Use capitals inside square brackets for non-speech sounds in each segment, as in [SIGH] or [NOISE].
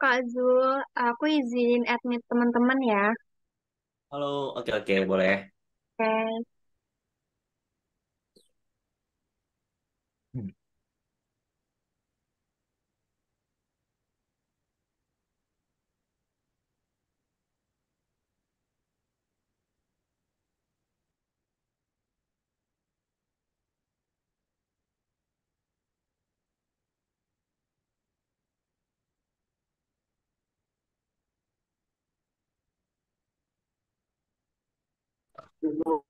Kak Zul, aku izin admit teman-teman ya. Halo, oke oke boleh. Oke. Okay. Hmm. there's no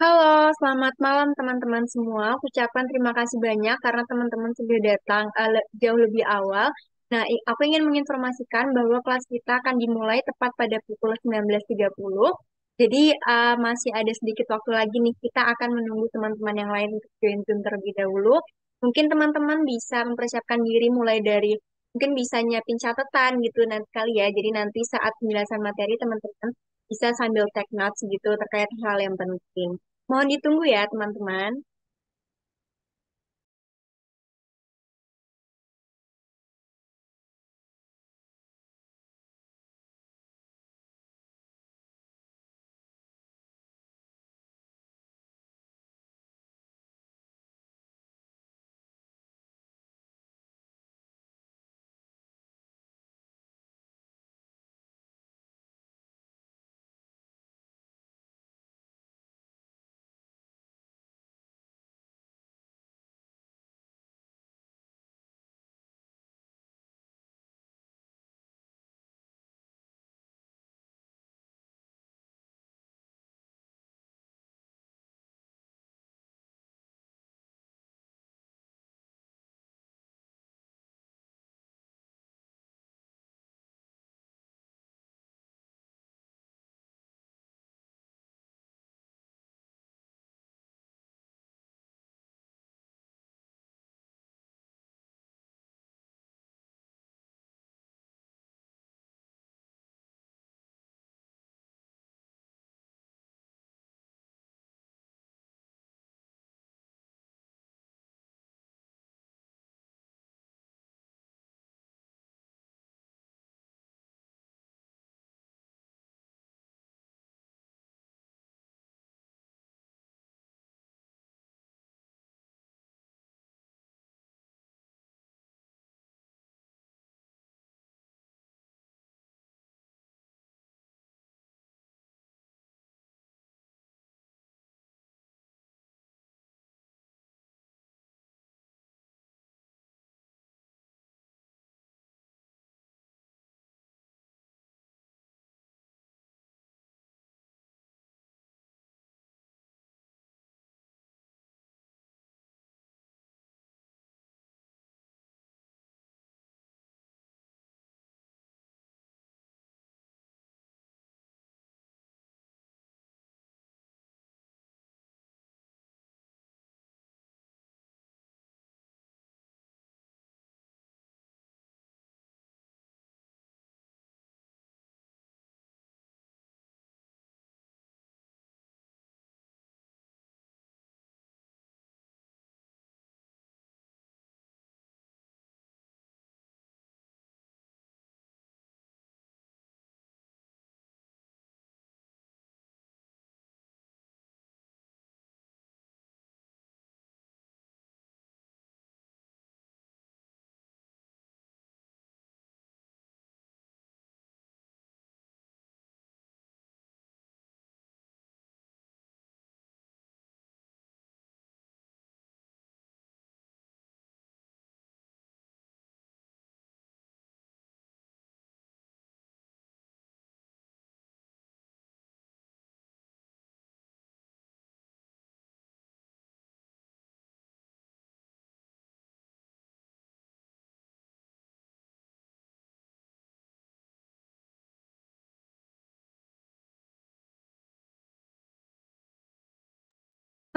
Halo, selamat malam teman-teman semua. Ucapan Ucapkan terima kasih banyak karena teman-teman sudah datang uh, jauh lebih awal. Nah, aku ingin menginformasikan bahwa kelas kita akan dimulai tepat pada pukul 19.30. Jadi, uh, masih ada sedikit waktu lagi nih. Kita akan menunggu teman-teman yang lain untuk join Zoom terlebih dahulu. Mungkin teman-teman bisa mempersiapkan diri mulai dari mungkin bisa nyiapin catatan gitu nanti kali ya. Jadi nanti saat penjelasan materi teman-teman bisa sambil take notes gitu terkait hal yang penting. Mohon ditunggu ya, teman-teman.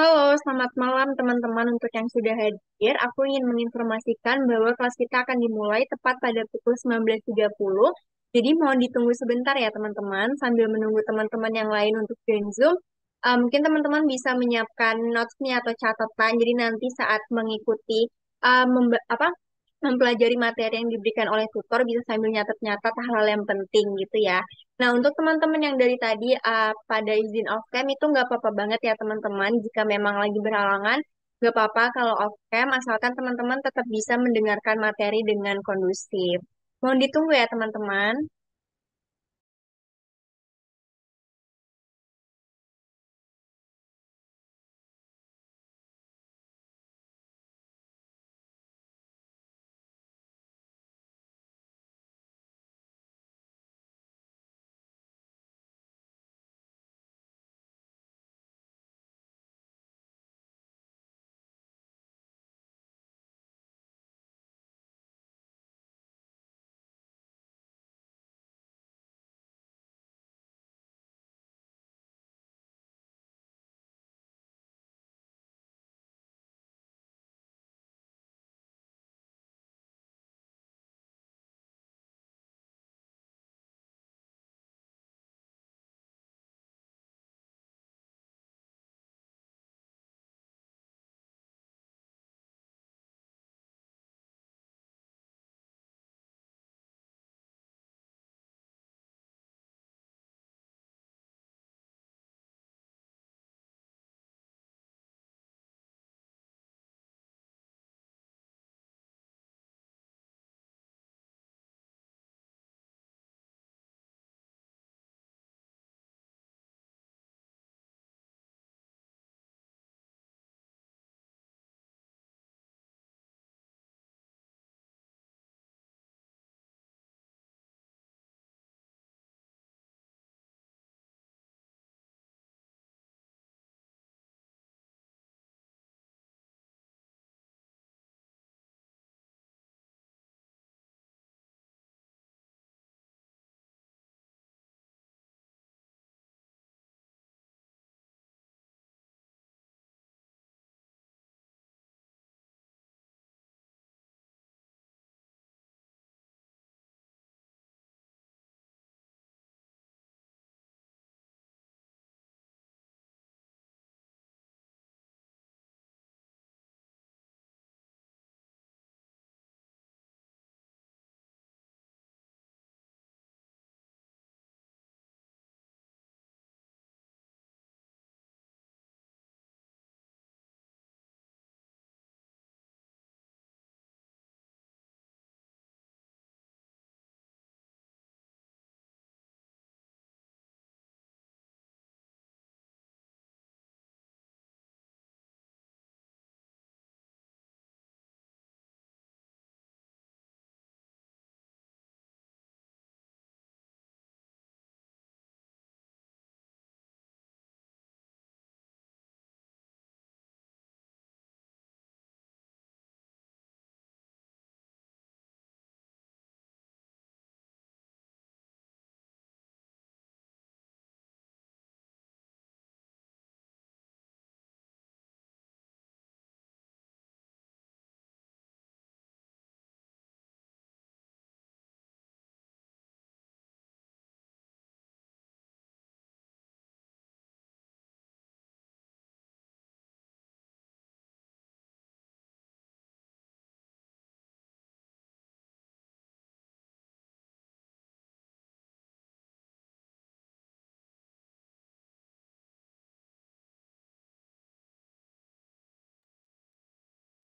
Halo, selamat malam teman-teman. Untuk yang sudah hadir, aku ingin menginformasikan bahwa kelas kita akan dimulai tepat pada pukul 19.30. Jadi mohon ditunggu sebentar ya teman-teman, sambil menunggu teman-teman yang lain untuk join Zoom. Uh, mungkin teman-teman bisa menyiapkan notes-nya atau catatan, jadi nanti saat mengikuti uh, apa mempelajari materi yang diberikan oleh tutor bisa sambil nyatet-nyatet hal-hal yang penting gitu ya. Nah untuk teman-teman yang dari tadi uh, pada izin off cam itu nggak apa-apa banget ya teman-teman jika memang lagi berhalangan nggak apa-apa kalau off cam asalkan teman-teman tetap bisa mendengarkan materi dengan kondusif. Mohon ditunggu ya teman-teman.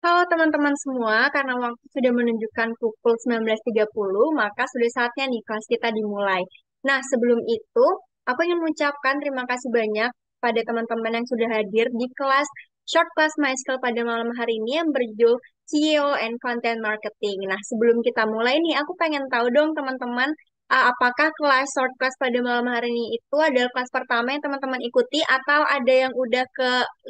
Halo teman-teman semua, karena waktu sudah menunjukkan pukul 19.30, maka sudah saatnya nih kelas kita dimulai. Nah, sebelum itu, aku ingin mengucapkan terima kasih banyak pada teman-teman yang sudah hadir di kelas short class My Skill pada malam hari ini yang berjudul CEO and Content Marketing. Nah, sebelum kita mulai nih, aku pengen tahu dong teman-teman, uh, apakah kelas short class pada malam hari ini itu adalah kelas pertama yang teman-teman ikuti atau ada yang udah ke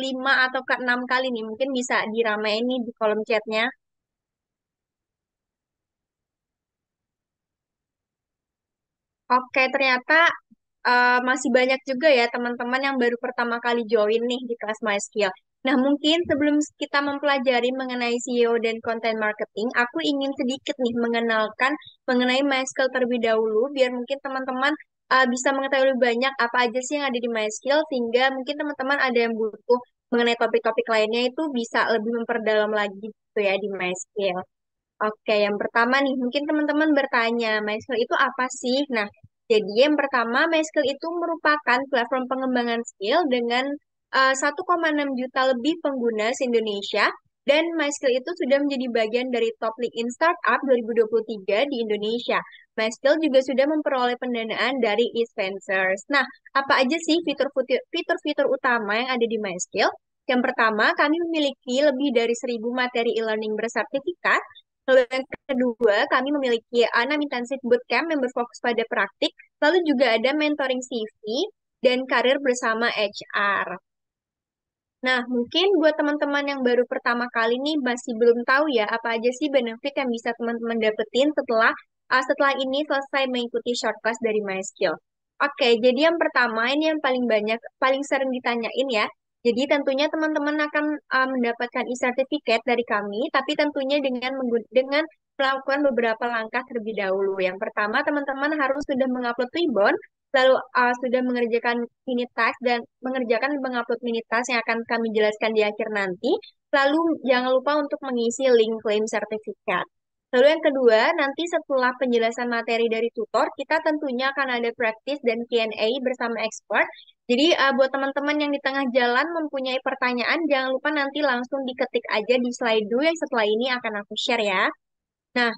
lima atau ke enam kali nih? Mungkin bisa diramein nih di kolom chatnya. Oke, ternyata uh, masih banyak juga ya teman-teman yang baru pertama kali join nih di kelas MySkill. Nah, mungkin sebelum kita mempelajari mengenai SEO dan content marketing, aku ingin sedikit nih mengenalkan mengenai MySkill terlebih dahulu, biar mungkin teman-teman uh, bisa mengetahui lebih banyak apa aja sih yang ada di MySkill. sehingga mungkin teman-teman ada yang butuh mengenai topik-topik lainnya itu bisa lebih memperdalam lagi gitu ya di MySkill. Oke, yang pertama nih, mungkin teman-teman bertanya, MySkill itu apa sih? Nah, jadi yang pertama, MySkill itu merupakan platform pengembangan skill dengan uh, eh, 1,6 juta lebih pengguna di indonesia dan MySkill itu sudah menjadi bagian dari Top LinkedIn Startup 2023 di Indonesia. MySkill juga sudah memperoleh pendanaan dari eSpensers. Nah, apa aja sih fitur-fitur utama yang ada di MySkill? Yang pertama, kami memiliki lebih dari 1000 materi e-learning bersertifikat. Lalu yang kedua, kami memiliki enam intensif bootcamp yang berfokus pada praktik. Lalu juga ada mentoring CV dan karir bersama HR. Nah, mungkin buat teman-teman yang baru pertama kali nih masih belum tahu ya apa aja sih benefit yang bisa teman-teman dapetin setelah uh, setelah ini selesai mengikuti short class dari MySkill. Oke, jadi yang pertama ini yang paling banyak paling sering ditanyain ya. Jadi tentunya teman-teman akan uh, mendapatkan e-certificate dari kami, tapi tentunya dengan dengan melakukan beberapa langkah terlebih dahulu. Yang pertama, teman-teman harus sudah mengupload Twibbon lalu uh, sudah mengerjakan mini task dan mengerjakan mengupload mini task yang akan kami jelaskan di akhir nanti. Lalu jangan lupa untuk mengisi link claim sertifikat. Lalu yang kedua, nanti setelah penjelasan materi dari tutor, kita tentunya akan ada praktis dan Q&A bersama expert. Jadi uh, buat teman-teman yang di tengah jalan mempunyai pertanyaan, jangan lupa nanti langsung diketik aja di slide dulu yang setelah ini akan aku share ya. Nah,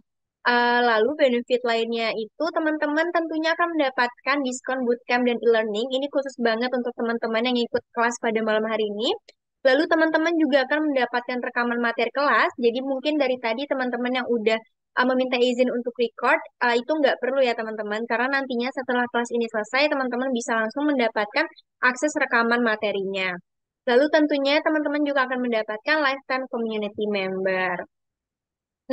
Uh, lalu benefit lainnya itu teman-teman tentunya akan mendapatkan diskon bootcamp dan e-learning. Ini khusus banget untuk teman-teman yang ikut kelas pada malam hari ini. Lalu teman-teman juga akan mendapatkan rekaman materi kelas. Jadi mungkin dari tadi teman-teman yang udah uh, meminta izin untuk record uh, itu nggak perlu ya teman-teman karena nantinya setelah kelas ini selesai teman-teman bisa langsung mendapatkan akses rekaman materinya. Lalu tentunya teman-teman juga akan mendapatkan lifetime community member.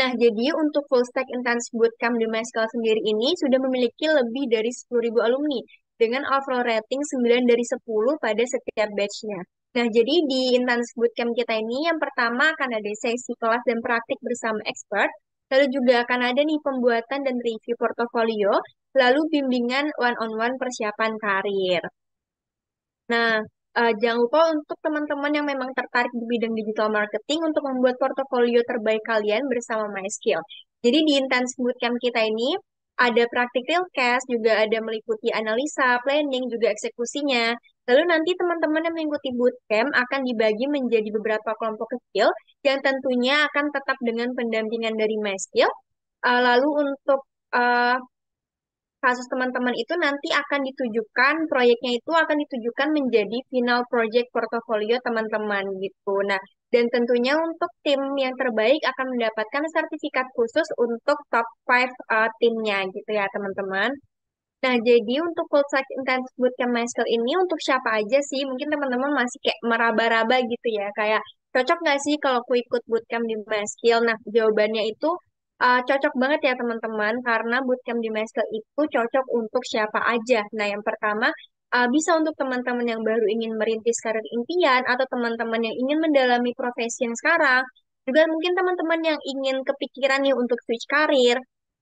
Nah, jadi untuk Full Stack Intense Bootcamp di MySQL sendiri ini sudah memiliki lebih dari 10.000 alumni dengan overall rating 9 dari 10 pada setiap batch-nya. Nah, jadi di Intense Bootcamp kita ini yang pertama akan ada sesi kelas dan praktik bersama expert, lalu juga akan ada nih pembuatan dan review portofolio, lalu bimbingan one-on-one -on -one persiapan karir. Nah, Uh, jangan lupa untuk teman-teman yang memang tertarik di bidang digital marketing untuk membuat portofolio terbaik kalian bersama MySkill. Jadi di Intense Bootcamp kita ini ada praktik real case, juga ada meliputi analisa, planning, juga eksekusinya. Lalu nanti teman-teman yang mengikuti bootcamp akan dibagi menjadi beberapa kelompok kecil yang tentunya akan tetap dengan pendampingan dari MySkill. Eh, lalu untuk eh, kasus teman-teman itu nanti akan ditujukan proyeknya itu akan ditujukan menjadi final project portofolio teman-teman gitu. Nah, dan tentunya untuk tim yang terbaik akan mendapatkan sertifikat khusus untuk top 5 uh, eh, timnya gitu ya, teman-teman. Nah, jadi untuk Cold Start Intensive Bootcamp Master ini untuk siapa aja sih? Mungkin teman-teman masih kayak meraba-raba gitu ya, kayak cocok nggak sih kalau aku ikut bootcamp di Maskil? Nah, jawabannya itu Uh, cocok banget ya teman-teman karena bootcamp di Meske itu cocok untuk siapa aja. Nah, yang pertama uh, bisa untuk teman-teman yang baru ingin merintis karir impian atau teman-teman yang ingin mendalami profesi yang sekarang, juga mungkin teman-teman yang ingin kepikiran nih untuk switch karir,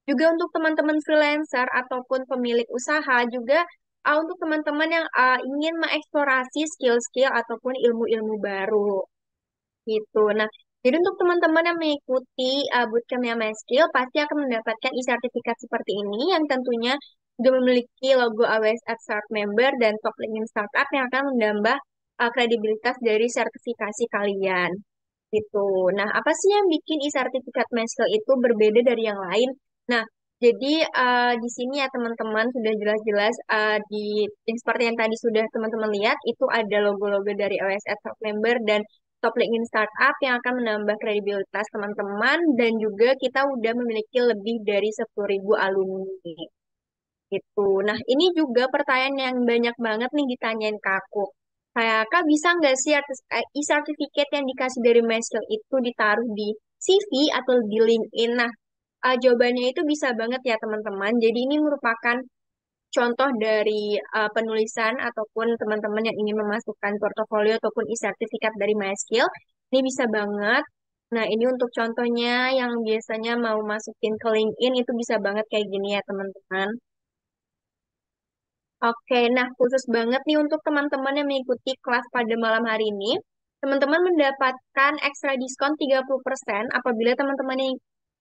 juga untuk teman-teman freelancer ataupun pemilik usaha juga uh, untuk teman-teman yang uh, ingin mengeksplorasi skill-skill ataupun ilmu-ilmu baru gitu. Nah, jadi untuk teman-teman yang mengikuti uh, bootcamp Skill pasti akan mendapatkan e-sertifikat seperti ini yang tentunya juga memiliki logo AWS at Start Member dan Top LinkedIn Startup yang akan menambah uh, kredibilitas dari sertifikasi kalian. Gitu. Nah, apa sih yang bikin e-sertifikat Skill itu berbeda dari yang lain? Nah, jadi uh, di sini ya teman-teman sudah jelas-jelas uh, di yang seperti yang tadi sudah teman-teman lihat itu ada logo-logo dari AWS at Start Member dan topik in startup yang akan menambah kredibilitas teman-teman dan juga kita udah memiliki lebih dari 10.000 alumni gitu. Nah, ini juga pertanyaan yang banyak banget nih ditanyain ke aku. Kayak, Kak bisa nggak sih eh, e-certificate yang dikasih dari Mesil itu ditaruh di CV atau di LinkedIn? Nah, uh, jawabannya itu bisa banget ya teman-teman. Jadi ini merupakan contoh dari uh, penulisan ataupun teman-teman yang ingin memasukkan portofolio ataupun e-sertifikat dari MySkill, ini bisa banget. Nah, ini untuk contohnya yang biasanya mau masukin ke LinkedIn itu bisa banget kayak gini ya, teman-teman. Oke, nah khusus banget nih untuk teman-teman yang mengikuti kelas pada malam hari ini, teman-teman mendapatkan ekstra diskon 30% apabila teman-teman yang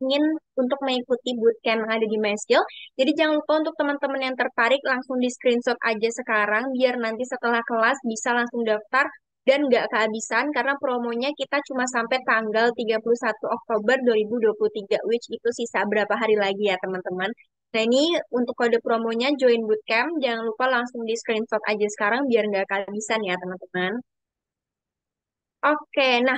ingin untuk mengikuti bootcamp yang ada di MySkill. Jadi jangan lupa untuk teman-teman yang tertarik langsung di screenshot aja sekarang biar nanti setelah kelas bisa langsung daftar dan nggak kehabisan karena promonya kita cuma sampai tanggal 31 Oktober 2023 which itu sisa berapa hari lagi ya teman-teman. Nah ini untuk kode promonya join bootcamp jangan lupa langsung di screenshot aja sekarang biar nggak kehabisan ya teman-teman. Oke, nah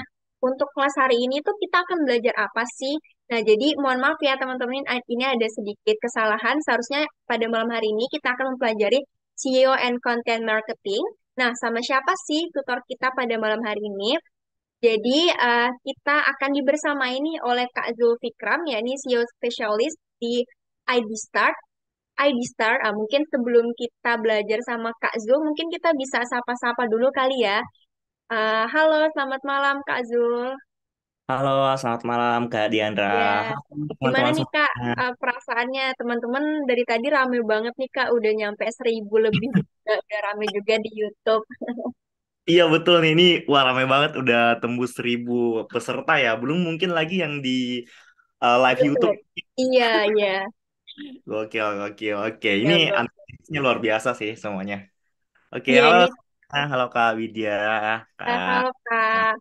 untuk kelas hari ini tuh kita akan belajar apa sih? Nah, jadi mohon maaf ya teman-teman, ini ada sedikit kesalahan. Seharusnya pada malam hari ini kita akan mempelajari SEO and Content Marketing. Nah, sama siapa sih tutor kita pada malam hari ini? Jadi, uh, kita akan dibersama ini oleh Kak Zulfikram, ini CEO Specialist di ID Start. ID Start uh, mungkin sebelum kita belajar sama Kak Zul, mungkin kita bisa sapa-sapa dulu kali ya. Uh, halo, selamat malam Kak Zul. Halo, selamat malam Kak Diandra. Ya, gimana teman-teman nih Kak eh, perasaannya teman-teman dari tadi rame banget nih Kak, udah nyampe seribu lebih udah rame juga di YouTube. Iya betul nih, ini wah rame banget udah tembus seribu peserta ya. Belum mungkin lagi yang di uh, live iya, YouTube. Iya, iya. oke oke Oke, ini iya, iya. antusiasnya luar biasa sih semuanya. Oke, Iya, halo. ini ah, Halo Kak Widya, Kak. Ah, ah, halo Kak.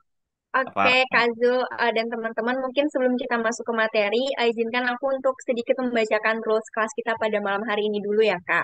Oke, okay, Kazu uh, eh, dan teman-teman, mungkin sebelum kita masuk ke materi, uh, izinkan aku untuk sedikit membacakan rules kelas kita pada malam hari ini dulu ya, Kak.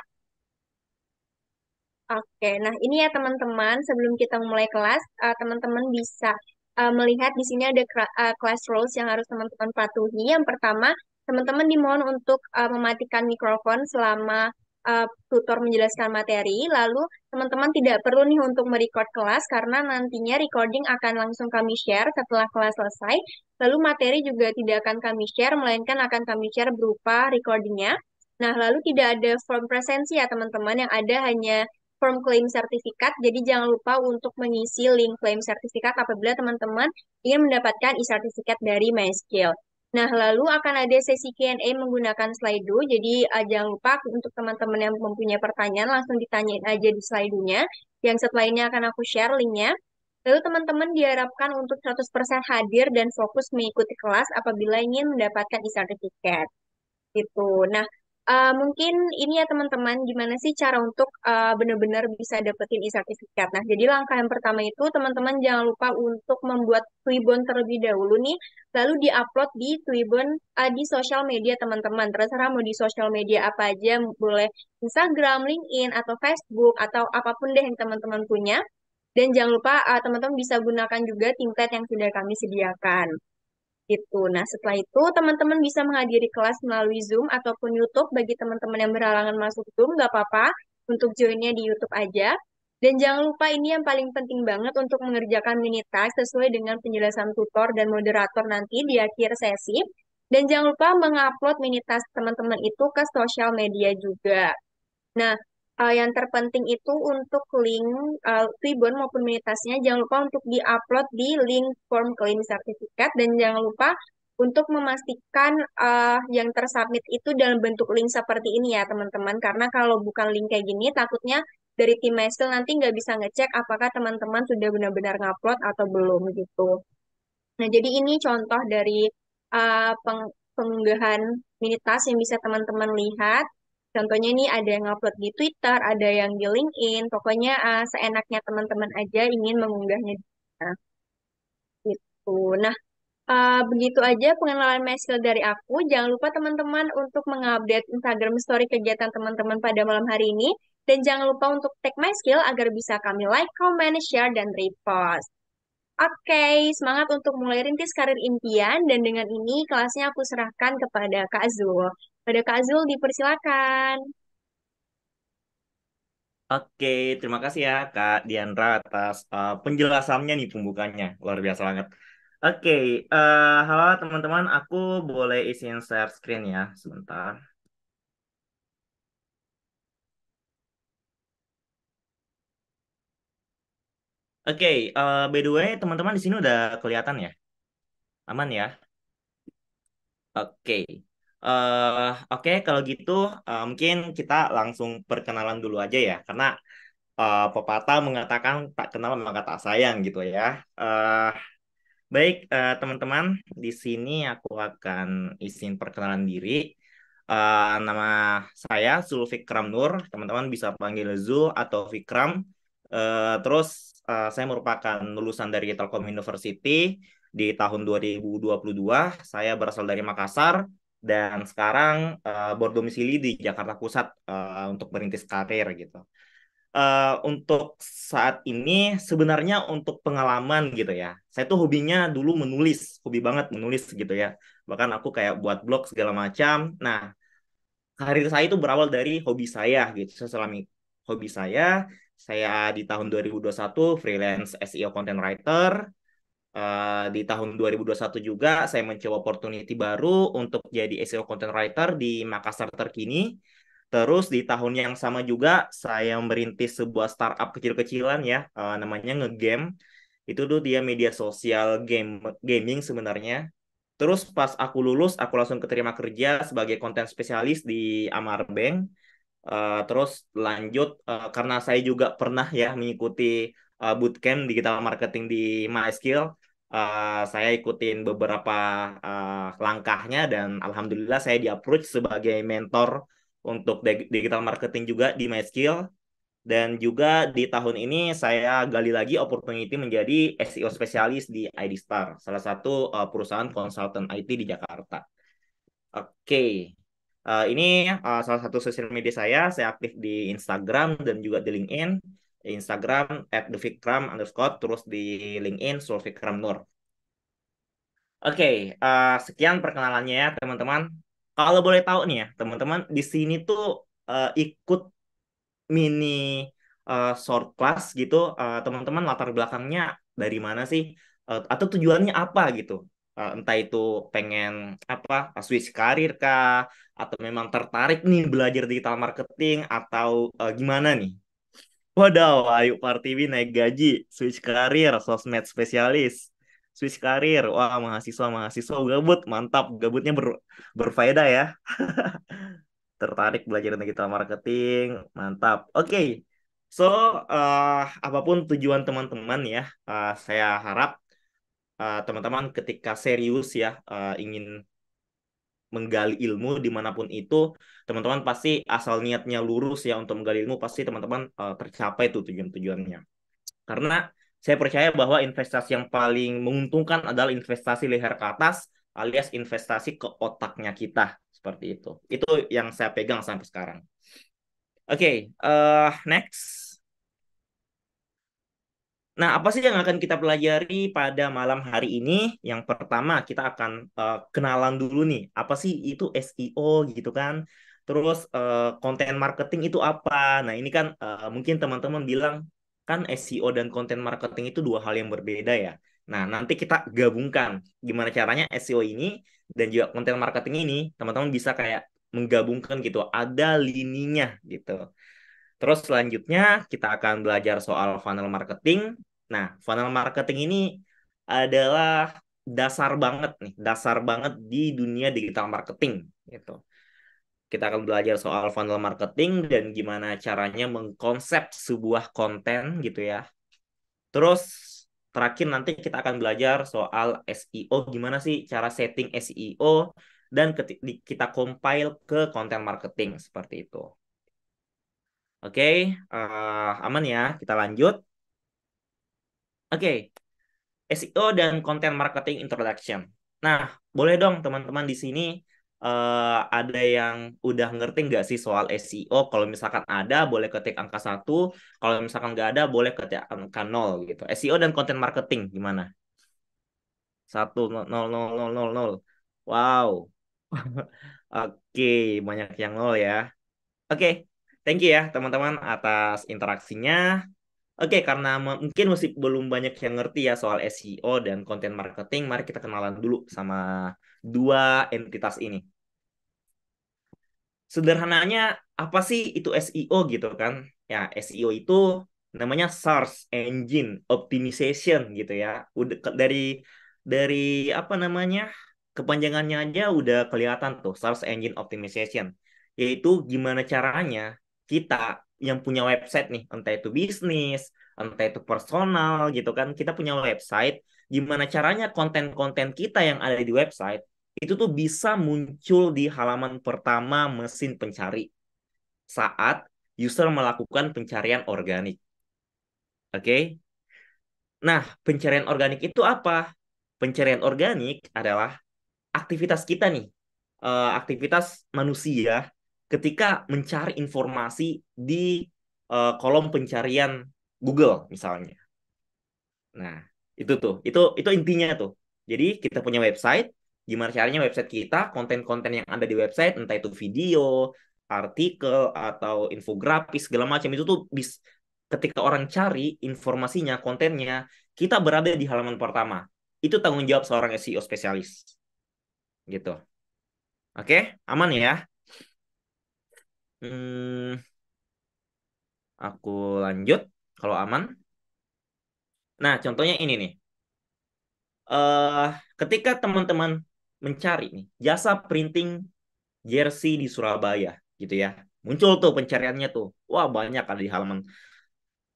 Oke, nah ini ya teman-teman, sebelum kita mulai kelas, teman eh, teman-teman bisa uh, melihat di sini ada uh, class rules yang harus teman-teman patuhi. Yang pertama, teman-teman dimohon untuk uh, mematikan mikrofon selama uh, tutor menjelaskan materi, lalu teman-teman tidak perlu nih untuk merecord kelas karena nantinya recording akan langsung kami share setelah kelas selesai. Lalu materi juga tidak akan kami share, melainkan akan kami share berupa recordingnya. Nah, lalu tidak ada form presensi ya teman-teman, yang ada hanya form claim sertifikat. Jadi jangan lupa untuk mengisi link claim sertifikat apabila teman-teman ingin mendapatkan e-sertifikat dari MySkill. Nah, lalu akan ada sesi Q&A menggunakan Slido. Jadi, uh, jangan lupa untuk teman-teman yang mempunyai pertanyaan langsung ditanyain aja di Slido-nya. Yang setelah ini akan aku share link-nya. Lalu teman-teman diharapkan untuk 100% hadir dan fokus mengikuti kelas apabila ingin mendapatkan e-certificate. Gitu. Nah, Uh, mungkin ini ya teman-teman, gimana sih cara untuk uh, benar-benar bisa dapetin e-sertifikat. Nah, jadi langkah yang pertama itu teman-teman jangan lupa untuk membuat Twibbon terlebih dahulu nih, lalu di-upload di Twibbon uh, di sosial media teman-teman. Terserah mau di sosial media apa aja, boleh Instagram, LinkedIn, atau Facebook, atau apapun deh yang teman-teman punya. Dan jangan lupa teman-teman uh, bisa gunakan juga template yang sudah kami sediakan. Itu. Nah, setelah itu teman-teman bisa menghadiri kelas melalui Zoom ataupun YouTube bagi teman-teman yang berhalangan masuk Zoom, nggak apa-apa. Untuk joinnya di YouTube aja. Dan jangan lupa ini yang paling penting banget untuk mengerjakan mini task sesuai dengan penjelasan tutor dan moderator nanti di akhir sesi. Dan jangan lupa mengupload mini task teman-teman itu ke sosial media juga. Nah, uh, yang terpenting itu untuk link uh, maupun Minitasnya jangan lupa untuk diupload di link form klaim sertifikat dan jangan lupa untuk memastikan uh, yang tersubmit itu dalam bentuk link seperti ini ya teman-teman karena kalau bukan link kayak gini takutnya dari tim Excel nanti nggak bisa ngecek apakah teman-teman sudah benar-benar ngupload atau belum gitu. Nah jadi ini contoh dari uh, peng pengunggahan minitas yang bisa teman-teman lihat Contohnya ini ada yang upload di Twitter, ada yang di LinkedIn. Pokoknya uh, seenaknya teman-teman aja ingin mengunggahnya di Gitu. Nah, uh, begitu aja pengenalan Mesil dari aku. Jangan lupa teman-teman untuk mengupdate Instagram story kegiatan teman-teman pada malam hari ini. Dan jangan lupa untuk tag MySkill agar bisa kami like, comment, share, dan repost. Oke, okay, semangat untuk mulai rintis karir impian dan dengan ini kelasnya aku serahkan kepada Kak Zul. Pada Kak Zul dipersilakan. Oke, terima kasih ya Kak Diandra atas uh, penjelasannya nih pembukanya, Luar biasa banget. Oke, uh, halo teman-teman, aku boleh isiin share screen ya sebentar. Oke, uh, by the way teman-teman di sini udah kelihatan ya? Aman ya? Oke. Uh, Oke, okay, kalau gitu uh, mungkin kita langsung perkenalan dulu aja ya, karena uh, eh, pepatah mengatakan tak kenal maka tak sayang gitu ya. Uh, baik uh, teman-teman, di sini aku akan izin perkenalan diri. Uh, nama saya Zulfi Nur, teman-teman bisa panggil Zul atau Vikram. Uh, terus uh, saya merupakan lulusan dari Telkom University di tahun 2022. Saya berasal dari Makassar dan sekarang uh, berdomisili di Jakarta Pusat uh, untuk merintis karir gitu. Uh, untuk saat ini sebenarnya untuk pengalaman gitu ya. Saya tuh hobinya dulu menulis, hobi banget menulis gitu ya. Bahkan aku kayak buat blog segala macam. Nah, karir saya itu berawal dari hobi saya gitu. Saya selami hobi saya, saya di tahun 2021 freelance SEO content writer, Uh, di tahun 2021 juga saya mencoba opportunity baru untuk jadi SEO content writer di Makassar terkini. Terus di tahun yang sama juga saya merintis sebuah startup kecil-kecilan ya, uh, namanya ngegame. Itu tuh dia media sosial game gaming sebenarnya. Terus pas aku lulus, aku langsung keterima kerja sebagai konten spesialis di Bank. Uh, terus lanjut uh, karena saya juga pernah ya mengikuti bootcamp digital marketing di MySkill Eh, saya ikutin beberapa uh, langkahnya dan alhamdulillah saya di approach sebagai mentor untuk digital marketing juga di MySkill dan juga di tahun ini saya gali lagi opportunity menjadi SEO spesialis di ID Star, salah satu uh, perusahaan konsultan IT di Jakarta. Oke. Okay. Uh, ini uh, salah satu sosial media saya, saya aktif di Instagram dan juga di LinkedIn. Instagram at thevikram underscore terus di LinkedIn Sulfikram Nur. Oke, okay, uh, eh, sekian perkenalannya ya teman-teman. Kalau boleh tahu nih ya teman-teman, di sini tuh uh, ikut mini uh, short class gitu, teman teman-teman latar belakangnya dari mana sih? Uh, atau tujuannya apa gitu? Uh, entah itu pengen apa switch karir kah atau memang tertarik nih belajar digital marketing atau uh, gimana nih Wadaw, Ayu Partiwi naik gaji, switch karir, sosmed spesialis, switch karir, wah mahasiswa-mahasiswa gabut, mantap, gabutnya ber, berfaedah ya. [LAUGHS] Tertarik belajar digital marketing, mantap. Oke, okay. so uh, apapun tujuan teman-teman ya, uh, saya harap eh, teman-teman uh, ketika serius ya uh, ingin menggali ilmu dimanapun itu teman-teman pasti asal niatnya lurus ya untuk menggali ilmu pasti teman-teman uh, tercapai tuh tujuan-tujuannya karena saya percaya bahwa investasi yang paling menguntungkan adalah investasi leher ke atas alias investasi ke otaknya kita seperti itu itu yang saya pegang sampai sekarang oke okay, uh, eh, next Nah, apa sih yang akan kita pelajari pada malam hari ini? Yang pertama, kita akan uh, kenalan dulu nih, apa sih itu SEO gitu kan? Terus eh, konten uh, marketing itu apa? Nah, ini kan uh, mungkin teman-teman bilang kan SEO dan konten marketing itu dua hal yang berbeda ya. Nah, nanti kita gabungkan gimana caranya SEO ini dan juga konten marketing ini, teman-teman bisa kayak menggabungkan gitu, ada lininya gitu. Terus selanjutnya kita akan belajar soal funnel marketing, Nah, funnel marketing ini adalah dasar banget nih, dasar banget di dunia digital marketing gitu. Kita akan belajar soal funnel marketing dan gimana caranya mengkonsep sebuah konten gitu ya. Terus terakhir nanti kita akan belajar soal SEO gimana sih cara setting SEO dan kita compile ke konten marketing seperti itu. Oke, okay, uh, eh, aman ya, kita lanjut. Oke, okay. SEO dan Content Marketing Introduction. Nah, boleh dong teman-teman di sini uh, ada yang udah ngerti nggak sih soal SEO? Kalau misalkan ada, boleh ketik angka satu. Kalau misalkan nggak ada, boleh ketik angka nol gitu. SEO dan Content Marketing gimana? Satu nol nol nol nol nol. Wow. [LAUGHS] Oke, okay, banyak yang nol ya. Oke, okay. thank you ya teman-teman atas interaksinya. Oke, okay, karena mungkin masih belum banyak yang ngerti ya soal SEO dan content marketing, mari kita kenalan dulu sama dua entitas ini. Sederhananya, apa sih itu SEO gitu kan? Ya, SEO itu namanya Search Engine Optimization gitu ya. Udah dari dari apa namanya? kepanjangannya aja udah kelihatan tuh Search Engine Optimization, yaitu gimana caranya kita yang punya website nih, entah itu bisnis, entah itu personal gitu kan, kita punya website, gimana caranya konten-konten kita yang ada di website itu tuh bisa muncul di halaman pertama mesin pencari saat user melakukan pencarian organik. Oke. Okay? Nah, pencarian organik itu apa? Pencarian organik adalah aktivitas kita nih, uh, aktivitas manusia ketika mencari informasi di uh, kolom pencarian Google misalnya. Nah, itu tuh. Itu itu intinya tuh. Jadi kita punya website, gimana caranya website kita, konten-konten yang ada di website, entah itu video, artikel atau infografis segala macam itu tuh bis ketika orang cari informasinya, kontennya, kita berada di halaman pertama. Itu tanggung jawab seorang SEO spesialis. Gitu. Oke, aman ya? Hmm, aku lanjut kalau aman. Nah, contohnya ini nih. Uh, ketika teman-teman mencari nih jasa printing jersey di Surabaya gitu ya. Muncul tuh pencariannya tuh. Wah, banyak ada di halaman.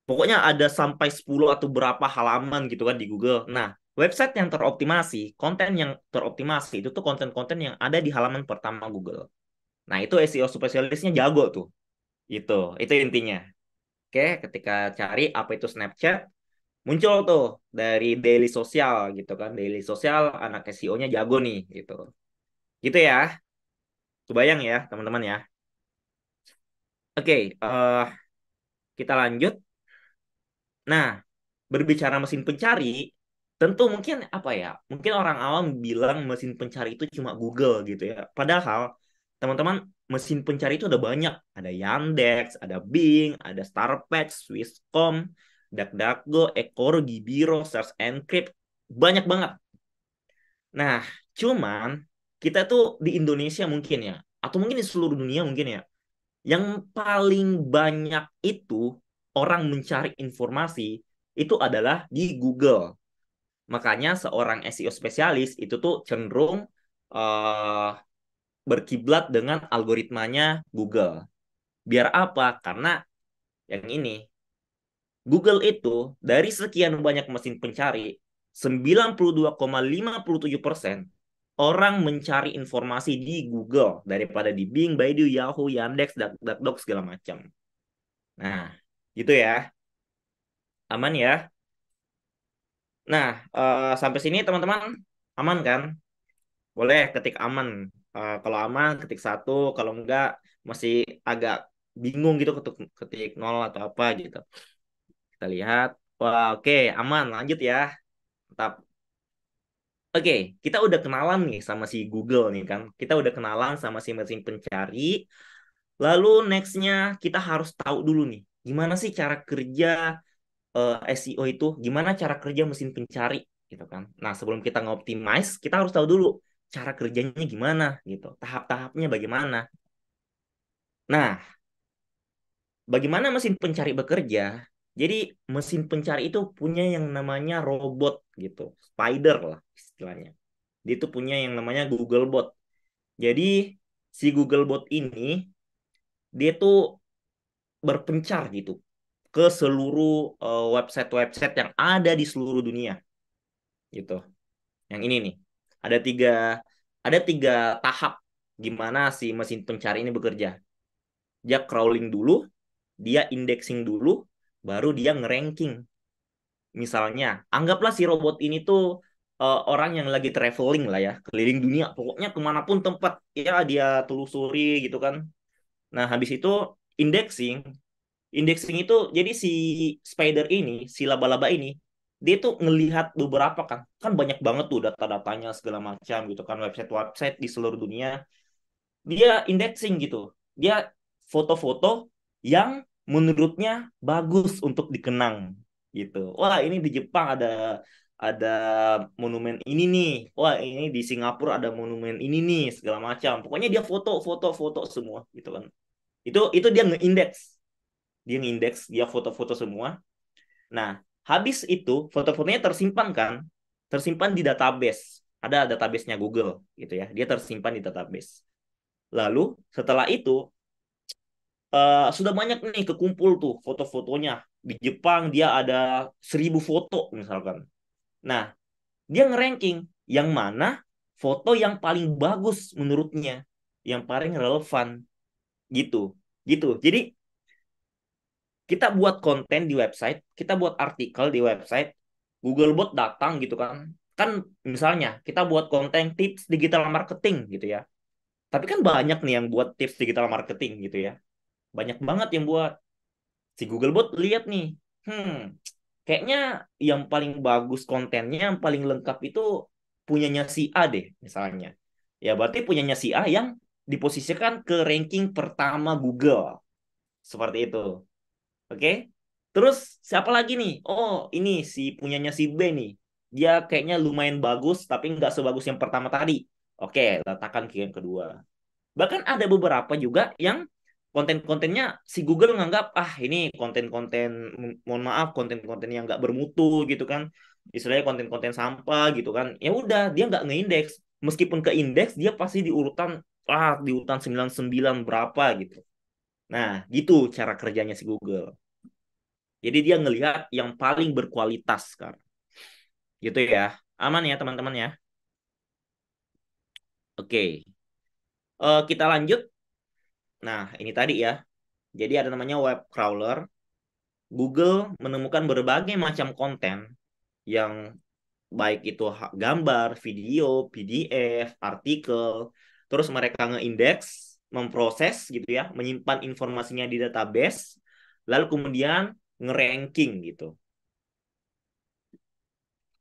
Pokoknya ada sampai 10 atau berapa halaman gitu kan di Google. Nah, website yang teroptimasi, konten yang teroptimasi itu tuh konten-konten yang ada di halaman pertama Google. Nah, itu SEO spesialisnya jago tuh. Itu, itu intinya. Oke, ketika cari apa itu Snapchat, muncul tuh dari daily social gitu kan. Daily social anak SEO-nya jago nih gitu. Gitu ya. Kebayang ya, teman-teman ya. Oke, uh, kita lanjut. Nah, berbicara mesin pencari, tentu mungkin apa ya? Mungkin orang awam bilang mesin pencari itu cuma Google gitu ya. Padahal teman-teman mesin pencari itu ada banyak ada Yandex ada Bing ada Starpatch Swisscom DuckDuckGo ekor Gibiro Search Encrypt banyak banget nah cuman kita tuh di Indonesia mungkin ya atau mungkin di seluruh dunia mungkin ya yang paling banyak itu orang mencari informasi itu adalah di Google. Makanya seorang SEO spesialis itu tuh cenderung uh, berkiblat dengan algoritmanya Google. Biar apa? Karena yang ini Google itu dari sekian banyak mesin pencari 92,57% orang mencari informasi di Google daripada di Bing, Baidu, Yahoo, Yandex, DuckDuckGo, segala macam. Nah, gitu ya. Aman ya? Nah, uh, sampai sini teman-teman aman kan? Boleh ketik aman. Eh, kalau aman ketik satu kalau enggak masih agak bingung gitu ketik ketik nol atau apa gitu kita lihat wah oke okay, aman lanjut ya tetap Oke, okay, kita udah kenalan nih sama si Google nih kan. Kita udah kenalan sama si mesin pencari. Lalu nextnya kita harus tahu dulu nih, gimana sih cara kerja uh, eh, SEO itu? Gimana cara kerja mesin pencari gitu kan? Nah sebelum kita ngoptimize, kita harus tahu dulu cara kerjanya gimana gitu, tahap-tahapnya bagaimana. Nah, bagaimana mesin pencari bekerja? Jadi mesin pencari itu punya yang namanya robot gitu, spider lah istilahnya. Dia itu punya yang namanya Google Bot. Jadi si Google Bot ini dia tuh berpencar gitu ke seluruh eh, website-website yang ada di seluruh dunia. Gitu. Yang ini nih ada tiga ada tiga tahap gimana si mesin pencari ini bekerja. Dia crawling dulu, dia indexing dulu, baru dia ngeranking. Misalnya, anggaplah si robot ini tuh uh, orang yang lagi traveling lah ya, keliling dunia, pokoknya kemanapun tempat ya dia telusuri gitu kan. Nah, habis itu indexing, indexing itu jadi si spider ini, si laba-laba ini dia tuh ngelihat beberapa kan kan banyak banget tuh data-datanya segala macam gitu kan website-website di seluruh dunia dia indexing gitu dia foto-foto yang menurutnya bagus untuk dikenang gitu wah ini di Jepang ada ada monumen ini nih wah ini di Singapura ada monumen ini nih segala macam pokoknya dia foto foto foto semua gitu kan itu itu dia ngeindex dia ngeindex dia foto-foto semua nah habis itu foto-fotonya tersimpan kan tersimpan di database ada databasenya Google gitu ya dia tersimpan di database lalu setelah itu uh, sudah banyak nih kekumpul tuh foto-fotonya di Jepang dia ada seribu foto misalkan nah dia ngeranking yang mana foto yang paling bagus menurutnya yang paling relevan gitu gitu jadi kita buat konten di website, kita buat artikel di website, Google Bot datang gitu kan. Kan misalnya kita buat konten tips digital marketing gitu ya. Tapi kan banyak nih yang buat tips digital marketing gitu ya. Banyak banget yang buat. Si Google Bot lihat nih, hmm, kayaknya yang paling bagus kontennya, yang paling lengkap itu punyanya si A deh misalnya. Ya berarti punyanya si A yang diposisikan ke ranking pertama Google. Seperti itu. Oke? Terus siapa lagi nih? Oh, ini si punyanya si B nih. Dia kayaknya lumayan bagus, tapi nggak sebagus yang pertama tadi. Oke, letakkan ke yang kedua. Bahkan ada beberapa juga yang konten-kontennya si Google nganggap, ah ini konten-konten, mohon maaf, konten-konten yang nggak bermutu gitu kan. Istilahnya konten-konten sampah gitu kan. Ya udah, dia nggak ngeindeks. Meskipun ke indeks, dia pasti di urutan, ah di urutan 99 berapa gitu. Nah, gitu cara kerjanya si Google. Jadi dia ngelihat yang paling berkualitas kan, Gitu ya. Aman ya teman-teman ya. Oke. Uh, kita lanjut. Nah, ini tadi ya. Jadi ada namanya web crawler. Google menemukan berbagai macam konten yang baik itu gambar, video, PDF, artikel, terus mereka ngeindeks, memproses gitu ya, menyimpan informasinya di database, lalu kemudian ngeranking gitu.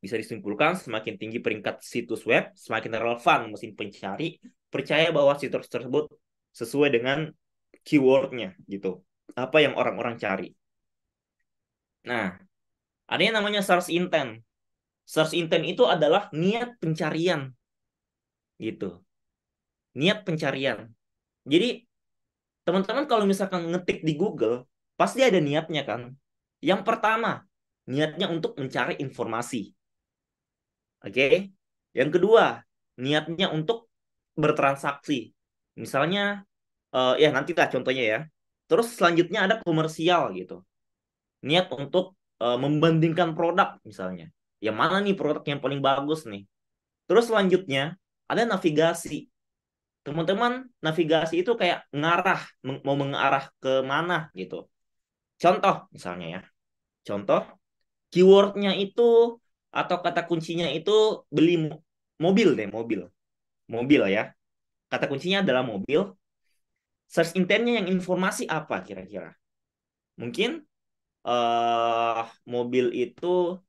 Bisa disimpulkan semakin tinggi peringkat situs web, semakin relevan mesin pencari percaya bahwa situs tersebut sesuai dengan keywordnya gitu. Apa yang orang-orang cari. Nah, ada yang namanya search intent. Search intent itu adalah niat pencarian. Gitu. Niat pencarian. Jadi, teman-teman kalau misalkan ngetik di Google, pasti ada niatnya kan yang pertama, niatnya untuk mencari informasi. Oke. Okay? Yang kedua, niatnya untuk bertransaksi. Misalnya uh, ya nantilah contohnya ya. Terus selanjutnya ada komersial gitu. Niat untuk uh, membandingkan produk misalnya. yang mana nih produk yang paling bagus nih. Terus selanjutnya ada navigasi. Teman-teman, navigasi itu kayak ngarah, mau mengarah ke mana gitu. Contoh misalnya ya. Contoh, keywordnya itu atau kata kuncinya itu beli mobil deh, mobil. Mobil ya. Kata kuncinya adalah mobil. Search intentnya yang informasi apa kira-kira? Mungkin uh, mobil itu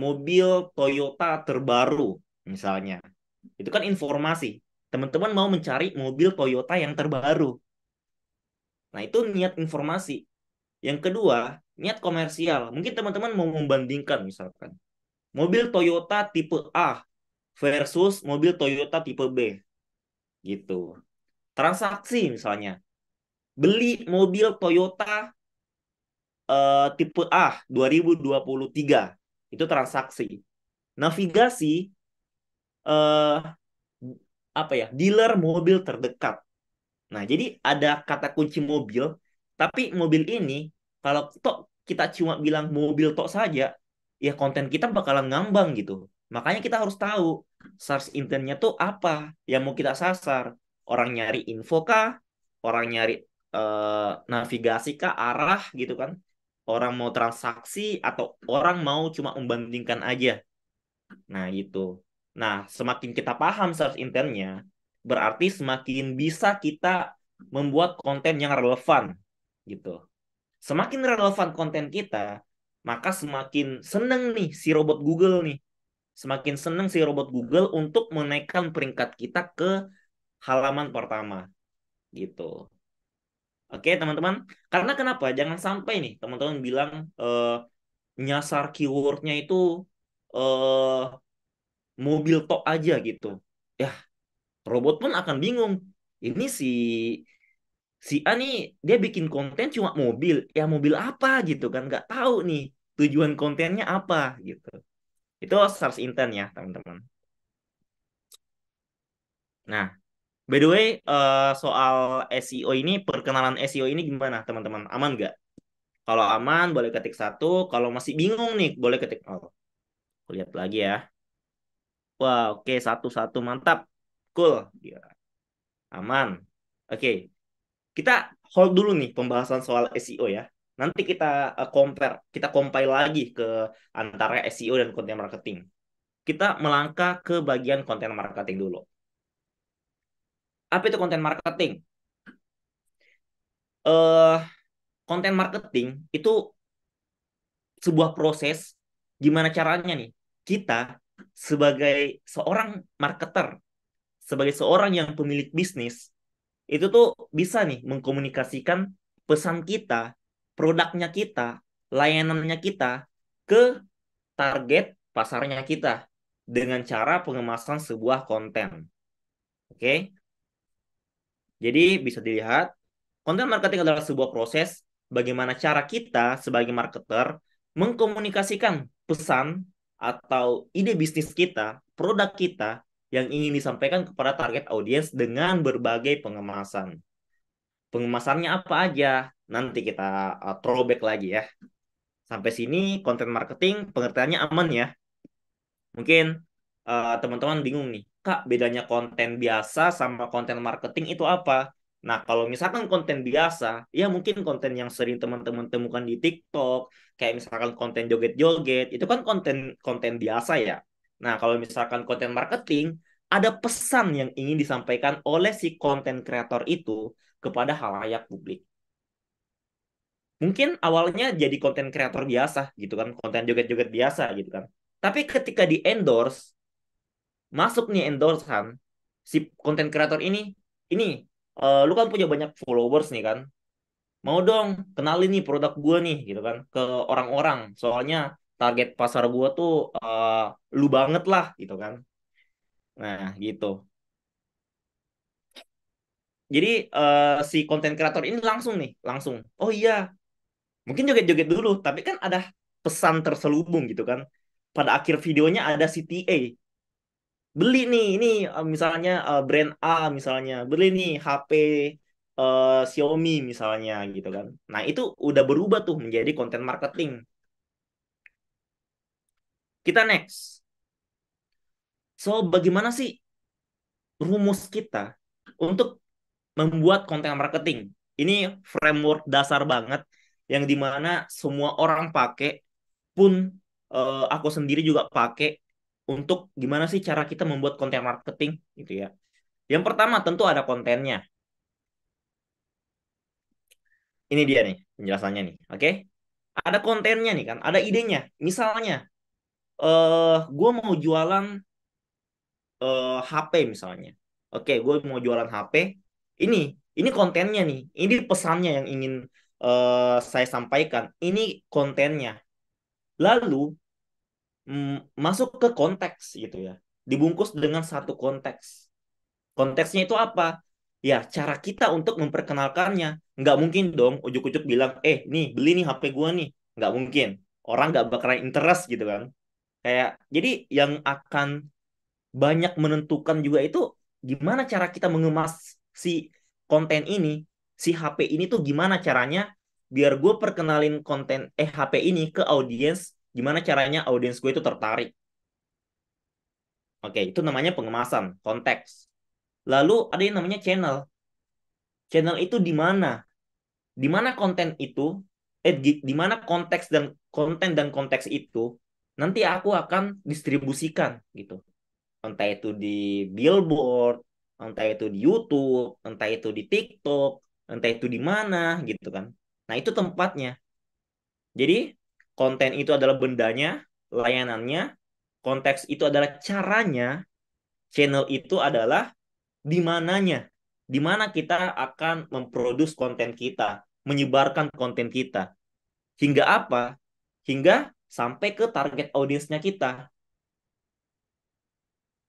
mobil Toyota terbaru misalnya. Itu kan informasi. Teman-teman mau mencari mobil Toyota yang terbaru. Nah, itu niat informasi. Yang kedua, niat komersial. Mungkin teman-teman mau membandingkan misalkan mobil Toyota tipe A versus mobil Toyota tipe B. Gitu. Transaksi misalnya. Beli mobil Toyota uh, tipe A 2023. Itu transaksi. Navigasi uh, apa ya? Dealer mobil terdekat. Nah, jadi ada kata kunci mobil, tapi mobil ini kalau tok kita cuma bilang mobil tok saja, ya konten kita bakalan ngambang gitu. Makanya kita harus tahu search intentnya tuh apa yang mau kita sasar. Orang nyari info kah? Orang nyari eh, navigasi kah? Arah gitu kan? Orang mau transaksi atau orang mau cuma membandingkan aja. Nah gitu. Nah semakin kita paham search intentnya, berarti semakin bisa kita membuat konten yang relevan gitu semakin relevan konten kita, maka semakin seneng nih si robot Google nih. Semakin seneng si robot Google untuk menaikkan peringkat kita ke halaman pertama. Gitu. Oke, teman-teman. Karena kenapa? Jangan sampai nih teman-teman bilang uh, nyasar keywordnya itu uh, mobil tok aja gitu. Ya, robot pun akan bingung. Ini si si A nih dia bikin konten cuma mobil ya mobil apa gitu kan nggak tahu nih tujuan kontennya apa gitu itu search intent ya teman-teman nah by the way uh, soal SEO ini perkenalan SEO ini gimana teman-teman aman nggak kalau aman boleh ketik satu kalau masih bingung nih boleh ketik nol oh, lihat lagi ya wah wow, oke okay, satu satu mantap cool yeah. aman oke okay kita hold dulu nih pembahasan soal SEO ya. Nanti kita uh, compare, kita compile lagi ke antara SEO dan content marketing. Kita melangkah ke bagian content marketing dulu. Apa itu content marketing? Uh, konten marketing itu sebuah proses gimana caranya nih kita sebagai seorang marketer, sebagai seorang yang pemilik bisnis, itu tuh bisa nih mengkomunikasikan pesan kita, produknya kita, layanannya kita ke target pasarnya kita dengan cara pengemasan sebuah konten. Oke. Jadi bisa dilihat, konten marketing adalah sebuah proses bagaimana cara kita sebagai marketer mengkomunikasikan pesan atau ide bisnis kita, produk kita yang ingin disampaikan kepada target audiens dengan berbagai pengemasan. Pengemasannya apa aja? Nanti kita uh, throwback lagi ya. Sampai sini konten marketing pengertiannya aman ya. Mungkin uh, teman-teman uh, bingung nih, Kak, bedanya konten biasa sama konten marketing itu apa? Nah, kalau misalkan konten biasa, ya mungkin konten yang sering teman-teman temukan di TikTok, kayak misalkan konten joget-joget, itu kan konten konten biasa ya. Nah, kalau misalkan konten marketing, ada pesan yang ingin disampaikan oleh si konten kreator itu kepada halayak publik. Mungkin awalnya jadi konten kreator biasa gitu kan, konten joget-joget biasa gitu kan. Tapi ketika di endorse, masuk nih endorsean, si konten kreator ini, ini uh, lu kan punya banyak followers nih kan, mau dong kenalin nih produk gue nih gitu kan ke orang-orang soalnya target pasar gue tuh uh, lu banget lah gitu kan nah gitu jadi uh, si content creator ini langsung nih langsung oh iya mungkin joget-joget dulu tapi kan ada pesan terselubung gitu kan pada akhir videonya ada CTA beli nih ini eh, misalnya uh, brand A misalnya beli nih HP uh, Xiaomi misalnya gitu kan. Nah, itu udah berubah tuh menjadi konten marketing. Kita next. So, bagaimana sih rumus kita untuk membuat konten marketing? Ini framework dasar banget yang dimana semua orang pakai pun uh, aku sendiri juga pakai untuk gimana sih cara kita membuat konten marketing gitu ya. Yang pertama tentu ada kontennya. Ini dia nih penjelasannya nih, oke? Okay? Ada kontennya nih kan, ada idenya. Misalnya uh, eh, gue mau jualan uh, eh, HP misalnya. Oke, okay, gue mau jualan HP. Ini, ini kontennya nih. Ini pesannya yang ingin uh, saya sampaikan. Ini kontennya. Lalu mm, masuk ke konteks gitu ya. Dibungkus dengan satu konteks. Konteksnya itu apa? Ya, cara kita untuk memperkenalkannya. Nggak mungkin dong ujuk-ujuk bilang, eh nih beli nih HP gue nih. Nggak mungkin. Orang nggak bakal interest gitu kan. Kayak jadi yang akan banyak menentukan juga itu gimana cara kita mengemas si konten ini, si HP ini tuh gimana caranya biar gue perkenalin konten eh HP ini ke audiens, gimana caranya audiens gue itu tertarik. Oke, itu namanya pengemasan, konteks. Lalu ada yang namanya channel. Channel itu di mana? Di mana konten itu eh di mana konteks dan konten dan konteks itu nanti aku akan distribusikan gitu entah itu di billboard entah itu di YouTube entah itu di TikTok entah itu di mana gitu kan nah itu tempatnya jadi konten itu adalah bendanya layanannya konteks itu adalah caranya channel itu adalah di mananya di mana kita akan memproduksi konten kita menyebarkan konten kita hingga apa hingga sampai ke target audiensnya kita.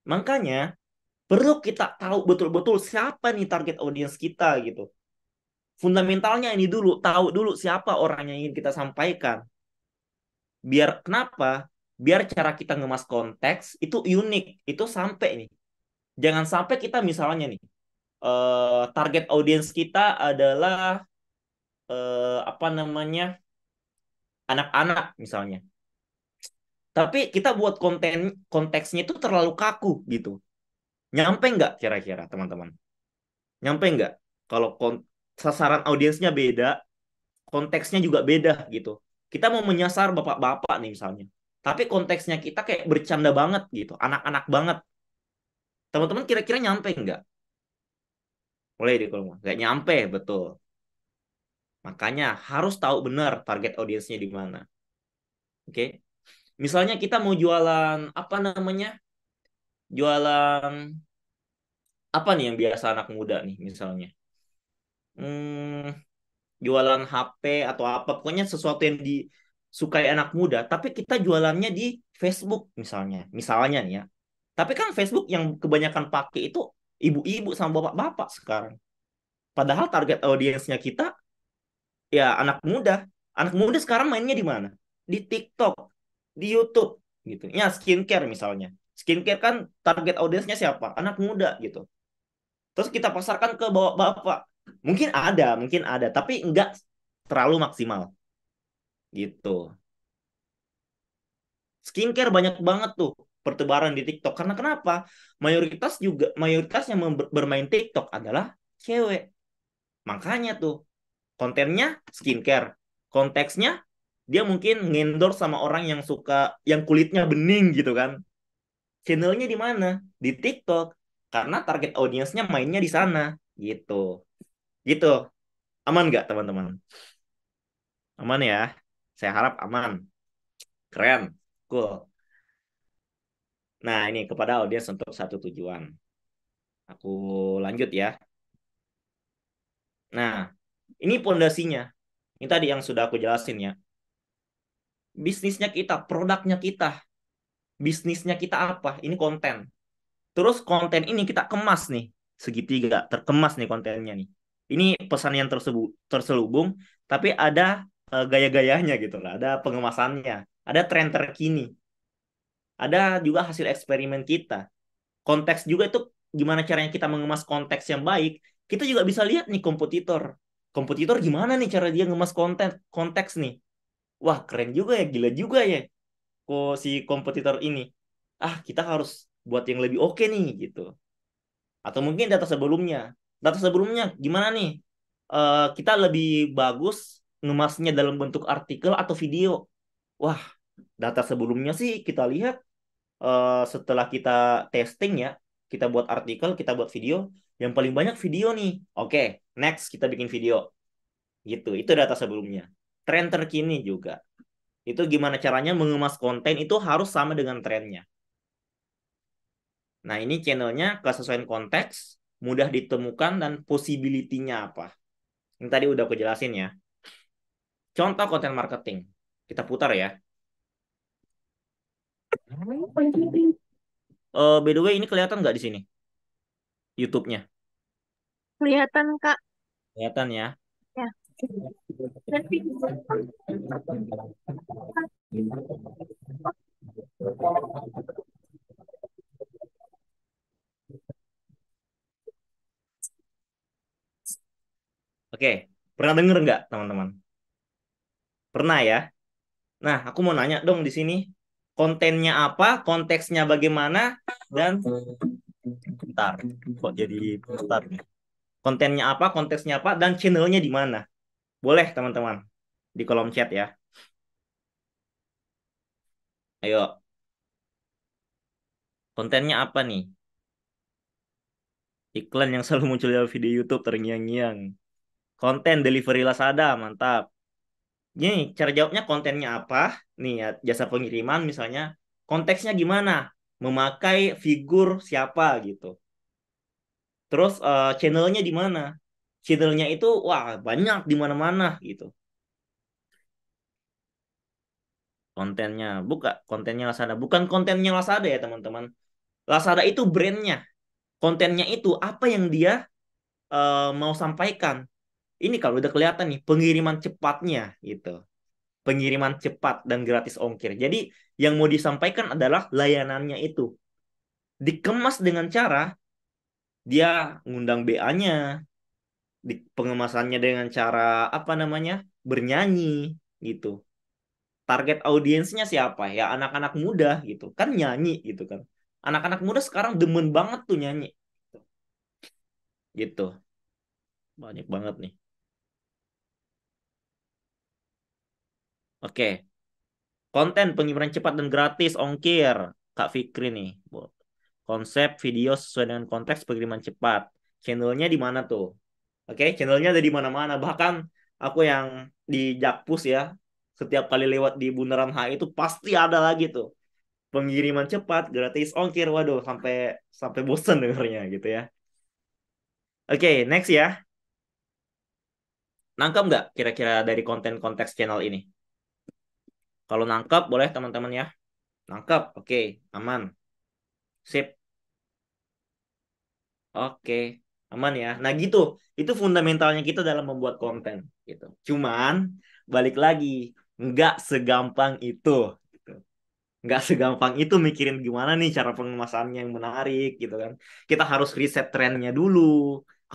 Makanya perlu kita tahu betul-betul siapa nih target audiens kita gitu. Fundamentalnya ini dulu, tahu dulu siapa orang yang ingin kita sampaikan. Biar kenapa? Biar cara kita ngemas konteks itu unik, itu sampai nih. Jangan sampai kita misalnya nih uh, target audiens kita adalah uh, apa namanya? anak-anak misalnya tapi kita buat konten konteksnya itu terlalu kaku gitu nyampe nggak kira-kira teman-teman nyampe nggak kalau sasaran audiensnya beda konteksnya juga beda gitu kita mau menyasar bapak-bapak nih misalnya tapi konteksnya kita kayak bercanda banget gitu anak-anak banget teman-teman kira-kira nyampe nggak mulai di kolom nggak nyampe betul makanya harus tahu benar target audiensnya di mana oke okay? Misalnya kita mau jualan apa namanya? Jualan apa nih yang biasa anak muda nih misalnya? Hmm, jualan HP atau apa pokoknya sesuatu yang disukai anak muda, tapi kita jualannya di Facebook misalnya. Misalnya nih ya. Tapi kan Facebook yang kebanyakan pakai itu ibu-ibu sama bapak-bapak sekarang. Padahal target audiensnya kita ya anak muda. Anak muda sekarang mainnya di mana? Di TikTok di YouTube gitu. Ya skincare misalnya. Skincare kan target audiensnya siapa? Anak muda gitu. Terus kita pasarkan ke bawa bapak Mungkin ada, mungkin ada, tapi enggak terlalu maksimal. Gitu. Skincare banyak banget tuh pertebaran di TikTok. Karena kenapa? Mayoritas juga mayoritas yang bermain TikTok adalah cewek. Makanya tuh kontennya skincare, konteksnya dia mungkin ngendor sama orang yang suka yang kulitnya bening gitu kan channelnya di mana di TikTok karena target audiensnya mainnya di sana gitu gitu aman nggak teman-teman aman ya saya harap aman keren cool nah ini kepada audiens untuk satu tujuan aku lanjut ya nah ini pondasinya ini tadi yang sudah aku jelasin ya bisnisnya kita, produknya kita, bisnisnya kita apa? Ini konten. Terus konten ini kita kemas nih segitiga, terkemas nih kontennya nih. Ini pesan yang tersebut terselubung, tapi ada e, gaya-gayanya gitu lah, ada pengemasannya, ada tren terkini, ada juga hasil eksperimen kita. Konteks juga itu gimana caranya kita mengemas konteks yang baik. Kita juga bisa lihat nih kompetitor, kompetitor gimana nih cara dia ngemas konten konteks nih wah keren juga ya gila juga ya kok si kompetitor ini ah kita harus buat yang lebih oke okay nih gitu atau mungkin data sebelumnya data sebelumnya gimana nih uh, kita lebih bagus ngemasnya dalam bentuk artikel atau video wah data sebelumnya sih kita lihat uh, setelah kita testing ya kita buat artikel kita buat video yang paling banyak video nih oke okay, next kita bikin video gitu itu data sebelumnya tren terkini juga. Itu gimana caranya mengemas konten itu harus sama dengan trennya. Nah, ini channelnya kesesuaian konteks, mudah ditemukan, dan possibility-nya apa. Yang tadi udah aku jelasin ya. Contoh konten marketing. Kita putar ya. Uh, by the way, ini kelihatan nggak di sini? YouTube-nya. Kelihatan, Kak. Kelihatan ya. Oke, pernah denger nggak teman-teman? Pernah ya? Nah, aku mau nanya dong di sini, kontennya apa, konteksnya bagaimana, dan... Bentar, kok jadi bentar. Kontennya apa, konteksnya apa, dan channelnya di mana? Boleh teman-teman di kolom chat ya. Ayo. Kontennya apa nih? Iklan yang selalu muncul dalam video YouTube terngiang-ngiang. Konten delivery Lazada, mantap. Nih, cara jawabnya kontennya apa? Nih, ya, jasa pengiriman misalnya. Konteksnya gimana? Memakai figur siapa gitu. Terus uh, channelnya di mana? channelnya itu wah banyak di mana-mana gitu kontennya buka kontennya Lazada bukan kontennya Lazada ya teman-teman Lazada itu brandnya kontennya itu apa yang dia uh, mau sampaikan ini kalau udah kelihatan nih pengiriman cepatnya gitu pengiriman cepat dan gratis ongkir jadi yang mau disampaikan adalah layanannya itu dikemas dengan cara dia ngundang BA-nya di pengemasannya dengan cara apa namanya bernyanyi gitu target audiensnya siapa ya anak-anak muda gitu kan nyanyi gitu kan anak-anak muda sekarang demen banget tuh nyanyi gitu, gitu. banyak banget nih oke konten pengibaran cepat dan gratis ongkir kak Fikri nih konsep video sesuai dengan konteks pengiriman cepat channelnya di mana tuh Oke, okay? channelnya ada di mana-mana. Bahkan aku yang di Jakpus ya, setiap kali lewat di Bundaran HI itu pasti ada lagi tuh. Pengiriman cepat, gratis ongkir. Waduh, sampai sampai bosen dengernya gitu ya. Oke, okay, next ya. Nangkap nggak kira-kira dari konten konteks channel ini? Kalau nangkap, boleh teman-teman ya. Nangkap, oke, okay. aman. Sip. Oke. Okay aman ya nah gitu itu fundamentalnya kita dalam membuat konten gitu cuman balik lagi nggak segampang itu gitu. nggak segampang itu mikirin gimana nih cara pengemasannya yang menarik gitu kan kita harus riset trennya dulu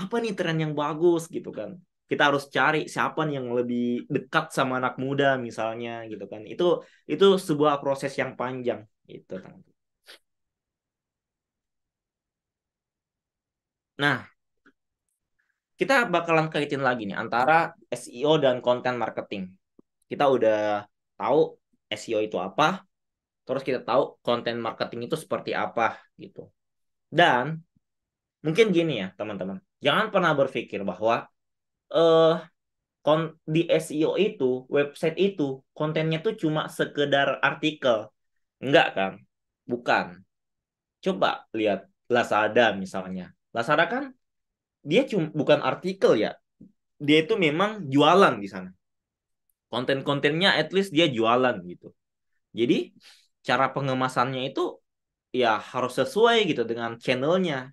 apa nih tren yang bagus gitu kan kita harus cari siapa nih yang lebih dekat sama anak muda misalnya gitu kan itu itu sebuah proses yang panjang itu nah kita bakalan kaitin lagi nih antara SEO dan content marketing. Kita udah tahu SEO itu apa, terus kita tahu content marketing itu seperti apa gitu. Dan mungkin gini ya teman-teman, jangan pernah berpikir bahwa eh uh, di SEO itu, website itu kontennya tuh cuma sekedar artikel. Enggak kan? Bukan. Coba lihat Lazada misalnya. Lazada kan dia cuma bukan artikel ya dia itu memang jualan di sana konten-kontennya at least dia jualan gitu jadi cara pengemasannya itu ya harus sesuai gitu dengan channelnya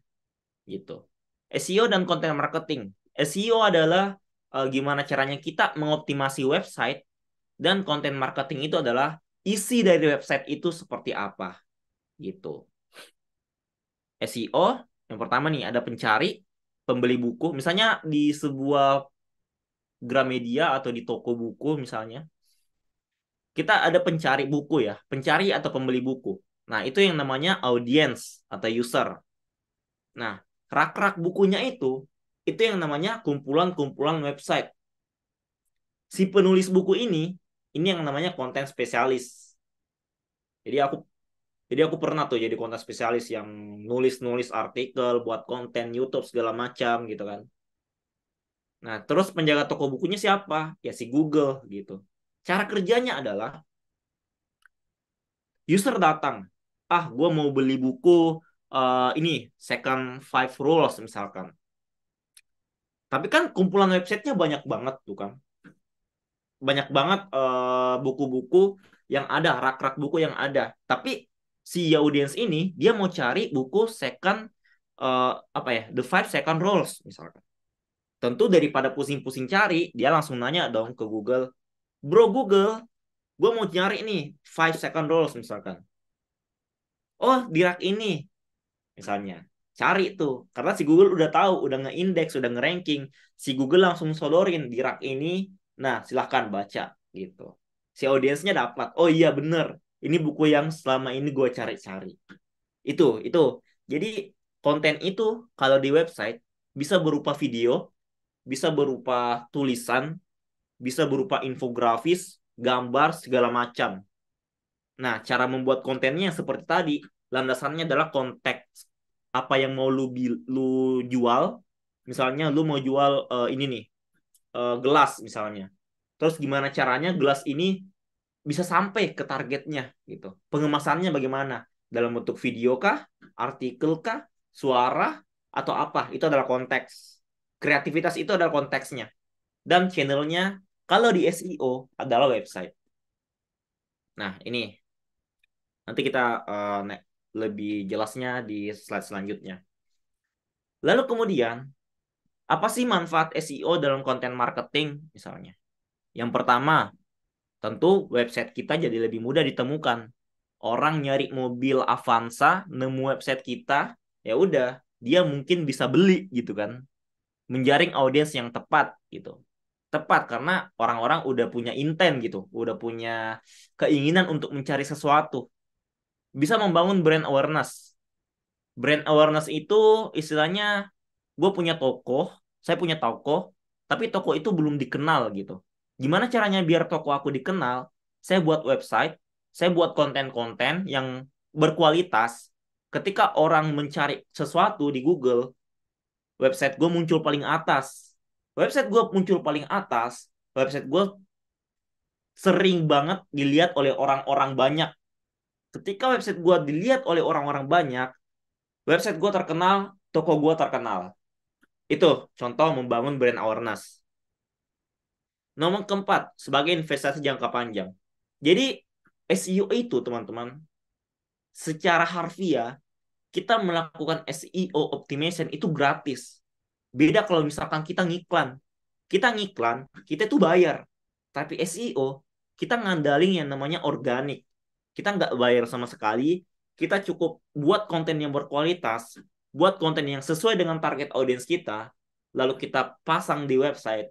gitu SEO dan konten marketing SEO adalah e, gimana caranya kita mengoptimasi website dan konten marketing itu adalah isi dari website itu seperti apa gitu. SEO yang pertama nih ada pencari, pembeli buku, misalnya di sebuah Gramedia atau di toko buku misalnya, kita ada pencari buku ya, pencari atau pembeli buku. Nah, itu yang namanya audience atau user. Nah, rak-rak bukunya itu, itu yang namanya kumpulan-kumpulan website. Si penulis buku ini, ini yang namanya konten spesialis. Jadi aku jadi aku pernah tuh jadi konten spesialis yang nulis-nulis artikel, buat konten YouTube segala macam gitu kan. Nah, terus penjaga toko bukunya siapa? Ya si Google gitu. Cara kerjanya adalah user datang, ah gue mau beli buku uh, ini second five rules misalkan. Tapi kan kumpulan websitenya banyak banget tuh kan. Banyak banget eh, buku-buku uh, buku -buku yang ada, rak-rak buku yang ada. Tapi si audience ini dia mau cari buku second uh, apa ya the five second rules misalkan tentu daripada pusing-pusing cari dia langsung nanya dong ke Google bro Google gue mau nyari nih five second rules misalkan oh di rak ini misalnya cari tuh karena si Google udah tahu udah ngeindeks udah ngeranking si Google langsung sodorin di rak ini nah silahkan baca gitu si audiensnya dapat oh iya bener ini buku yang selama ini gue cari-cari itu itu jadi konten itu kalau di website bisa berupa video bisa berupa tulisan bisa berupa infografis gambar segala macam nah cara membuat kontennya seperti tadi landasannya adalah konteks apa yang mau lu lu jual misalnya lu mau jual uh, ini nih uh, gelas misalnya terus gimana caranya gelas ini bisa sampai ke targetnya gitu. Pengemasannya bagaimana? Dalam bentuk video kah, artikel kah, suara atau apa? Itu adalah konteks. Kreativitas itu adalah konteksnya. Dan channelnya kalau di SEO adalah website. Nah, ini nanti kita uh, lebih jelasnya di slide selanjutnya. Lalu kemudian apa sih manfaat SEO dalam konten marketing misalnya? Yang pertama, Tentu website kita jadi lebih mudah ditemukan. Orang nyari mobil Avanza, nemu website kita, ya udah, dia mungkin bisa beli gitu kan. Menjaring audiens yang tepat gitu. Tepat karena orang-orang udah punya intent gitu, udah punya keinginan untuk mencari sesuatu. Bisa membangun brand awareness. Brand awareness itu istilahnya gue punya toko, saya punya toko, tapi toko itu belum dikenal gitu gimana caranya biar toko aku dikenal? Saya buat website, saya buat konten-konten yang berkualitas. Ketika orang mencari sesuatu di Google, website gue muncul paling atas. Website gue muncul paling atas, website gue sering banget dilihat oleh orang-orang banyak. Ketika website gue dilihat oleh orang-orang banyak, website gue terkenal, toko gue terkenal. Itu contoh membangun brand awareness. Nomor keempat, sebagai investasi jangka panjang. Jadi SEO itu teman-teman, secara harfiah kita melakukan SEO optimization itu gratis. Beda kalau misalkan kita ngiklan. Kita ngiklan, kita tuh bayar. Tapi SEO, kita ngandalin yang namanya organik. Kita nggak bayar sama sekali, kita cukup buat konten yang berkualitas, buat konten yang sesuai dengan target audiens kita, lalu kita pasang di website.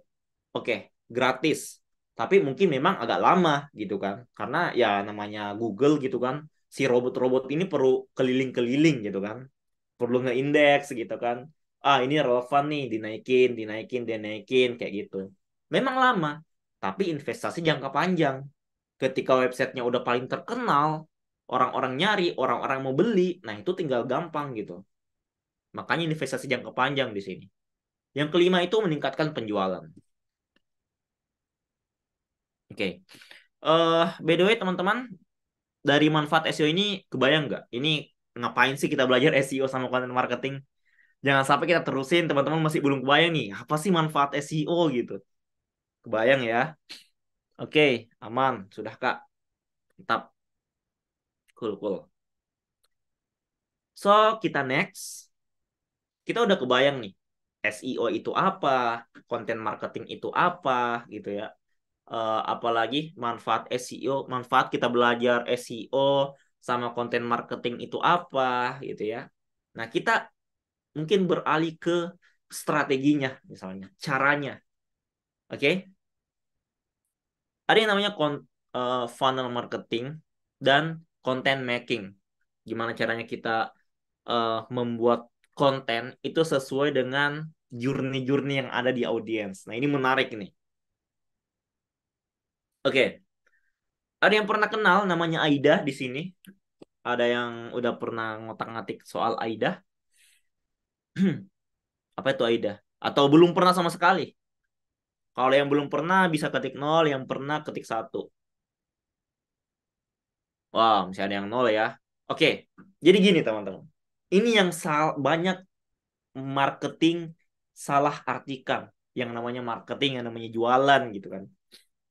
Oke, gratis tapi mungkin memang agak lama gitu kan karena ya namanya Google gitu kan si robot-robot ini perlu keliling-keliling gitu kan perlu ngeindeks gitu kan ah ini relevan nih dinaikin dinaikin dinaikin kayak gitu memang lama tapi investasi jangka panjang ketika websitenya udah paling terkenal orang-orang nyari orang-orang mau beli nah itu tinggal gampang gitu makanya investasi jangka panjang di sini yang kelima itu meningkatkan penjualan Oke. Okay. Uh, eh, by the way teman-teman, dari manfaat SEO ini kebayang nggak? Ini ngapain sih kita belajar SEO sama content marketing? Jangan sampai kita terusin teman-teman masih belum kebayang nih, apa sih manfaat SEO gitu. Kebayang ya. Oke, okay, aman, sudah Kak. tetap Cool, cool. So, kita next. Kita udah kebayang nih, SEO itu apa, content marketing itu apa gitu ya uh, apalagi manfaat SEO, manfaat kita belajar SEO sama konten marketing itu apa gitu ya. Nah, kita mungkin beralih ke strateginya misalnya, caranya. Oke. Okay? Ada yang namanya kon uh, funnel marketing dan content making. Gimana caranya kita uh, membuat konten itu sesuai dengan journey-journey yang ada di audiens. Nah, ini menarik nih Oke. Ada yang pernah kenal namanya Aida di sini? Ada yang udah pernah ngotak-ngatik soal Aida? [CLEARS THROAT] Apa itu Aida? Atau belum pernah sama sekali? Kalau yang belum pernah bisa ketik nol, yang pernah ketik satu. Wah, wow, masih ada yang nol ya. Oke, jadi gini teman-teman. Ini yang sal banyak marketing salah artikan yang namanya marketing, yang namanya jualan gitu kan.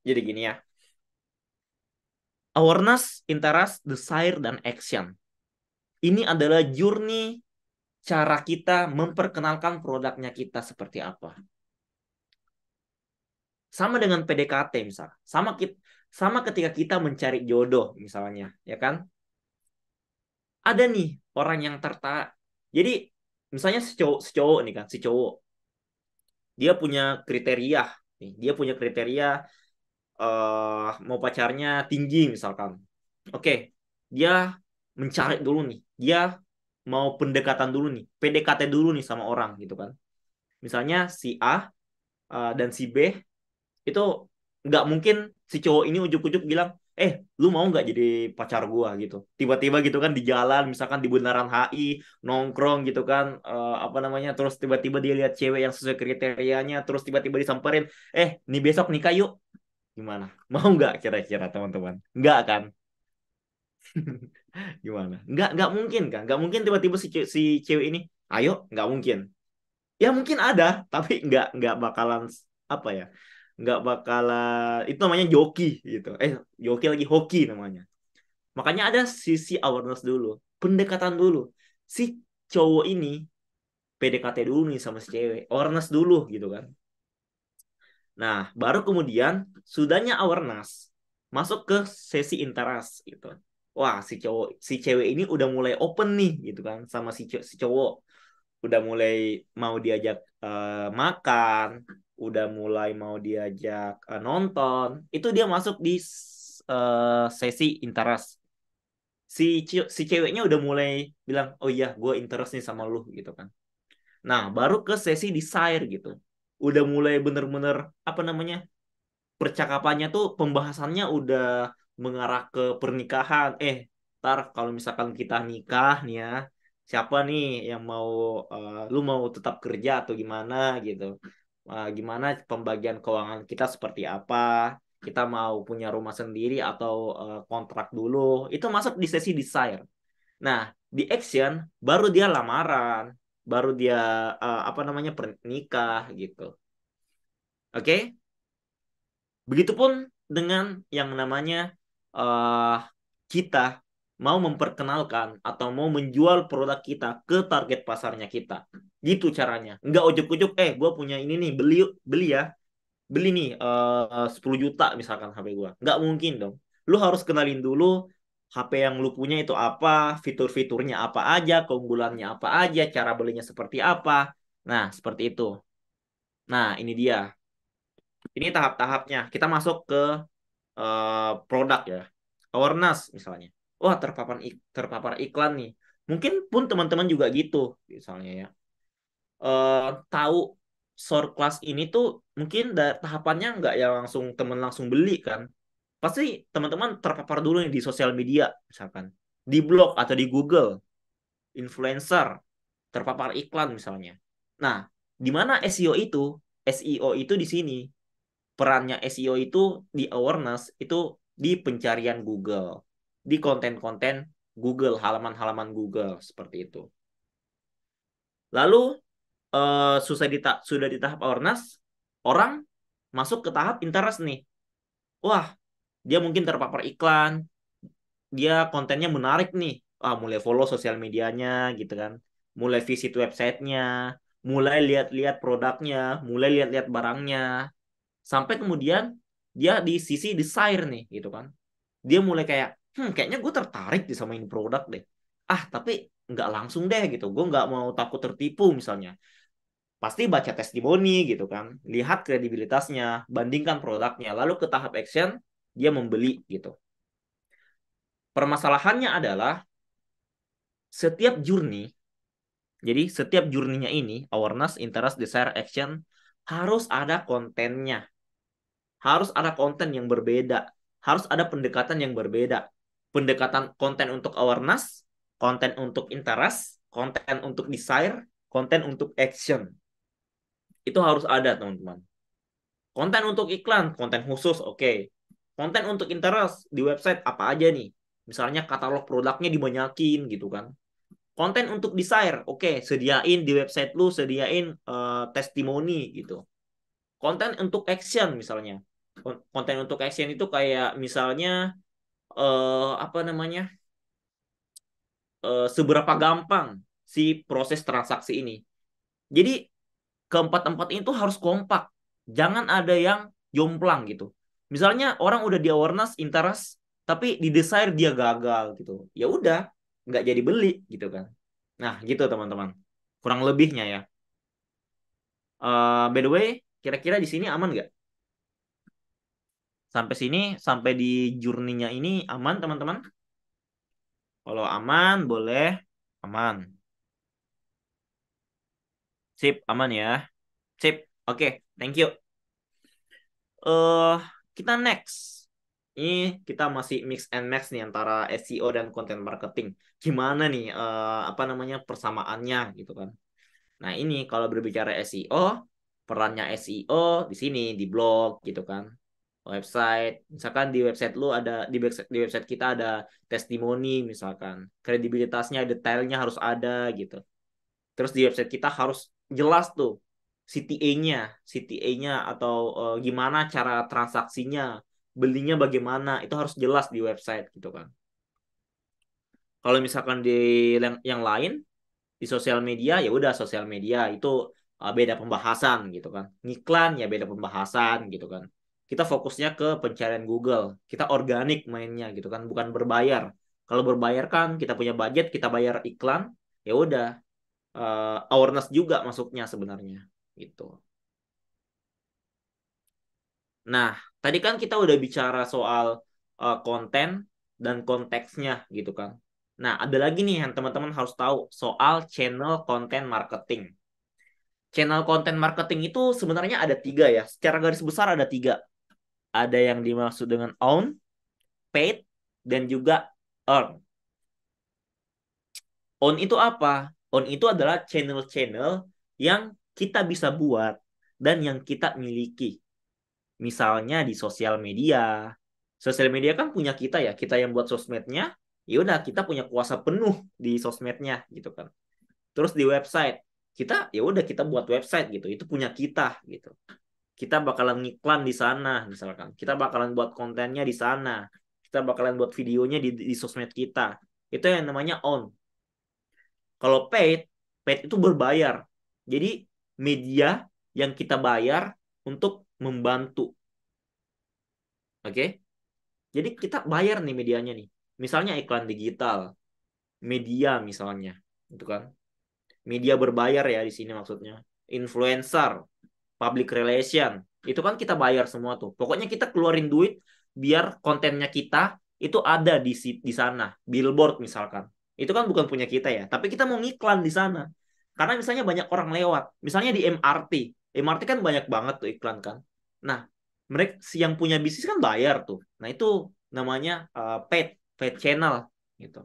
Jadi gini ya. Awareness, interest, desire, dan action. Ini adalah journey cara kita memperkenalkan produknya kita seperti apa. Sama dengan PDKT misalnya. Sama sama ketika kita mencari jodoh misalnya, ya kan? Ada nih orang yang tertarik. Jadi misalnya si cowok, si cowok nih kan, si cowok. Dia punya kriteria, dia punya kriteria uh, mau pacarnya tinggi misalkan. Oke, okay, dia mencari dulu nih. Dia mau pendekatan dulu nih, PDKT dulu nih sama orang gitu kan. Misalnya si A uh, dan si B itu nggak mungkin si cowok ini ujuk-ujuk bilang, eh lu mau nggak jadi pacar gua gitu. Tiba-tiba gitu kan di jalan, misalkan di bundaran HI nongkrong gitu kan, uh, apa namanya, terus tiba-tiba dia lihat cewek yang sesuai kriterianya, terus tiba-tiba disamperin, eh nih besok nikah yuk. Gimana? [LAUGHS] Mau nggak kira-kira teman-teman? Nggak kan? [LAUGHS] Gimana? Nggak, nggak mungkin kan? Nggak mungkin tiba-tiba si, si cewek ini, ayo, nggak mungkin. Ya mungkin ada, [LAUGHS] tapi nggak nggak bakalan apa ya? Nggak bakalan itu namanya joki gitu. Eh, joki lagi hoki namanya. Makanya ada sisi awareness dulu, pendekatan dulu. Si cowok ini PDKT dulu nih sama si cewek, awareness dulu gitu kan. Nah, baru kemudian sudahnya awareness masuk ke sesi interas gitu. Wah, si cowok si cewek ini udah mulai open nih gitu kan sama si cowok, si cowok udah mulai mau diajak uh, makan, udah mulai mau diajak uh, nonton. Itu dia masuk di uh, sesi interas. Si si ceweknya udah mulai bilang, "Oh iya, gue interest nih sama lu." gitu kan. Nah, baru ke sesi desire gitu udah mulai bener-bener apa namanya percakapannya tuh pembahasannya udah mengarah ke pernikahan eh tar kalau misalkan kita nikah nih ya siapa nih yang mau uh, lu mau tetap kerja atau gimana gitu uh, gimana pembagian keuangan kita seperti apa kita mau punya rumah sendiri atau uh, kontrak dulu itu masuk di sesi desire nah di action baru dia lamaran baru dia uh, apa namanya pernikah gitu. Oke? Okay? Begitupun dengan yang namanya uh, kita mau memperkenalkan atau mau menjual produk kita ke target pasarnya kita. Gitu caranya. Gak ujuk-ujuk, eh gue punya ini nih, beli beli ya. Beli nih eh, uh, 10 juta misalkan HP gue. gak mungkin dong. Lu harus kenalin dulu HP yang lu punya itu apa, fitur-fiturnya apa aja, keunggulannya apa aja, cara belinya seperti apa. Nah, seperti itu. Nah, ini dia. Ini tahap-tahapnya. Kita masuk ke uh, produk ya. Awareness misalnya. Wah, terpapar ik terpapar iklan nih. Mungkin pun teman-teman juga gitu misalnya ya. Uh, tahu short class ini tuh mungkin tahapannya nggak ya langsung teman langsung beli kan pasti teman-teman terpapar dulu nih di sosial media misalkan di blog atau di Google influencer terpapar iklan misalnya nah di mana SEO itu SEO itu di sini perannya SEO itu di awareness itu di pencarian Google di konten-konten Google halaman-halaman Google seperti itu lalu uh, susah di sudah di tahap awareness orang masuk ke tahap interest nih wah dia mungkin terpapar iklan dia kontennya menarik nih ah mulai follow sosial medianya gitu kan mulai visit websitenya mulai lihat-lihat produknya mulai lihat-lihat barangnya sampai kemudian dia di sisi desire nih gitu kan dia mulai kayak hmm kayaknya gue tertarik di sama ini produk deh ah tapi nggak langsung deh gitu gue nggak mau takut tertipu misalnya pasti baca testimoni gitu kan lihat kredibilitasnya bandingkan produknya lalu ke tahap action dia membeli gitu. Permasalahannya adalah setiap journey, jadi setiap journey-nya ini, awareness, interest, desire, action, harus ada kontennya. Harus ada konten yang berbeda. Harus ada pendekatan yang berbeda. Pendekatan konten untuk awareness, konten untuk interest, konten untuk desire, konten untuk action. Itu harus ada, teman-teman. Konten untuk iklan, konten khusus, oke. Okay konten untuk interest di website apa aja nih misalnya katalog produknya dibanyakin gitu kan konten untuk desire oke okay, sediain di website lu sediain uh, testimoni gitu konten untuk action misalnya konten untuk action itu kayak misalnya uh, apa namanya uh, seberapa gampang si proses transaksi ini jadi keempat-empat itu harus kompak jangan ada yang jomplang gitu Misalnya orang udah di awareness, interest, tapi di desire dia gagal gitu. Ya udah, nggak jadi beli gitu kan. Nah gitu teman-teman, kurang lebihnya ya. Uh, by the way, kira-kira di sini aman nggak? Sampai sini, sampai di journey-nya ini aman teman-teman? Kalau aman, boleh. Aman. Sip, aman ya. Sip, oke. Okay, thank you. uh, kita next. Ini kita masih mix and match nih antara SEO dan content marketing. Gimana nih uh, apa namanya persamaannya gitu kan. Nah, ini kalau berbicara SEO, perannya SEO di sini di blog gitu kan website misalkan di website lu ada di website di website kita ada testimoni misalkan kredibilitasnya detailnya harus ada gitu terus di website kita harus jelas tuh CTA-nya, CTA-nya atau uh, gimana cara transaksinya, belinya bagaimana, itu harus jelas di website gitu kan. Kalau misalkan di yang lain di sosial media ya udah sosial media itu uh, beda pembahasan gitu kan. Iklan ya beda pembahasan gitu kan. Kita fokusnya ke pencarian Google. Kita organik mainnya gitu kan, bukan berbayar. Kalau berbayar kan kita punya budget, kita bayar iklan, ya udah uh, awareness juga masuknya sebenarnya gitu. Nah, tadi kan kita udah bicara soal uh, konten dan konteksnya gitu kan. Nah, ada lagi nih yang teman-teman harus tahu soal channel konten marketing. Channel konten marketing itu sebenarnya ada tiga ya. Secara garis besar ada tiga. Ada yang dimaksud dengan own, paid, dan juga earn. Own itu apa? Own itu adalah channel-channel yang kita bisa buat dan yang kita miliki. Misalnya di sosial media. Sosial media kan punya kita ya, kita yang buat sosmednya, ya udah kita punya kuasa penuh di sosmednya gitu kan. Terus di website, kita ya udah kita buat website gitu, itu punya kita gitu. Kita bakalan ngiklan di sana misalkan, kita bakalan buat kontennya di sana, kita bakalan buat videonya di, di sosmed kita. Itu yang namanya on. Kalau paid, paid itu berbayar. Jadi media yang kita bayar untuk membantu. Oke? Okay? Jadi kita bayar nih medianya nih. Misalnya iklan digital, media misalnya, itu kan. Media berbayar ya di sini maksudnya. Influencer, public relation, itu kan kita bayar semua tuh. Pokoknya kita keluarin duit biar kontennya kita itu ada di di sana. Billboard misalkan. Itu kan bukan punya kita ya, tapi kita mau ngiklan di sana. Karena misalnya banyak orang lewat. Misalnya di MRT. MRT kan banyak banget tuh iklan kan. Nah, mereka yang punya bisnis kan bayar tuh. Nah, itu namanya uh, paid, paid channel gitu.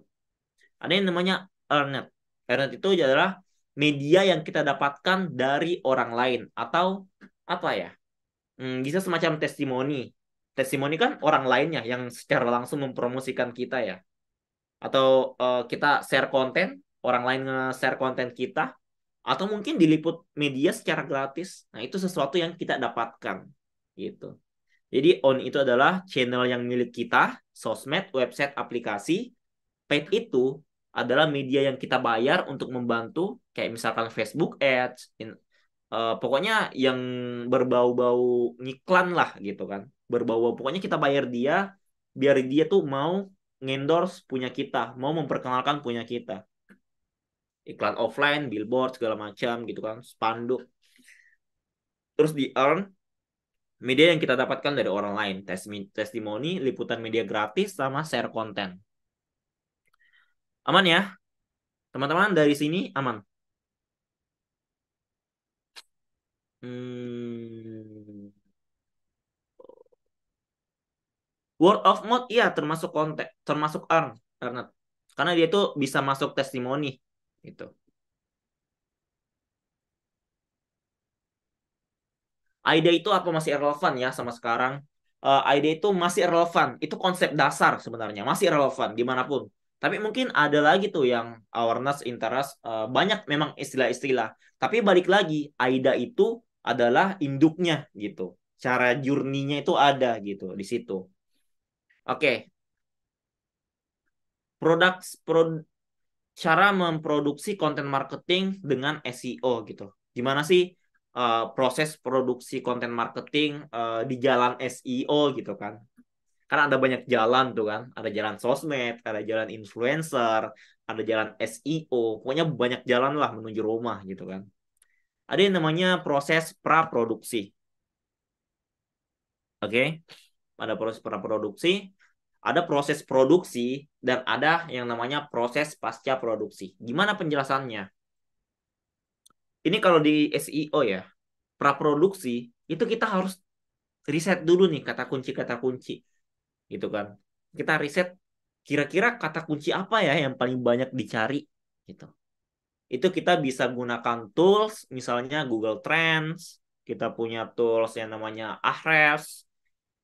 Ada yang namanya earned. Earned itu adalah media yang kita dapatkan dari orang lain atau apa ya? Hmm, bisa semacam testimoni. Testimoni kan orang lainnya yang secara langsung mempromosikan kita ya atau uh, kita share konten orang lain nge-share konten kita atau mungkin diliput media secara gratis. Nah, itu sesuatu yang kita dapatkan gitu. Jadi on itu adalah channel yang milik kita, sosmed, website, aplikasi. Paid itu adalah media yang kita bayar untuk membantu kayak misalkan Facebook Ads, in, uh, pokoknya yang berbau-bau ngiklan lah gitu kan. Berbau-bau pokoknya kita bayar dia biar dia tuh mau ngendorse punya kita, mau memperkenalkan punya kita iklan offline, billboard segala macam gitu kan, spanduk. Terus di earn media yang kita dapatkan dari orang lain, testimoni, liputan media gratis sama share konten. Aman ya? Teman-teman dari sini aman. Hmm. Word of mouth iya termasuk konten, termasuk earn, earned. Karena dia tuh bisa masuk testimoni, itu. Ide itu apa masih relevan ya sama sekarang? Uh, ide itu masih relevan. Itu konsep dasar sebenarnya, masih relevan dimanapun. Tapi mungkin ada lagi tuh yang awareness, interest, uh, banyak memang istilah-istilah. Tapi balik lagi, AIDA itu adalah induknya gitu. Cara jurninya itu ada gitu di situ. Oke, okay. produk pro, cara memproduksi konten marketing dengan SEO gitu. Gimana sih uh, proses produksi konten marketing uh, di jalan SEO gitu kan? Karena ada banyak jalan tuh kan, ada jalan sosmed, ada jalan influencer, ada jalan SEO, pokoknya banyak jalan lah menuju rumah gitu kan. Ada yang namanya proses praproduksi. Oke, okay? pada proses praproduksi ada proses produksi dan ada yang namanya proses pasca produksi. Gimana penjelasannya? Ini kalau di SEO ya, praproduksi itu kita harus riset dulu nih kata kunci-kata kunci. Gitu kan. Kita riset kira-kira kata kunci apa ya yang paling banyak dicari gitu. Itu kita bisa gunakan tools misalnya Google Trends, kita punya tools yang namanya Ahrefs,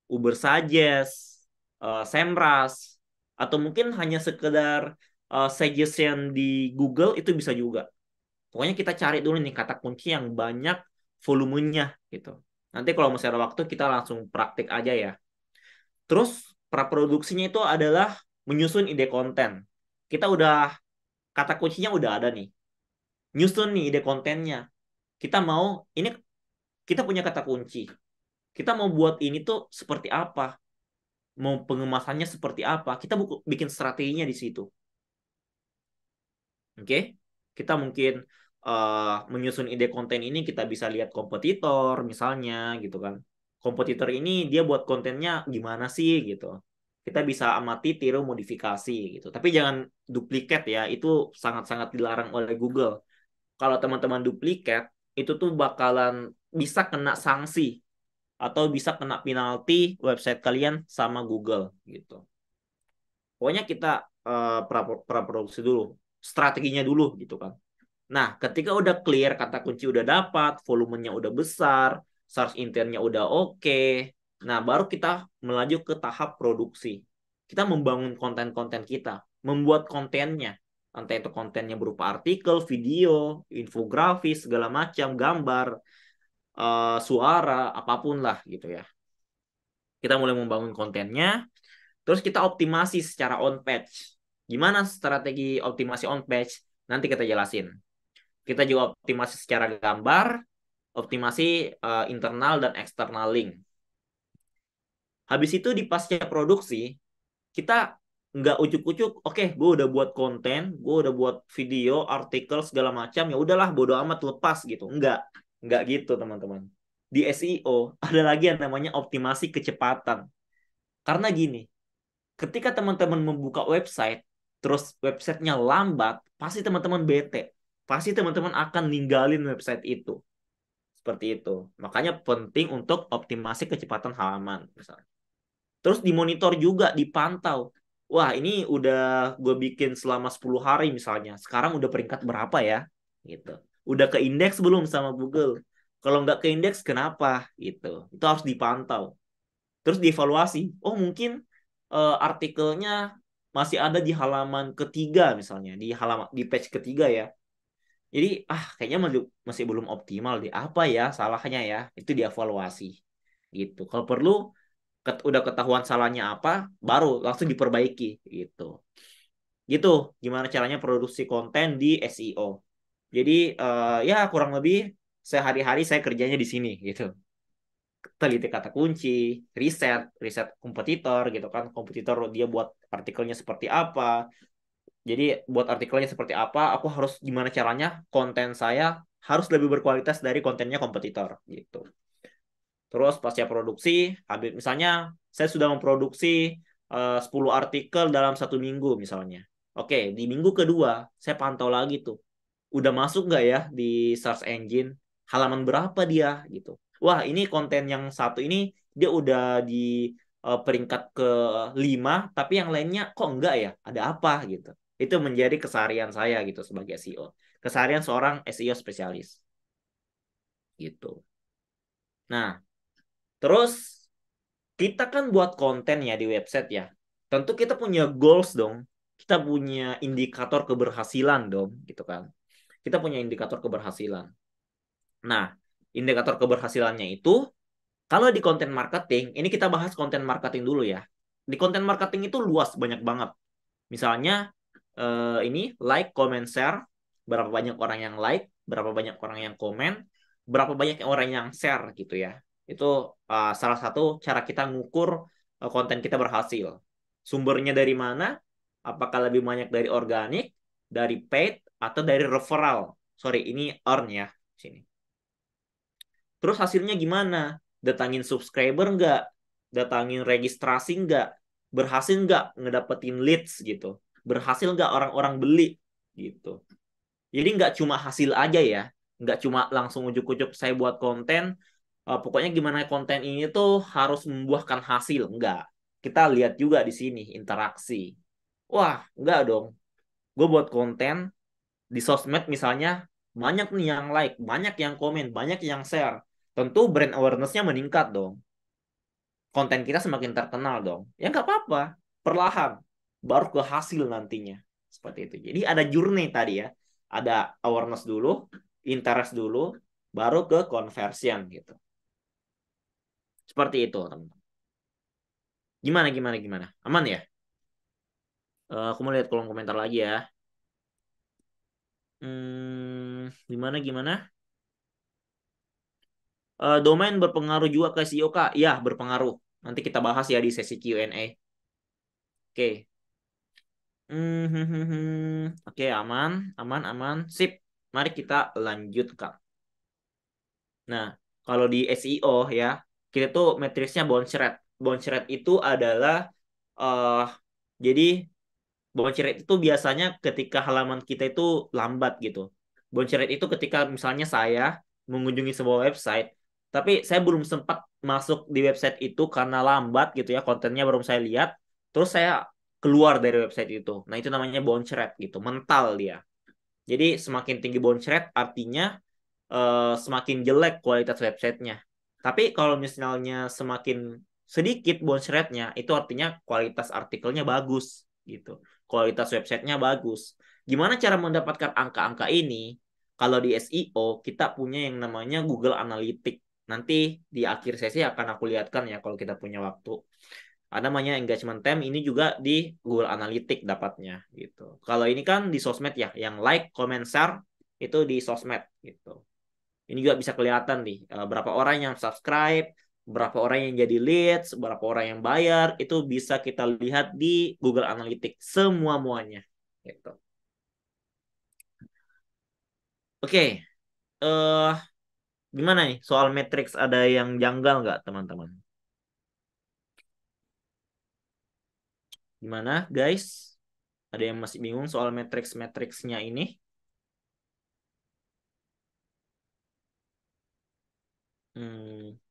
Uber Suggest, uh, eh, Semras atau mungkin hanya sekedar uh, suggestion di Google itu bisa juga. Pokoknya kita cari dulu nih kata kunci yang banyak volumenya gitu. Nanti kalau masih ada waktu kita langsung praktik aja ya. Terus praproduksinya itu adalah menyusun ide konten. Kita udah kata kuncinya udah ada nih. Nyusun nih ide kontennya. Kita mau ini kita punya kata kunci. Kita mau buat ini tuh seperti apa? mau pengemasannya seperti apa kita buku, bikin strateginya di situ oke okay? kita mungkin uh, menyusun ide konten ini kita bisa lihat kompetitor misalnya gitu kan kompetitor ini dia buat kontennya gimana sih gitu kita bisa amati tiru modifikasi gitu tapi jangan duplikat ya itu sangat-sangat dilarang oleh Google kalau teman-teman duplikat itu tuh bakalan bisa kena sanksi atau bisa kena penalti website kalian sama Google gitu. Pokoknya kita uh, eh, produksi dulu, strateginya dulu gitu kan. Nah, ketika udah clear kata kunci udah dapat, volumenya udah besar, search internnya udah oke. Okay, nah, baru kita melaju ke tahap produksi. Kita membangun konten-konten kita, membuat kontennya. Entah itu kontennya berupa artikel, video, infografis, segala macam, gambar uh, suara apapun lah gitu ya kita mulai membangun kontennya terus kita optimasi secara on page gimana strategi optimasi on page nanti kita jelasin kita juga optimasi secara gambar optimasi uh, internal dan eksternal link habis itu di pasca produksi kita nggak ujuk-ujuk oke okay, gue udah buat konten gue udah buat video artikel segala macam ya udahlah bodo amat lepas gitu nggak. Nggak gitu, teman-teman. Di SEO, ada lagi yang namanya optimasi kecepatan. Karena gini, ketika teman-teman membuka website, terus websitenya lambat, pasti teman-teman bete. Pasti teman-teman akan ninggalin website itu. Seperti itu. Makanya penting untuk optimasi kecepatan halaman. Misalnya. Terus dimonitor juga, dipantau. Wah, ini udah gue bikin selama 10 hari misalnya. Sekarang udah peringkat berapa ya? Gitu udah ke indeks belum sama Google kalau nggak ke indeks kenapa gitu itu harus dipantau terus dievaluasi oh mungkin uh, artikelnya masih ada di halaman ketiga misalnya di halaman di page ketiga ya jadi ah kayaknya masih, masih belum optimal di apa ya salahnya ya itu dievaluasi gitu kalau perlu ket, udah ketahuan salahnya apa baru langsung diperbaiki gitu gitu gimana caranya produksi konten di SEO jadi uh, ya kurang lebih sehari-hari saya kerjanya di sini gitu. Teliti kata kunci, riset, riset kompetitor gitu kan. Kompetitor dia buat artikelnya seperti apa. Jadi buat artikelnya seperti apa, aku harus gimana caranya konten saya harus lebih berkualitas dari kontennya kompetitor gitu. Terus pas pasca produksi, habis misalnya saya sudah memproduksi eh, uh, 10 artikel dalam satu minggu misalnya. Oke, di minggu kedua saya pantau lagi tuh udah masuk nggak ya di search engine halaman berapa dia gitu wah ini konten yang satu ini dia udah di uh, peringkat ke lima tapi yang lainnya kok enggak ya ada apa gitu itu menjadi kesarian saya gitu sebagai SEO kesarian seorang SEO spesialis gitu nah terus kita kan buat konten ya di website ya tentu kita punya goals dong kita punya indikator keberhasilan dong gitu kan kita punya indikator keberhasilan. Nah, indikator keberhasilannya itu kalau di konten marketing, ini kita bahas konten marketing dulu ya. Di konten marketing itu luas banyak banget. Misalnya eh, ini like, comment, share, berapa banyak orang yang like, berapa banyak orang yang komen, berapa banyak orang yang share gitu ya. Itu eh, salah satu cara kita ngukur eh, konten kita berhasil. Sumbernya dari mana? Apakah lebih banyak dari organik, dari paid, atau dari referral. Sorry, ini earn ya sini. Terus hasilnya gimana? Datangin subscriber nggak? Datangin registrasi nggak? Berhasil nggak ngedapetin leads gitu? Berhasil nggak orang-orang beli gitu? Jadi nggak cuma hasil aja ya, nggak cuma langsung ujuk-ujuk saya buat konten, eh, pokoknya gimana konten ini tuh harus membuahkan hasil, nggak. Kita lihat juga di sini interaksi. Wah, nggak dong. Gue buat konten, di sosmed misalnya banyak nih yang like, banyak yang komen, banyak yang share. Tentu brand awareness-nya meningkat dong. Konten kita semakin terkenal dong. Ya nggak apa-apa, perlahan. Baru ke hasil nantinya. Seperti itu. Jadi ada journey tadi ya. Ada awareness dulu, interest dulu, baru ke conversion gitu. Seperti itu, teman-teman. Gimana, gimana, gimana? Aman ya? Eh, aku mau lihat kolom komentar lagi ya. Hmm, gimana gimana? Uh, domain berpengaruh juga ke SEO kak? Ya berpengaruh. Nanti kita bahas ya di sesi Q&A. Oke. Okay. Hmm, hmm, hmm, hmm, Oke okay, aman, aman, aman. Sip. Mari kita lanjut kak. Nah kalau di SEO ya kita tuh matriksnya bounce rate. Bounce rate itu adalah uh, jadi bounce rate itu biasanya ketika halaman kita itu lambat gitu. Bounce rate itu ketika misalnya saya mengunjungi sebuah website, tapi saya belum sempat masuk di website itu karena lambat gitu ya, kontennya belum saya lihat, terus saya keluar dari website itu. Nah, itu namanya bounce rate gitu, mental dia. Jadi semakin tinggi bounce rate artinya uh, semakin jelek kualitas websitenya. Tapi kalau misalnya semakin sedikit bounce rate-nya, itu artinya kualitas artikelnya bagus gitu kualitas websitenya bagus. Gimana cara mendapatkan angka-angka ini? Kalau di SEO, kita punya yang namanya Google Analytics. Nanti di akhir sesi akan aku lihatkan ya kalau kita punya waktu. Ada namanya engagement time ini juga di Google Analytics dapatnya gitu. Kalau ini kan di sosmed ya, yang like, comment, share itu di sosmed gitu. Ini juga bisa kelihatan nih eh, berapa orang yang subscribe, berapa orang yang jadi leads, berapa orang yang bayar, itu bisa kita lihat di Google Analytics semua muanya. Gitu. Oke, okay. uh, eh, gimana nih soal matrix ada yang janggal nggak teman-teman? Gimana guys? Ada yang masih bingung soal matrix-matrixnya ini? Hmm.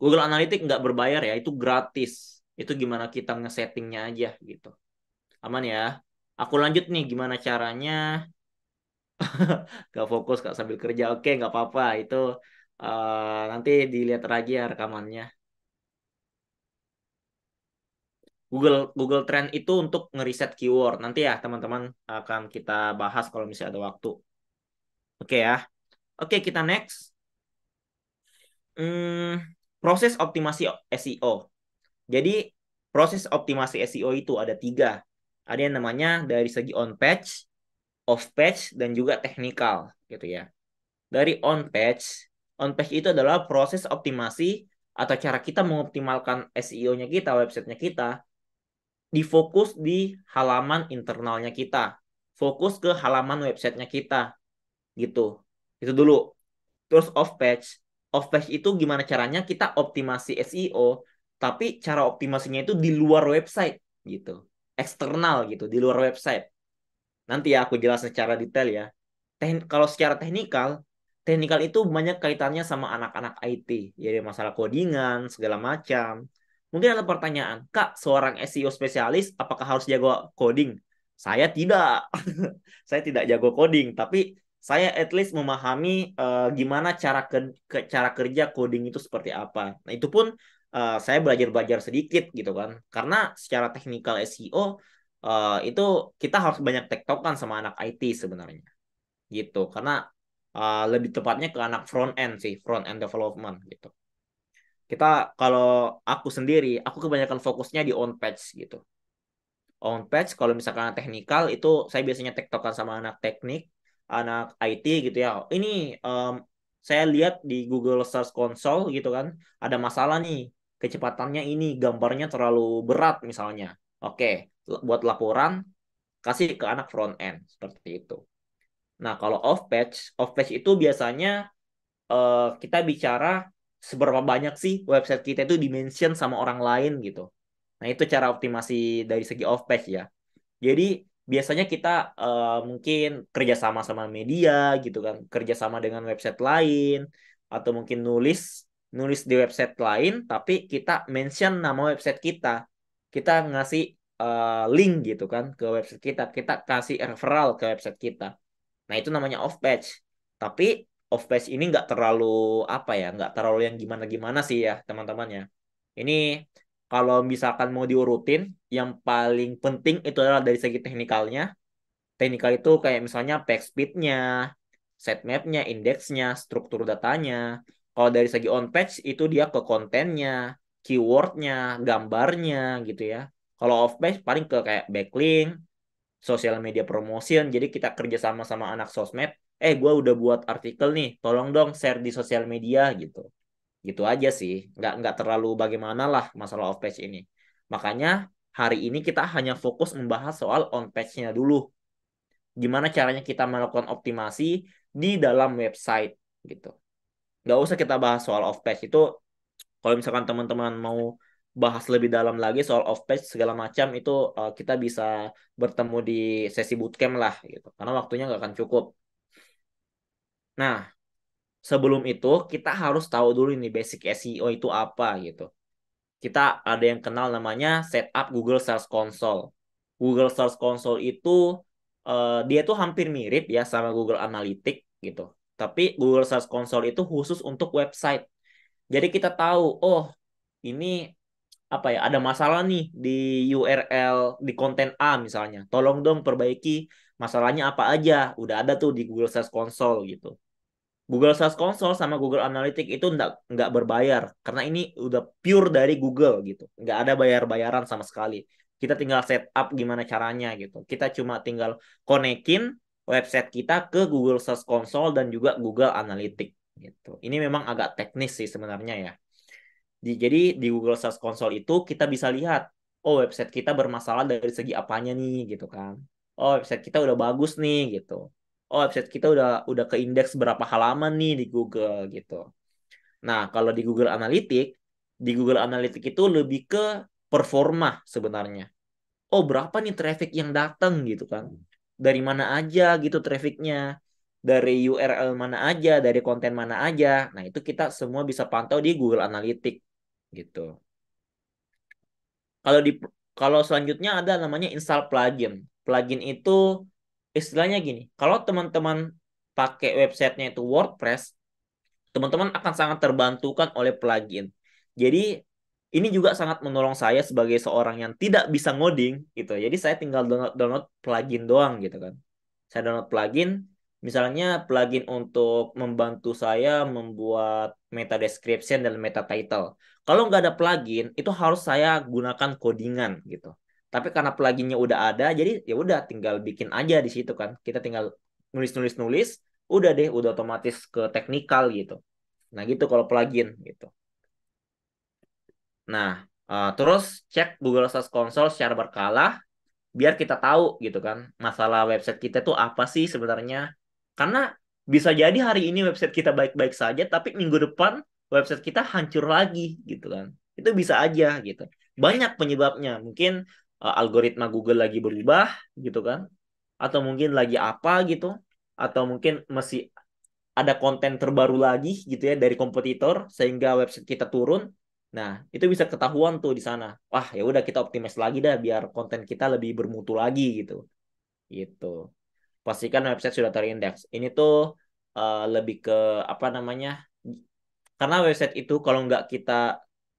Google Analytics nggak berbayar ya, itu gratis. Itu gimana kita nge-settingnya aja gitu. Aman ya. Aku lanjut nih gimana caranya [LAUGHS] nggak fokus kak sambil kerja. Oke nggak apa-apa itu uh, nanti dilihat lagi ya rekamannya. Google Google Trend itu untuk ngeriset keyword. Nanti ya teman-teman akan kita bahas kalau misalnya ada waktu. Oke ya. Oke kita next. Hmm, proses optimasi SEO. Jadi proses optimasi SEO itu ada tiga. Ada yang namanya dari segi on page, off page, dan juga technical gitu ya. Dari on page, on page itu adalah proses optimasi atau cara kita mengoptimalkan SEO-nya kita, websitenya kita, difokus di halaman internalnya kita, fokus ke halaman websitenya kita, gitu. Itu dulu. Terus off page, off page itu gimana caranya kita optimasi SEO tapi cara optimasinya itu di luar website gitu eksternal gitu di luar website nanti ya aku jelasin secara detail ya kalau secara teknikal teknikal itu banyak kaitannya sama anak-anak IT jadi masalah codingan segala macam mungkin ada pertanyaan kak seorang SEO spesialis apakah harus jago coding saya tidak [LAUGHS] saya tidak jago coding tapi saya at least memahami uh, gimana cara ke, ke cara kerja coding itu seperti apa. Nah, itu pun uh, saya belajar-belajar sedikit gitu kan. Karena secara teknikal SEO uh, eh, itu kita harus banyak tektokan sama anak IT sebenarnya. Gitu. Karena uh, lebih tepatnya ke anak front end sih, front end development gitu. Kita kalau aku sendiri, aku kebanyakan fokusnya di on page gitu on page kalau misalkan teknikal itu saya biasanya tektokan sama anak teknik anak IT gitu ya. Ini um, saya lihat di Google Search Console gitu kan, ada masalah nih, kecepatannya ini gambarnya terlalu berat misalnya. Oke, buat laporan kasih ke anak front end seperti itu. Nah, kalau off page, off page itu biasanya uh, kita bicara seberapa banyak sih website kita itu dimention sama orang lain gitu. Nah, itu cara optimasi dari segi off page ya. Jadi biasanya kita uh, mungkin kerjasama sama media gitu kan kerjasama dengan website lain atau mungkin nulis nulis di website lain tapi kita mention nama website kita kita ngasih uh, link gitu kan ke website kita kita kasih referral ke website kita nah itu namanya off page tapi off page ini nggak terlalu apa ya nggak terlalu yang gimana gimana sih ya teman-temannya ini kalau misalkan mau diurutin, yang paling penting itu adalah dari segi teknikalnya. Teknikal itu kayak misalnya backspeednya, sitemapnya, indeksnya, struktur datanya. Kalau dari segi on-page itu dia ke kontennya, keywordnya, gambarnya gitu ya. Kalau off-page paling ke kayak backlink, social media promotion. Jadi kita kerja sama sama anak sosmed. Eh, gue udah buat artikel nih, tolong dong share di sosial media gitu. Gitu aja sih, nggak nggak terlalu bagaimana lah masalah off page ini. Makanya hari ini kita hanya fokus membahas soal on page-nya dulu. Gimana caranya kita melakukan optimasi di dalam website gitu. Nggak usah kita bahas soal off page itu kalau misalkan teman-teman mau bahas lebih dalam lagi soal off page segala macam itu uh, kita bisa bertemu di sesi bootcamp lah gitu karena waktunya nggak akan cukup. Nah sebelum itu kita harus tahu dulu ini basic SEO itu apa gitu. Kita ada yang kenal namanya setup Google Search Console. Google Search Console itu uh, dia tuh hampir mirip ya sama Google Analytics gitu. Tapi Google Search Console itu khusus untuk website. Jadi kita tahu, oh ini apa ya ada masalah nih di URL di konten A misalnya. Tolong dong perbaiki masalahnya apa aja. Udah ada tuh di Google Search Console gitu. Google Search Console sama Google Analytics itu enggak nggak berbayar karena ini udah pure dari Google gitu nggak ada bayar-bayaran sama sekali kita tinggal setup gimana caranya gitu kita cuma tinggal konekin website kita ke Google Search Console dan juga Google Analytics gitu ini memang agak teknis sih sebenarnya ya di, jadi di Google Search Console itu kita bisa lihat oh website kita bermasalah dari segi apanya nih gitu kan oh website kita udah bagus nih gitu oh website kita udah udah ke indeks berapa halaman nih di Google gitu. Nah, kalau di Google Analytics, di Google Analytics itu lebih ke performa sebenarnya. Oh, berapa nih traffic yang datang gitu kan? Dari mana aja gitu trafficnya? Dari URL mana aja? Dari konten mana aja? Nah, itu kita semua bisa pantau di Google Analytics gitu. Kalau di kalau selanjutnya ada namanya install plugin. Plugin itu istilahnya gini, kalau teman-teman pakai websitenya itu WordPress, teman-teman akan sangat terbantukan oleh plugin. Jadi ini juga sangat menolong saya sebagai seorang yang tidak bisa ngoding gitu. Jadi saya tinggal download, download plugin doang gitu kan. Saya download plugin, misalnya plugin untuk membantu saya membuat meta description dan meta title. Kalau nggak ada plugin, itu harus saya gunakan codingan gitu tapi karena pluginnya udah ada jadi ya udah tinggal bikin aja di situ kan kita tinggal nulis nulis nulis udah deh udah otomatis ke teknikal gitu nah gitu kalau plugin gitu nah uh, terus cek Google Search Console secara berkala biar kita tahu gitu kan masalah website kita tuh apa sih sebenarnya karena bisa jadi hari ini website kita baik-baik saja tapi minggu depan website kita hancur lagi gitu kan itu bisa aja gitu banyak penyebabnya mungkin Eh, algoritma Google lagi berubah gitu kan atau mungkin lagi apa gitu atau mungkin masih ada konten terbaru lagi gitu ya dari kompetitor sehingga website kita turun nah itu bisa ketahuan tuh di sana wah ya udah kita optimis lagi dah biar konten kita lebih bermutu lagi gitu gitu pastikan website sudah terindeks ini tuh uh, lebih ke apa namanya karena website itu kalau nggak kita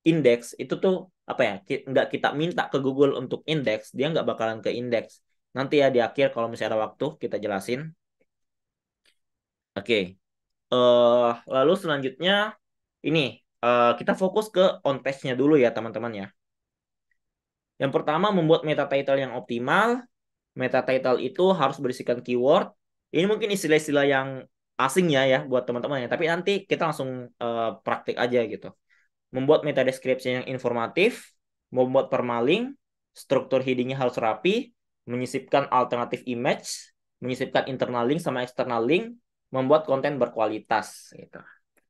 indeks itu tuh apa ya nggak kita minta ke Google untuk indeks dia nggak bakalan ke indeks nanti ya di akhir kalau misalnya ada waktu kita jelasin oke okay. uh, eh, lalu selanjutnya ini uh, kita fokus ke on page-nya dulu ya teman-teman ya yang pertama membuat meta title yang optimal meta title itu harus berisikan keyword ini mungkin istilah-istilah yang asing ya ya buat teman-teman ya tapi nanti kita langsung uh, praktik aja gitu membuat meta description yang informatif, membuat permaling, struktur headingnya harus rapi, menyisipkan alternatif image, menyisipkan internal link sama external link, membuat konten berkualitas gitu.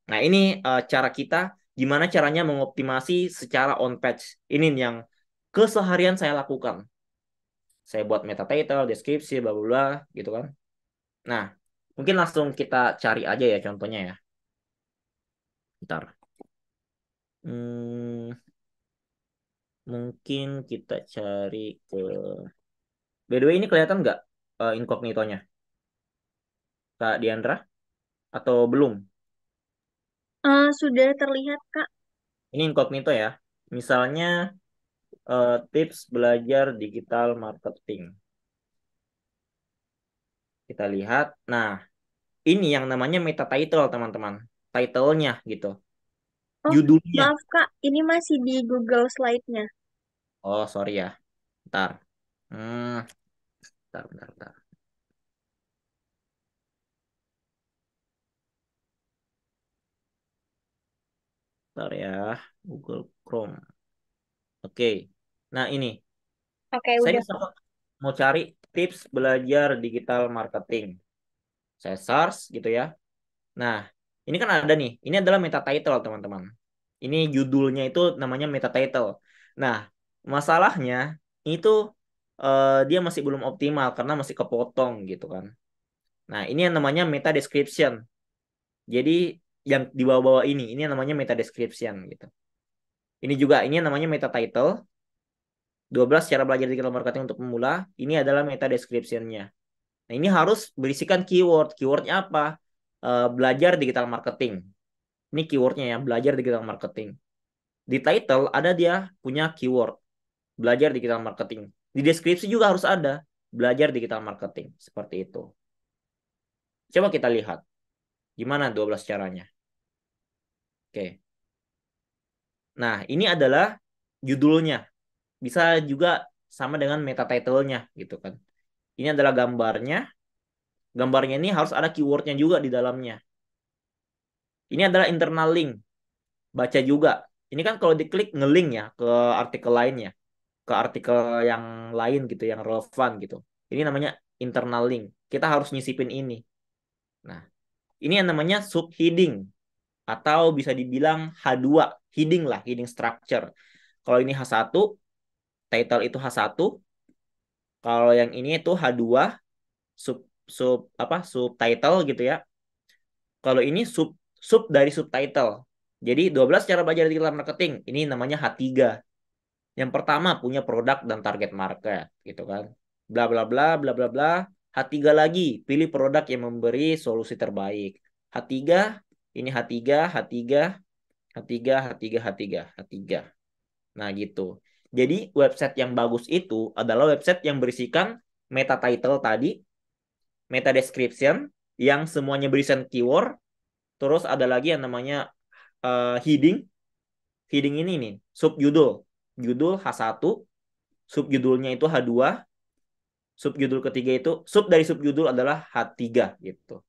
Nah, ini uh, cara kita gimana caranya mengoptimasi secara on page. Ini yang keseharian saya lakukan. Saya buat meta title, deskripsi, bla bla bla gitu kan. Nah, mungkin langsung kita cari aja ya contohnya ya. Bentar. Hmm, mungkin kita cari ke... By the way ini kelihatan nggak uh, eh, inkognitonya nya Kak Diandra? Atau belum? uh, sudah terlihat, Kak. Ini inkognito ya. Misalnya uh, tips belajar digital marketing. Kita lihat. Nah, ini yang namanya meta title, teman-teman. Title-nya gitu Oh, judulnya. maaf Kak, ini masih di Google Slide-nya. Oh, sorry ya. Bentar. Hmm, bentar, bentar, bentar. Bentar ya, Google Chrome. Oke. Nah, ini. Oke, Saya udah. mau cari tips belajar digital marketing. Saya search gitu ya. Nah, ini kan ada nih. Ini adalah meta title, teman-teman. Ini judulnya itu namanya meta title. Nah, masalahnya itu uh, dia masih belum optimal karena masih kepotong gitu kan. Nah, ini yang namanya meta description. Jadi yang di bawah-bawah ini, ini yang namanya meta description gitu. Ini juga ini yang namanya meta title. 12 cara belajar digital marketing untuk pemula, ini adalah meta description-nya. Nah, ini harus berisikan keyword. Keywordnya apa? Uh, belajar digital marketing ini keywordnya ya, belajar digital marketing. Di title ada dia punya keyword, belajar digital marketing. Di deskripsi juga harus ada, belajar digital marketing. Seperti itu. Coba kita lihat. Gimana 12 caranya? Oke. Nah, ini adalah judulnya. Bisa juga sama dengan meta title-nya gitu kan. Ini adalah gambarnya. Gambarnya ini harus ada keywordnya juga di dalamnya. Ini adalah internal link. Baca juga. Ini kan kalau diklik ngelink ya ke artikel lainnya. Ke artikel yang lain gitu, yang relevan gitu. Ini namanya internal link. Kita harus nyisipin ini. Nah, ini yang namanya subheading atau bisa dibilang H2, heading lah, heading structure. Kalau ini H1, title itu H1. Kalau yang ini itu H2, sub sub apa subtitle gitu ya. Kalau ini sub sub dari subtitle. Jadi 12 cara belajar digital marketing. Ini namanya H3. Yang pertama punya produk dan target market gitu kan. Bla bla bla bla bla bla. H3 lagi pilih produk yang memberi solusi terbaik. H3 ini H3 H3 H3 H3 H3 H3. Nah gitu. Jadi website yang bagus itu adalah website yang berisikan meta title tadi, meta description yang semuanya berisikan keyword Terus ada lagi yang namanya uh, heading. Heading ini nih, subjudul. Judul H1, subjudulnya itu H2, subjudul ketiga itu sub dari subjudul adalah H3 gitu.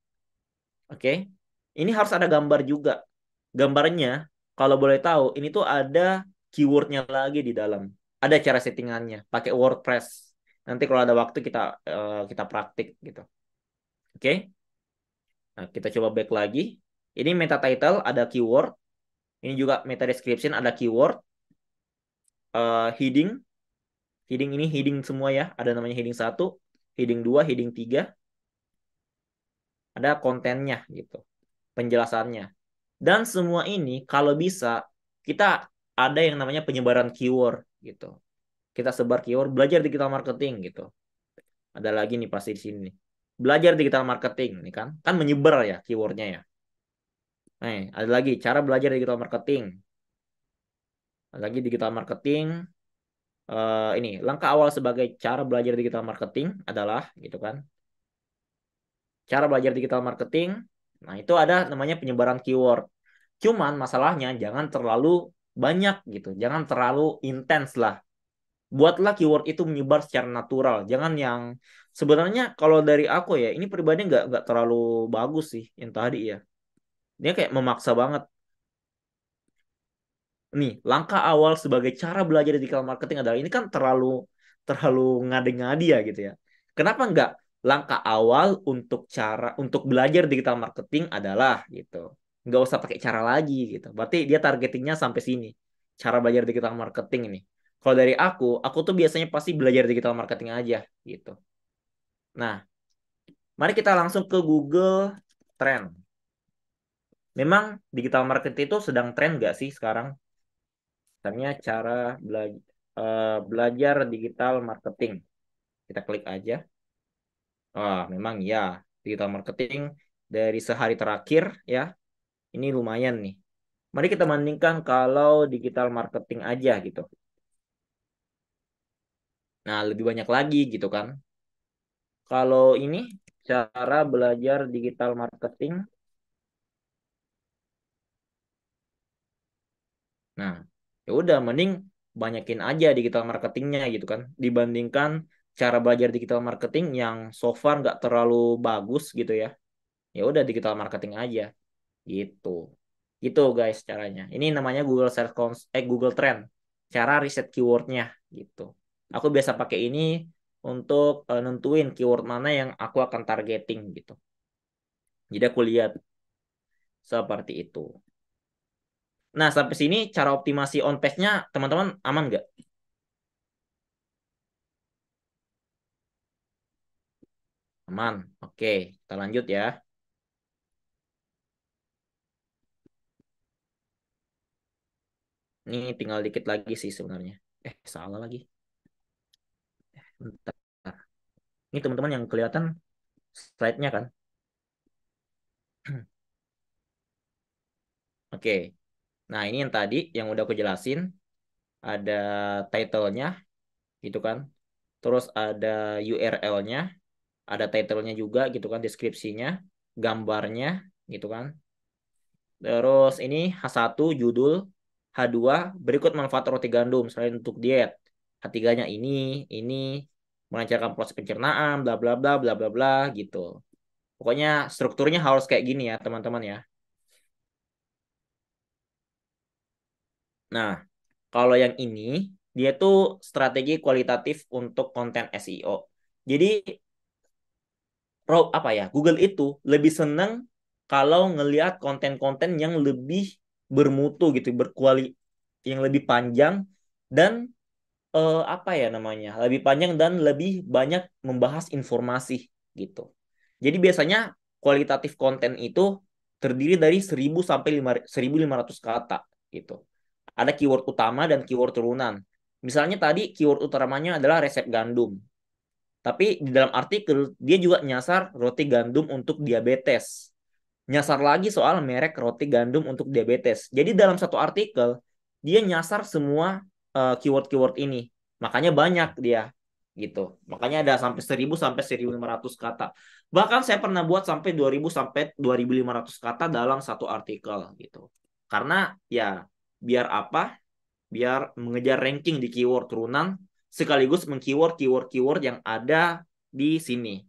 Oke. Ini harus ada gambar juga. Gambarnya kalau boleh tahu ini tuh ada keywordnya lagi di dalam. Ada cara settingannya pakai WordPress. Nanti kalau ada waktu kita uh, kita praktik gitu. Oke. Nah, kita coba back lagi. Ini meta title ada keyword. Ini juga meta description ada keyword. Uh, heading. Heading ini heading semua ya. Ada namanya heading 1, heading 2, heading 3. Ada kontennya gitu. Penjelasannya. Dan semua ini kalau bisa kita ada yang namanya penyebaran keyword gitu. Kita sebar keyword, belajar digital marketing gitu. Ada lagi nih pasti di sini. Belajar digital marketing nih kan. Kan menyebar ya keywordnya ya. Nih, ada lagi cara belajar digital marketing. Ada lagi digital marketing. Uh, ini langkah awal sebagai cara belajar digital marketing adalah gitu kan. Cara belajar digital marketing. Nah, itu ada namanya penyebaran keyword. Cuman masalahnya jangan terlalu banyak gitu. Jangan terlalu intens lah. Buatlah keyword itu menyebar secara natural. Jangan yang sebenarnya kalau dari aku ya, ini pribadi nggak nggak terlalu bagus sih yang tadi ya dia kayak memaksa banget. Nih, langkah awal sebagai cara belajar digital marketing adalah ini kan terlalu terlalu ngade-ngadi ya gitu ya. Kenapa enggak langkah awal untuk cara untuk belajar digital marketing adalah gitu. Nggak usah pakai cara lagi gitu. Berarti dia targetingnya sampai sini. Cara belajar digital marketing ini. Kalau dari aku, aku tuh biasanya pasti belajar digital marketing aja gitu. Nah, mari kita langsung ke Google Trend memang digital marketing itu sedang tren nggak sih sekarang? Misalnya cara bela uh, eh, belajar digital marketing. Kita klik aja. Wah memang ya, digital marketing dari sehari terakhir ya. Ini lumayan nih. Mari kita bandingkan kalau digital marketing aja gitu. Nah, lebih banyak lagi gitu kan. Kalau ini cara belajar digital marketing Nah, ya udah mending banyakin aja digital marketingnya gitu kan dibandingkan cara belajar digital marketing yang so far nggak terlalu bagus gitu ya. Ya udah digital marketing aja gitu. Gitu guys caranya. Ini namanya Google Search Cons eh Google Trend. Cara riset keywordnya gitu. Aku biasa pakai ini untuk uh, nentuin keyword mana yang aku akan targeting gitu. Jadi aku lihat seperti itu. Nah, sampai sini cara optimasi on page-nya teman-teman aman nggak? Aman. Oke, kita lanjut ya. Ini tinggal dikit lagi sih sebenarnya. Eh, salah lagi. Eh, bentar. Ini teman-teman yang kelihatan slide-nya kan? [CLEARS THROAT] Oke. Nah, ini yang tadi yang udah aku jelasin. Ada title-nya, gitu kan. Terus ada URL-nya, ada title-nya juga gitu kan, deskripsinya, gambarnya gitu kan. Terus ini H1 judul, H2 berikut manfaat roti gandum selain untuk diet. H3-nya ini, ini melancarkan proses pencernaan, bla bla bla bla bla bla gitu. Pokoknya strukturnya harus kayak gini ya, teman-teman ya. Nah, kalau yang ini dia tuh strategi kualitatif untuk konten SEO. Jadi pro apa ya? Google itu lebih senang kalau ngelihat konten-konten yang lebih bermutu gitu, berkuali yang lebih panjang dan uh, apa ya namanya? lebih panjang dan lebih banyak membahas informasi gitu. Jadi biasanya kualitatif konten itu terdiri dari 1000 sampai 5, 1500 kata gitu ada keyword utama dan keyword turunan. Misalnya tadi keyword utamanya adalah resep gandum. Tapi di dalam artikel dia juga nyasar roti gandum untuk diabetes. Nyasar lagi soal merek roti gandum untuk diabetes. Jadi dalam satu artikel dia nyasar semua eh, keyword-keyword uh, ini. Makanya banyak dia gitu. Makanya ada sampai 1000 sampai 1500 kata. Bahkan saya pernah buat sampai 2000 sampai 2500 kata dalam satu artikel gitu. Karena ya biar apa? Biar mengejar ranking di keyword turunan sekaligus mengkeyword keyword-keyword yang ada di sini.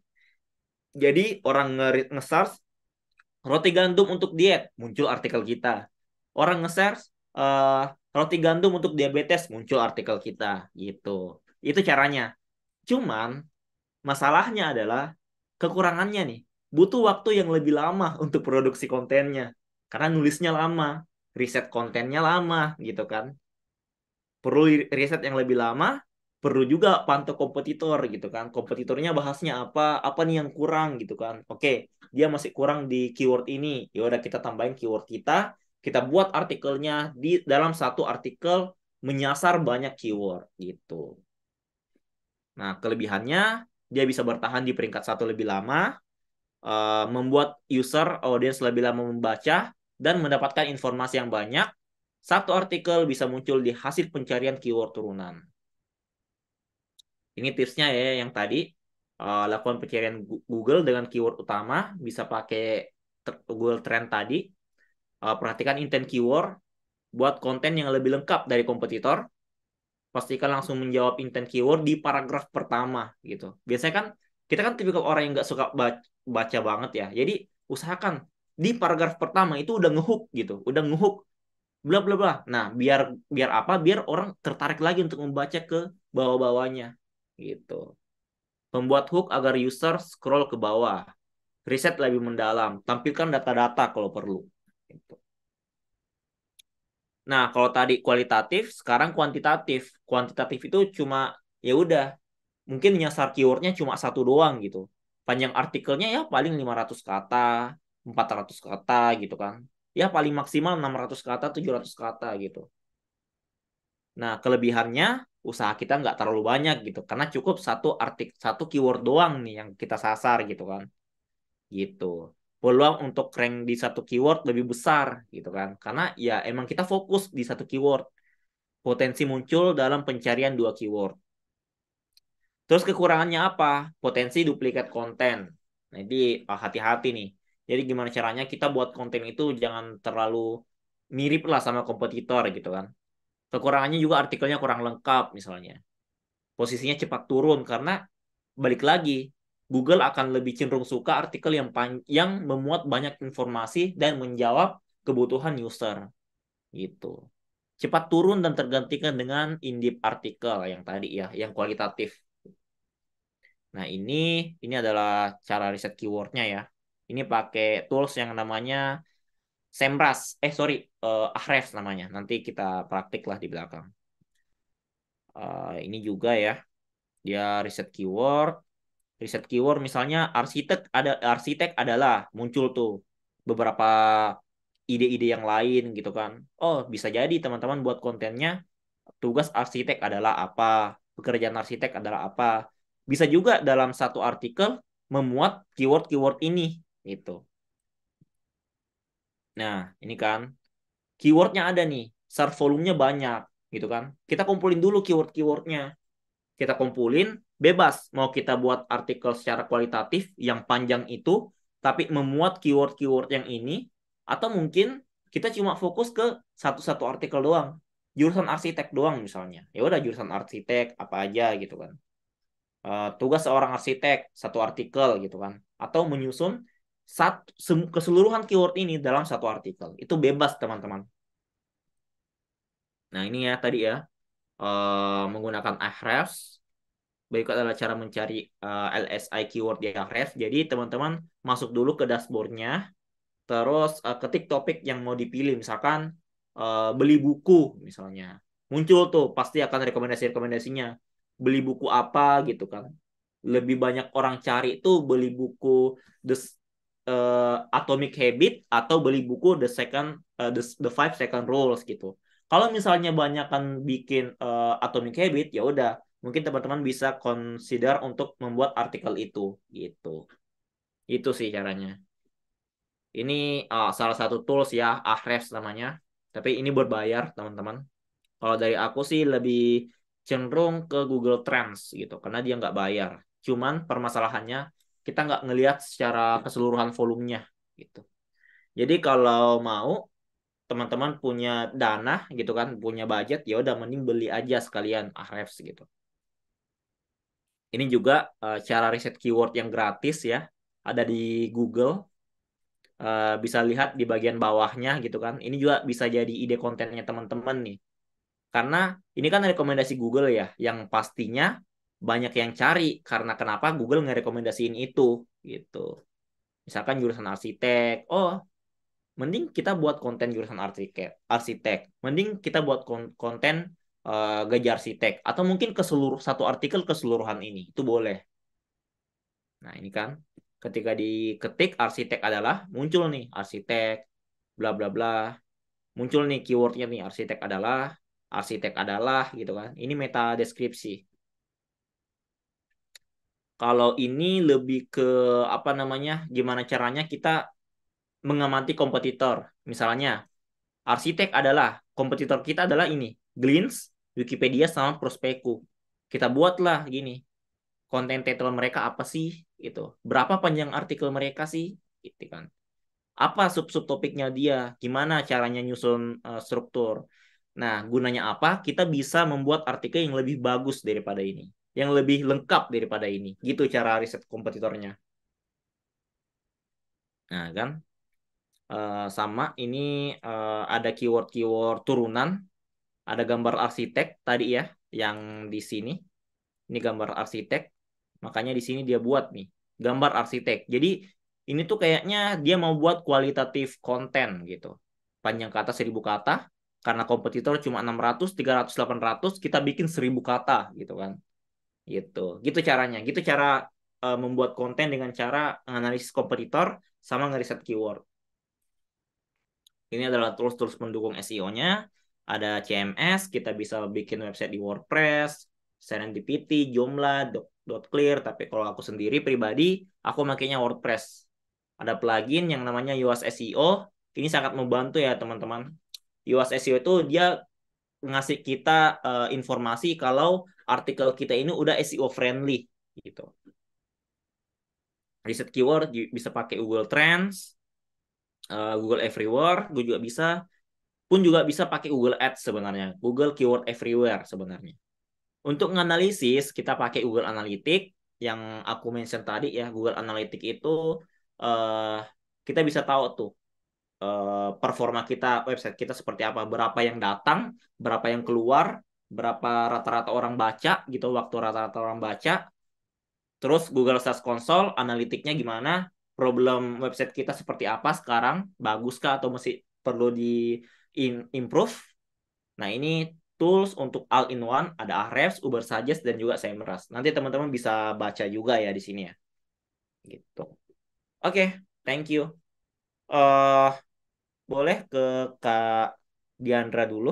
Jadi orang nge-search roti gandum untuk diet, muncul artikel kita. Orang nge-search uh, roti gandum untuk diabetes, muncul artikel kita gitu. Itu caranya. Cuman masalahnya adalah kekurangannya nih. Butuh waktu yang lebih lama untuk produksi kontennya karena nulisnya lama riset kontennya lama gitu kan perlu riset yang lebih lama perlu juga pantau kompetitor gitu kan kompetitornya bahasnya apa apa nih yang kurang gitu kan oke dia masih kurang di keyword ini ya udah kita tambahin keyword kita kita buat artikelnya di dalam satu artikel menyasar banyak keyword gitu nah kelebihannya dia bisa bertahan di peringkat satu lebih lama eh, membuat user audience lebih lama membaca dan mendapatkan informasi yang banyak, satu artikel bisa muncul di hasil pencarian keyword turunan. Ini tipsnya ya yang tadi, uh, lakukan pencarian Google dengan keyword utama, bisa pakai Google Trend tadi. Uh, perhatikan intent keyword, buat konten yang lebih lengkap dari kompetitor. Pastikan langsung menjawab intent keyword di paragraf pertama gitu. Biasanya kan kita kan tipikal orang yang nggak suka baca, baca banget ya. Jadi usahakan di paragraf pertama itu udah ngehook gitu, udah ngehook bla bla bla. Nah, biar biar apa? Biar orang tertarik lagi untuk membaca ke bawah-bawahnya gitu. Pembuat hook agar user scroll ke bawah. Riset lebih mendalam, tampilkan data-data kalau perlu gitu. Nah, kalau tadi kualitatif, sekarang kuantitatif. Kuantitatif itu cuma ya udah mungkin nyasar keywordnya cuma satu doang gitu. Panjang artikelnya ya paling 500 kata, 400 kata gitu kan. Ya paling maksimal 600 kata, 700 kata gitu. Nah, kelebihannya usaha kita nggak terlalu banyak gitu karena cukup satu artik satu keyword doang nih yang kita sasar gitu kan. Gitu. Peluang untuk rank di satu keyword lebih besar gitu kan. Karena ya emang kita fokus di satu keyword. Potensi muncul dalam pencarian dua keyword. Terus kekurangannya apa? Potensi duplikat konten. Jadi nah, hati-hati nih jadi gimana caranya kita buat konten itu jangan terlalu mirip lah sama kompetitor gitu kan. Kekurangannya juga artikelnya kurang lengkap misalnya. Posisinya cepat turun karena balik lagi Google akan lebih cenderung suka artikel yang pan yang memuat banyak informasi dan menjawab kebutuhan user gitu. Cepat turun dan tergantikan dengan indip artikel yang tadi ya, yang kualitatif. Nah ini ini adalah cara riset keywordnya ya ini pakai tools yang namanya semras, eh sorry, uh, Ahrefs namanya. Nanti kita praktik lah di belakang. Uh, ini juga ya, dia riset keyword, riset keyword misalnya arsitek ada arsitek adalah muncul tuh beberapa ide-ide yang lain gitu kan. Oh bisa jadi teman-teman buat kontennya tugas arsitek adalah apa, pekerjaan arsitek adalah apa. Bisa juga dalam satu artikel memuat keyword-keyword ini itu. Nah, ini kan keywordnya ada nih, search volumenya banyak gitu kan. Kita kumpulin dulu keyword-keywordnya. Kita kumpulin bebas mau kita buat artikel secara kualitatif yang panjang itu tapi memuat keyword-keyword yang ini atau mungkin kita cuma fokus ke satu-satu artikel doang jurusan arsitek doang misalnya ya udah jurusan arsitek apa aja gitu kan uh, tugas seorang arsitek satu artikel gitu kan atau menyusun satu keseluruhan keyword ini dalam satu artikel. Itu bebas, teman-teman. Nah, ini ya tadi ya. Uh, menggunakan Ahrefs. Berikut adalah cara mencari uh, eh, LSI keyword di Ahrefs. Jadi, teman-teman masuk dulu ke dashboardnya. Terus uh, ketik topik yang mau dipilih. Misalkan uh, beli buku, misalnya. Muncul tuh, pasti akan rekomendasi-rekomendasinya. Beli buku apa gitu kan. Lebih banyak orang cari itu beli buku The uh, Atomic Habit atau beli buku The Second uh, the, the Five Second Rules gitu. Kalau misalnya banyak kan bikin uh, Atomic Habit ya udah mungkin teman-teman bisa consider untuk membuat artikel itu gitu. Itu sih caranya. Ini uh, salah satu tools ya Ahrefs namanya. Tapi ini berbayar teman-teman. Kalau dari aku sih lebih cenderung ke Google Trends gitu karena dia nggak bayar. Cuman permasalahannya kita nggak ngelihat secara keseluruhan volumenya gitu. Jadi kalau mau teman-teman punya dana gitu kan, punya budget, ya udah mending beli aja sekalian Ahrefs gitu. Ini juga uh, cara riset keyword yang gratis ya, ada di Google. Uh, bisa lihat di bagian bawahnya gitu kan. Ini juga bisa jadi ide kontennya teman-teman nih. Karena ini kan rekomendasi Google ya, yang pastinya banyak yang cari karena kenapa Google ngerekomendasiin itu gitu. Misalkan jurusan arsitek, oh mending kita buat konten jurusan arsitek, arsitek. Mending kita buat konten uh, gaji arsitek atau mungkin ke seluruh satu artikel keseluruhan ini itu boleh. Nah, ini kan ketika diketik arsitek adalah muncul nih arsitek bla bla bla. Muncul nih keywordnya nih arsitek adalah arsitek adalah gitu kan. Ini meta deskripsi. Kalau ini lebih ke apa namanya? Gimana caranya kita mengamati kompetitor. Misalnya, arsitek adalah kompetitor kita adalah ini, Glints, Wikipedia sama Prospeku. Kita buatlah gini. Konten title mereka apa sih? Itu. Berapa panjang artikel mereka sih? Gitu kan. Apa sub-sub topiknya dia? Gimana caranya nyusun uh, struktur? Nah, gunanya apa? Kita bisa membuat artikel yang lebih bagus daripada ini yang lebih lengkap daripada ini. Gitu cara riset kompetitornya. Nah, kan? Uh, sama, ini uh, ada keyword-keyword turunan. Ada gambar arsitek tadi ya, yang di sini. Ini gambar arsitek. Makanya di sini dia buat nih, gambar arsitek. Jadi, ini tuh kayaknya dia mau buat kualitatif konten gitu. Panjang kata seribu kata, karena kompetitor cuma 600, 300, 800, kita bikin seribu kata gitu kan gitu gitu caranya gitu cara uh, membuat konten dengan cara analisis kompetitor sama ngeriset keyword ini adalah tools-tools mendukung SEO-nya ada CMS kita bisa bikin website di WordPress Serendipity Joomla dot clear tapi kalau aku sendiri pribadi aku makainya WordPress ada plugin yang namanya Yoast SEO ini sangat membantu ya teman-teman Yoast SEO itu dia ngasih kita uh, informasi kalau artikel kita ini udah SEO friendly gitu. Riset keyword bisa pakai Google Trends, uh, Google Everywhere, gue juga bisa pun juga bisa pakai Google Ads sebenarnya, Google Keyword Everywhere sebenarnya. Untuk menganalisis kita pakai Google Analytics yang aku mention tadi ya, Google Analytics itu uh, kita bisa tahu tuh Eh, performa kita website kita seperti apa berapa yang datang berapa yang keluar berapa rata-rata orang baca gitu waktu rata-rata orang baca terus Google Search Console analitiknya gimana problem website kita seperti apa sekarang baguskah atau masih perlu di improve nah ini tools untuk all in one ada Ahrefs, Uber Suggest dan juga Semrush. Nanti teman-teman bisa baca juga ya di sini ya. Gitu. Oke, okay, thank you. Uh, boleh ke Kak Diandra dulu.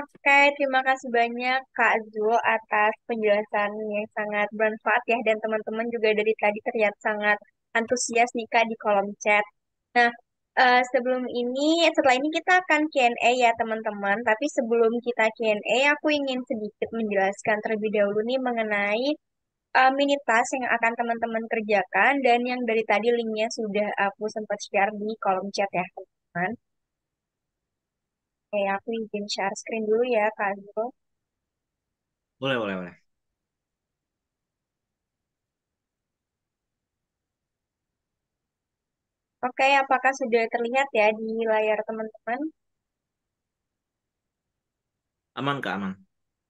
Oke, terima kasih banyak Kak Zul atas penjelasan yang sangat bermanfaat ya dan teman-teman juga dari tadi terlihat sangat antusias nih Kak di kolom chat. Nah, uh, sebelum ini setelah ini kita akan Q&A ya teman-teman, tapi sebelum kita Q&A aku ingin sedikit menjelaskan terlebih dahulu nih mengenai uh, mini task yang akan teman-teman kerjakan dan yang dari tadi linknya sudah aku sempat share di kolom chat ya teman-teman. Oke, aku izin share screen dulu ya Kak Azul. Boleh, boleh, boleh. Oke, apakah sudah terlihat ya di layar teman-teman? Aman, Kak, aman.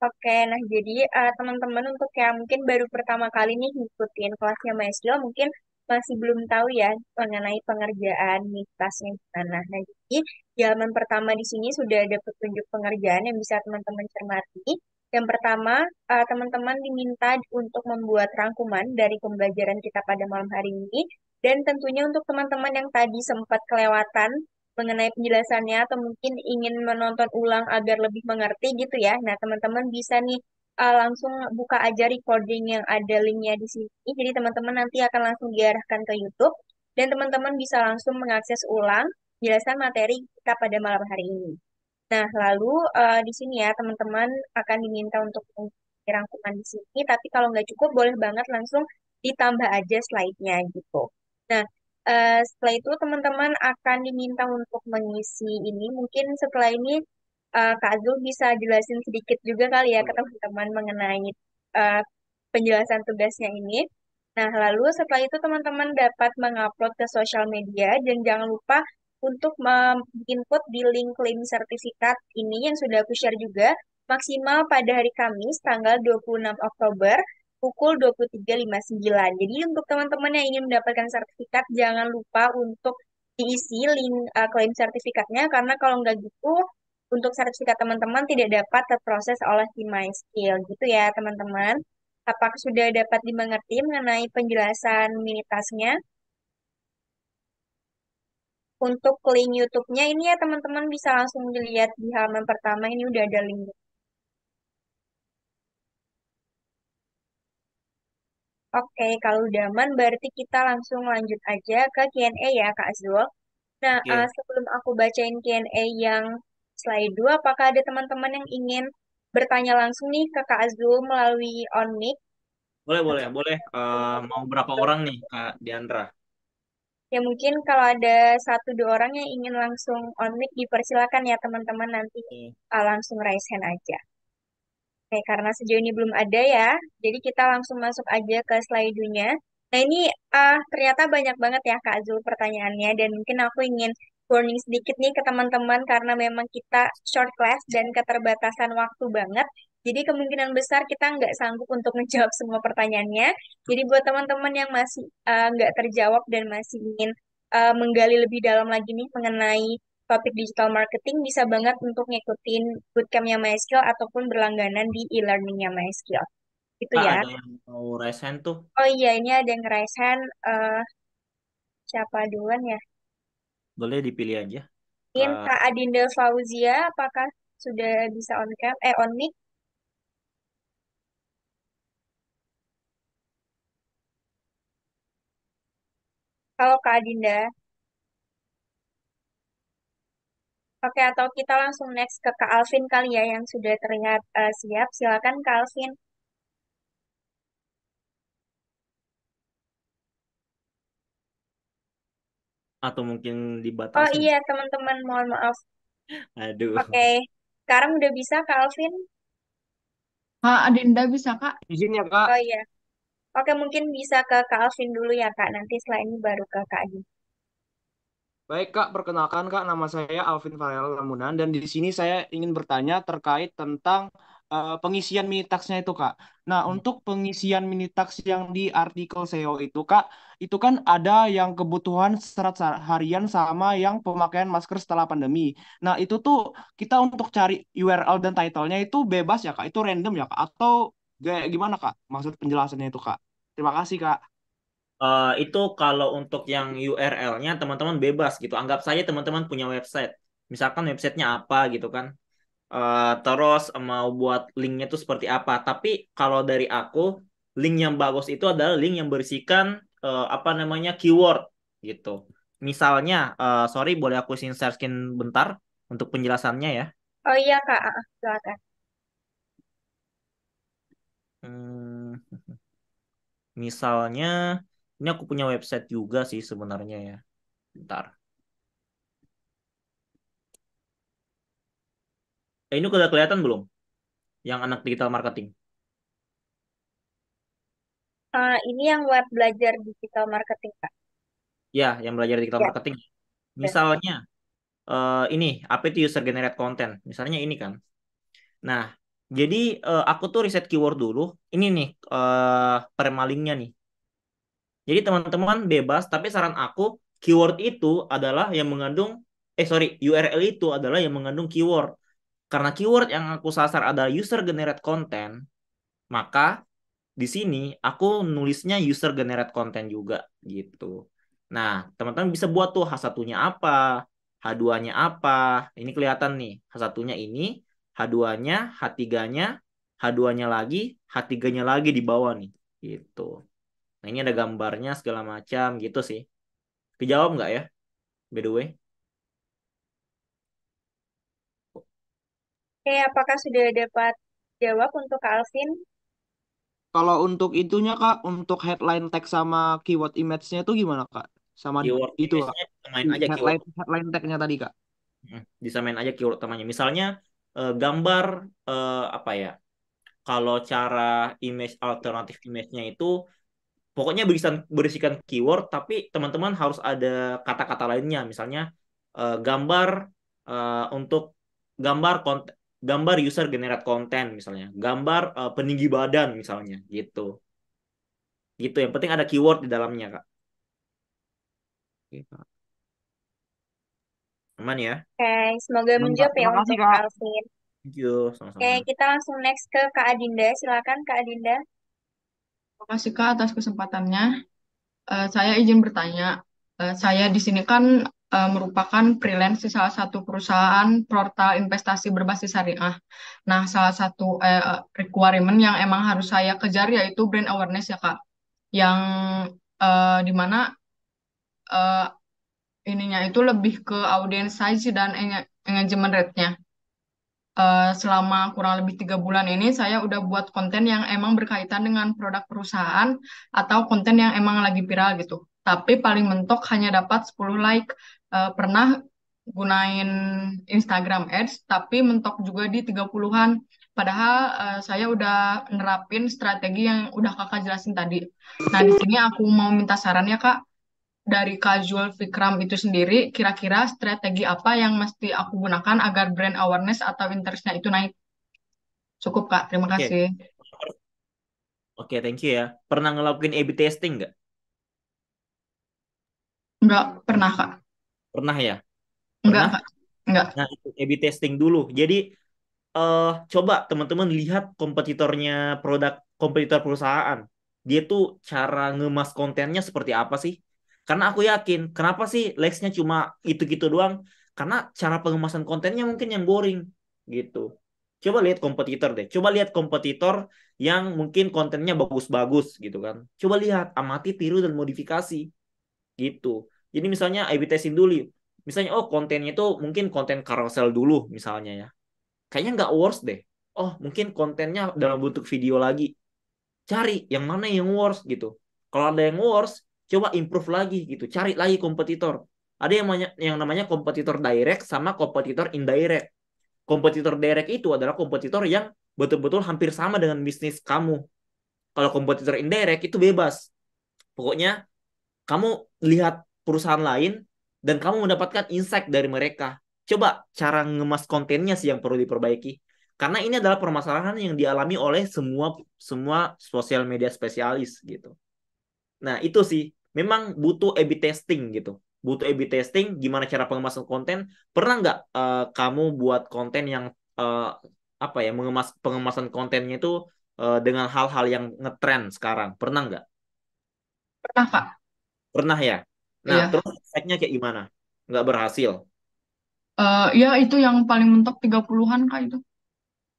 Oke, nah jadi teman eh, teman-teman untuk yang mungkin baru pertama kali nih ngikutin kelasnya Mas mungkin masih belum tahu ya mengenai pengerjaan mitasnya gimana. Nah, jadi jalan pertama di sini sudah ada petunjuk pengerjaan yang bisa teman-teman cermati. Yang pertama, teman eh, teman-teman diminta untuk membuat rangkuman dari pembelajaran kita pada malam hari ini. Dan tentunya untuk teman-teman yang tadi sempat kelewatan mengenai penjelasannya atau mungkin ingin menonton ulang agar lebih mengerti gitu ya. Nah, teman-teman bisa nih uh, langsung buka aja recording yang ada linknya di sini. Jadi teman-teman nanti akan langsung diarahkan ke YouTube dan teman-teman bisa langsung mengakses ulang penjelasan materi kita pada malam hari ini. Nah, lalu uh, di sini ya teman-teman akan diminta untuk rangkuman di sini, tapi kalau nggak cukup boleh banget langsung ditambah aja slide-nya gitu. Nah, Uh, setelah itu teman-teman akan diminta untuk mengisi ini. Mungkin setelah ini uh, Kak Azul bisa jelasin sedikit juga kali ya ke teman-teman mengenai uh, penjelasan tugasnya ini. Nah, lalu setelah itu teman-teman dapat mengupload ke sosial media dan jangan lupa untuk menginput di link klaim sertifikat ini yang sudah aku share juga maksimal pada hari Kamis tanggal 26 Oktober pukul 23.59. Jadi untuk teman-teman yang ingin mendapatkan sertifikat jangan lupa untuk diisi link uh, klaim sertifikatnya karena kalau nggak gitu untuk sertifikat teman-teman tidak dapat terproses oleh tim MySkill gitu ya teman-teman. Apakah sudah dapat dimengerti mengenai penjelasan minitasnya? Untuk link YouTube-nya ini ya teman-teman bisa langsung dilihat di halaman pertama ini udah ada link Oke, kalau udah aman berarti kita langsung lanjut aja ke Q&A ya, Kak Azul. Nah, okay. uh, eh, sebelum aku bacain Q&A yang slide 2, apakah ada teman-teman yang ingin bertanya langsung nih ke Kak Azul melalui on mic? Boleh, boleh, boleh. Uh, mau berapa orang nih, Kak Diandra? Ya mungkin kalau ada satu dua orang yang ingin langsung on mic dipersilakan ya teman-teman nanti uh, langsung raise hand aja. Oke, karena sejauh ini belum ada ya, jadi kita langsung masuk aja ke slide-nya. Nah, ini uh, ternyata banyak banget ya Kak Azul pertanyaannya, dan mungkin aku ingin warning sedikit nih ke teman-teman karena memang kita short class dan keterbatasan waktu banget. Jadi kemungkinan besar kita nggak sanggup untuk menjawab [LAUGHS] semua pertanyaannya. Jadi buat teman-teman yang masih uh, nggak terjawab dan masih ingin uh, menggali lebih dalam lagi nih mengenai topik digital marketing bisa banget untuk ngikutin bootcampnya MySQL ataupun berlangganan di e-learningnya MySQL. Gitu ah, ya. Ada yang mau raise tuh. Oh iya, ini ada yang raise hand. Uh, eh, siapa duluan ya? Boleh dipilih aja. Mungkin uh, Kak Adinda Fauzia, apakah sudah bisa on cam? Eh, on mic? Halo Kak Adinda. Oke, atau kita langsung next ke Kak Alvin kali ya yang sudah terlihat uh, siap. Silakan Kak Alvin. Atau mungkin Oh iya, teman-teman, mohon maaf. Aduh. Oke, sekarang udah bisa Kak Alvin? Kak, Adinda bisa, Kak? Izin ya, Kak. Oh iya. Oke, mungkin bisa ke Kak Alvin dulu ya Kak. Nanti setelah ini baru ke Kak Adi. Baik Kak, perkenalkan Kak, nama saya Alvin Farel Lamunan dan di sini saya ingin bertanya terkait tentang uh, pengisian minitaksnya itu Kak. Nah, hmm. untuk pengisian mini minitaks yang di artikel SEO itu Kak, itu kan ada yang kebutuhan serat harian sama yang pemakaian masker setelah pandemi. Nah, itu tuh kita untuk cari URL dan title-nya itu bebas ya Kak, itu random ya Kak atau kayak gimana Kak? Maksud penjelasannya itu Kak. Terima kasih Kak. Uh, itu kalau untuk yang URL-nya teman-teman bebas gitu. Anggap saja teman-teman punya website. Misalkan websitenya apa gitu kan. Uh, terus mau buat linknya itu seperti apa. Tapi kalau dari aku, link yang bagus itu adalah link yang berisikan uh, apa namanya keyword gitu. Misalnya, uh, sorry boleh aku share-skin bentar untuk penjelasannya ya. Oh iya kak, ah, silakan. Hmm, [LAUGHS] misalnya ini aku punya website juga sih sebenarnya ya. Bentar. Eh, ini udah kelihatan belum? Yang anak digital marketing. Uh, ini yang web belajar digital marketing, Kak. Ya, yang belajar digital ya. marketing. Ya. Misalnya, uh, ini, apa itu user generate content? Misalnya ini kan. Nah, jadi uh, aku tuh riset keyword dulu. Ini nih, uh, permalingnya nih. Jadi teman-teman bebas, tapi saran aku keyword itu adalah yang mengandung eh sorry URL itu adalah yang mengandung keyword. Karena keyword yang aku sasar adalah user generate content, maka di sini aku nulisnya user generate content juga gitu. Nah, teman-teman bisa buat tuh H1-nya apa, H2-nya apa. Ini kelihatan nih, H1-nya ini, H2-nya, H3-nya, H2-nya lagi, H3-nya lagi di bawah nih. Gitu. Nah ini ada gambarnya segala macam gitu sih. Kejawab nggak ya? By the way. Oke, apakah sudah dapat jawab untuk Kak Alvin? Kalau untuk itunya Kak, untuk headline tag sama keyword image-nya itu gimana Kak? Sama keyword itu Kak. Samain aja headline, keyword. headline tag-nya tadi Kak. Hmm, disamain aja keyword utamanya. Misalnya eh, gambar eh, apa ya? Kalau cara image alternatif image-nya itu pokoknya berisikan berisikan keyword tapi teman-teman harus ada kata-kata lainnya misalnya uh, gambar uh, untuk gambar konten gambar user generate konten misalnya gambar uh, peninggi badan misalnya gitu gitu yang penting ada keyword di dalamnya kak oke aman ya oke okay, semoga menjawab ya untuk Alvin thank you oke kita langsung next ke kak Adinda silakan kak Adinda Terima kasih Kak atas kesempatannya. Uh, saya izin bertanya. uh, saya di sini kan uh, merupakan freelance di salah satu perusahaan portal investasi berbasis syariah. Nah, salah satu requirement yang emang harus saya kejar yaitu brand awareness ya Kak. Yang dimana ininya itu lebih ke audience size dan engagement rate-nya. Eh, selama kurang lebih tiga bulan ini saya udah buat konten yang emang berkaitan dengan produk perusahaan atau konten yang emang lagi viral gitu. Tapi paling mentok hanya dapat 10 like. Uh, pernah gunain Instagram Ads tapi mentok juga di 30-an. Padahal uh, saya udah nerapin strategi yang udah Kakak jelasin tadi. Nah, di sini aku mau minta saran ya Kak dari casual Vikram itu sendiri, kira-kira strategi apa yang mesti aku gunakan agar brand awareness atau interestnya itu naik? Cukup, Kak. Terima kasih. Oke, okay, thank you ya. Pernah ngelakuin A-B testing nggak? Nggak pernah, Kak. Pernah ya? Pernah? Nggak, Kak. Nggak. Nah, A-B testing dulu. Jadi, uh, coba teman-teman lihat kompetitornya produk, kompetitor perusahaan. Dia tuh cara ngemas kontennya seperti apa sih? Karena aku yakin, kenapa sih Lexnya cuma itu-gitu doang? Karena cara pengemasan kontennya mungkin yang boring gitu. Coba lihat kompetitor deh. Coba lihat kompetitor yang mungkin kontennya bagus-bagus gitu kan. Coba lihat, amati, tiru dan modifikasi gitu. Jadi misalnya A/B testing dulu. Misalnya oh kontennya itu mungkin konten carousel dulu misalnya ya. Kayaknya nggak worse deh. Oh mungkin kontennya dalam bentuk video lagi. Cari yang mana yang worse gitu. Kalau ada yang worse, coba improve lagi gitu cari lagi kompetitor ada yang namanya, yang namanya kompetitor direct sama kompetitor indirect kompetitor direct itu adalah kompetitor yang betul-betul hampir sama dengan bisnis kamu kalau kompetitor indirect itu bebas pokoknya kamu lihat perusahaan lain dan kamu mendapatkan insight dari mereka coba cara ngemas kontennya sih yang perlu diperbaiki karena ini adalah permasalahan yang dialami oleh semua semua sosial media spesialis gitu Nah, itu sih. Memang butuh A-B testing gitu. Butuh A-B testing, gimana cara pengemasan konten. Pernah nggak uh, kamu buat konten yang uh, apa ya mengemas pengemasan kontennya itu uh, dengan hal-hal yang ngetrend sekarang pernah nggak pernah pak pernah ya nah iya. terus efeknya kayak gimana nggak berhasil uh, ya itu yang paling mentok 30-an kak itu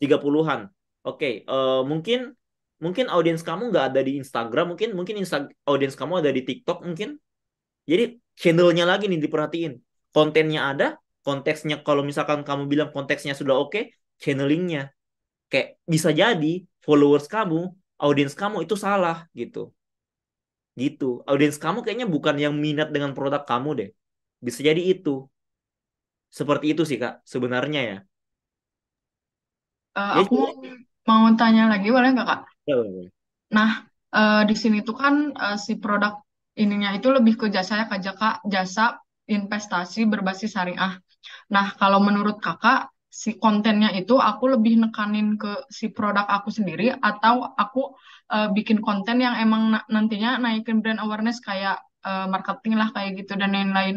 30-an oke okay. uh, mungkin mungkin audiens kamu nggak ada di Instagram mungkin mungkin Insta audiens kamu ada di TikTok mungkin jadi channelnya lagi nih diperhatiin kontennya ada konteksnya kalau misalkan kamu bilang konteksnya sudah oke okay, channelingnya kayak bisa jadi followers kamu audiens kamu itu salah gitu gitu audiens kamu kayaknya bukan yang minat dengan produk kamu deh bisa jadi itu seperti itu sih kak sebenarnya ya uh, aku mau tanya lagi boleh nggak kak Iya, iya, iya. Nah, uh, di sini tuh kan uh, si produk ininya itu lebih ke jasa ya Kak Jaka, jasa investasi berbasis syariah. Nah, kalau menurut Kakak, si kontennya itu aku lebih nekanin ke si produk aku sendiri atau aku uh, bikin konten yang emang na nantinya naikin brand awareness kayak uh, marketing lah kayak gitu dan lain-lain.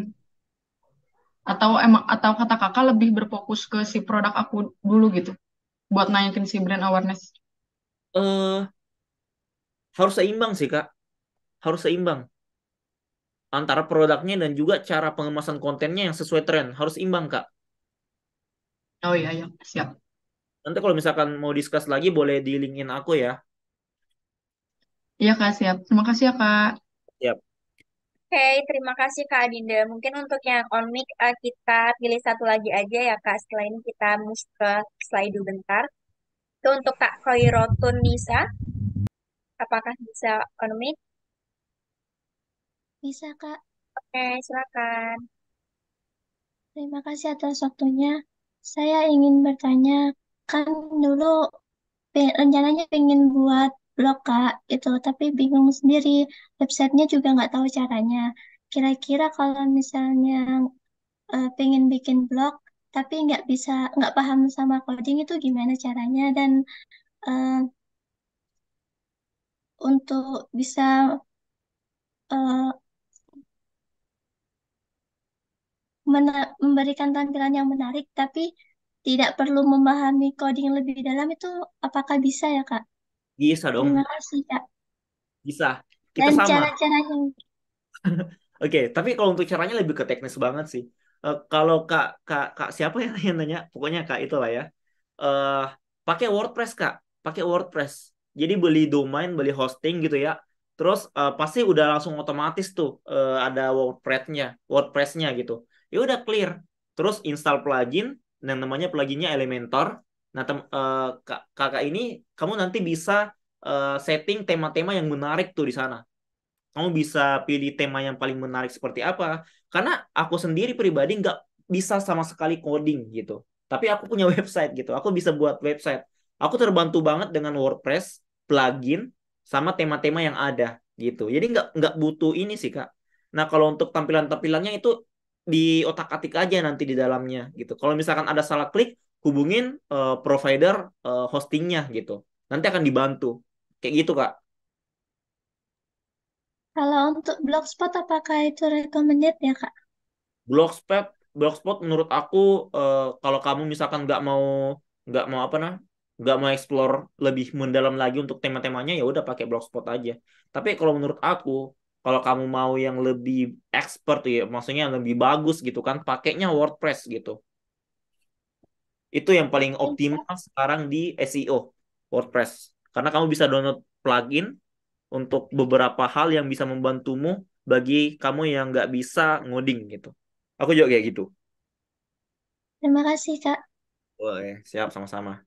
Atau emang atau kata Kakak lebih berfokus ke si produk aku dulu gitu buat naikin si brand awareness uh, harus seimbang sih kak, harus seimbang antara produknya dan juga cara pengemasan kontennya yang sesuai tren harus imbang kak. Oh iya iya siap. Nanti kalau misalkan mau discuss lagi boleh di linkin aku ya. Iya kak siap. Terima kasih ya kak. Siap. Oke, okay, terima kasih Kak Adinda. Mungkin untuk yang on mic eh, kita pilih satu lagi aja ya Kak, selain kita move ke slide bentar. Itu untuk Kak Khairatun Nisa. Apakah bisa on mic? Bisa, Kak. Oke, silakan. Terima kasih atas waktunya. Saya ingin bertanya, kan dulu rencananya ingin buat blog, Kak, itu, tapi bingung sendiri. Websitenya juga nggak tahu caranya. Kira-kira kalau misalnya uh, pengen bikin blog, tapi nggak bisa nggak paham sama coding itu gimana caranya dan uh, untuk bisa uh, memberikan tampilan yang menarik tapi tidak perlu memahami coding lebih dalam itu apakah bisa ya kak? Bisa dong. Terima kasih kak. Bisa. Kita Dan sama. cara-caranya. [LAUGHS] Oke, okay, tapi kalau untuk caranya lebih ke teknis banget sih uh, kalau kak kak kak siapa yang [LAUGHS] nanya, pokoknya kak itulah ya uh, pakai WordPress kak pakai WordPress jadi beli domain beli hosting gitu ya terus uh, pasti udah langsung otomatis tuh uh, ada WordPressnya, WordPressnya gitu ya udah clear terus install plugin yang namanya pluginnya Elementor nah tem uh, kak kakak ini kamu nanti bisa uh, setting tema-tema yang menarik tuh di sana kamu bisa pilih tema yang paling menarik seperti apa karena aku sendiri pribadi nggak bisa sama sekali coding gitu. Tapi aku punya [LAUGHS] website gitu. Aku bisa buat website. Aku terbantu banget dengan WordPress, plugin, sama tema-tema yang ada gitu. Jadi nggak nggak butuh ini sih kak. Nah kalau untuk tampilan-tampilannya itu di otak-atik aja nanti di dalamnya gitu. Kalau misalkan ada salah klik, hubungin uh, provider uh, hostingnya gitu. Nanti akan dibantu. Kayak gitu kak. Kalau untuk Blogspot, apakah itu recommended ya, Kak? Blogspot, Blogspot menurut aku uh, kalau kamu misalkan nggak mau nggak mau apa nah nggak mau explore lebih mendalam lagi untuk tema-temanya ya udah pakai blogspot aja tapi kalau menurut aku kalau kamu mau yang lebih expert ya maksudnya yang lebih bagus gitu kan pakainya WordPress gitu itu yang paling optimal iya. sekarang di SEO WordPress karena kamu bisa download plugin untuk beberapa hal yang bisa membantumu bagi kamu yang nggak bisa ngoding gitu. Aku juga kayak gitu. Terima kasih, Kak. Boleh, siap sama-sama.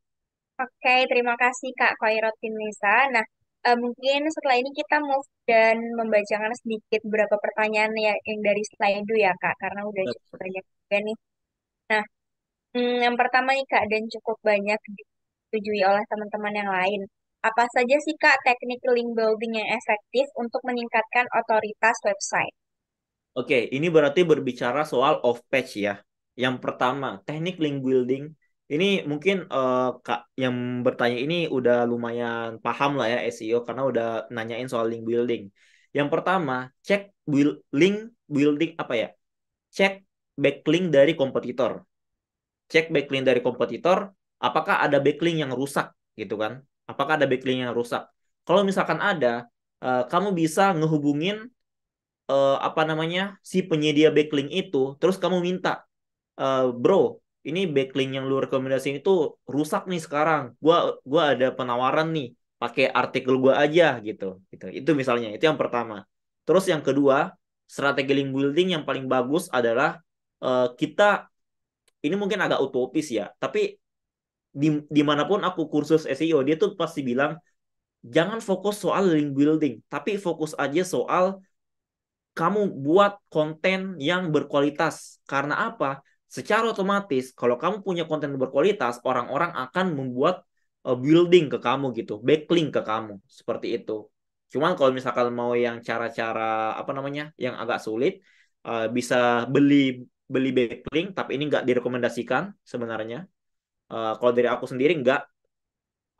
Oke, okay, terima kasih Kak Koirotin Nisa. Nah, uh, mungkin setelah ini kita move dan membacakan sedikit beberapa pertanyaan ya, yang dari Slido ya Kak, karena udah cukup banyak juga nih. Nah, hmm, yang pertama nih Kak, dan cukup banyak disetujui oleh teman-teman yang lain. Apa saja sih Kak teknik link building yang efektif untuk meningkatkan otoritas website? Oke, ini berarti berbicara soal off page ya. Yang pertama, teknik link building. Ini mungkin uh, Kak yang bertanya ini udah lumayan paham lah ya SEO karena udah nanyain soal link building. Yang pertama, cek build, link building apa ya? Cek backlink dari kompetitor. Cek backlink dari kompetitor, apakah ada backlink yang rusak gitu kan? Apakah ada backlink yang rusak? Kalau misalkan ada, uh, kamu bisa ngehubungin uh, apa namanya si penyedia backlink itu, terus kamu minta, uh, bro, ini backlink yang lu rekomendasiin itu rusak nih sekarang. Gua gua ada penawaran nih, pakai artikel gua aja gitu. Gitu. Itu misalnya, itu yang pertama. Terus yang kedua, strategi link building yang paling bagus adalah uh, kita ini mungkin agak utopis ya, tapi di dimanapun aku kursus SEO dia tuh pasti bilang jangan fokus soal link building tapi fokus aja soal kamu buat konten yang berkualitas. Karena apa? Secara otomatis kalau kamu punya konten berkualitas, orang-orang akan membuat uh, building ke kamu gitu, backlink ke kamu seperti itu. Cuman kalau misalkan mau yang cara-cara apa namanya yang agak sulit, uh, bisa beli beli backlink tapi ini nggak direkomendasikan sebenarnya uh, kalau dari aku sendiri nggak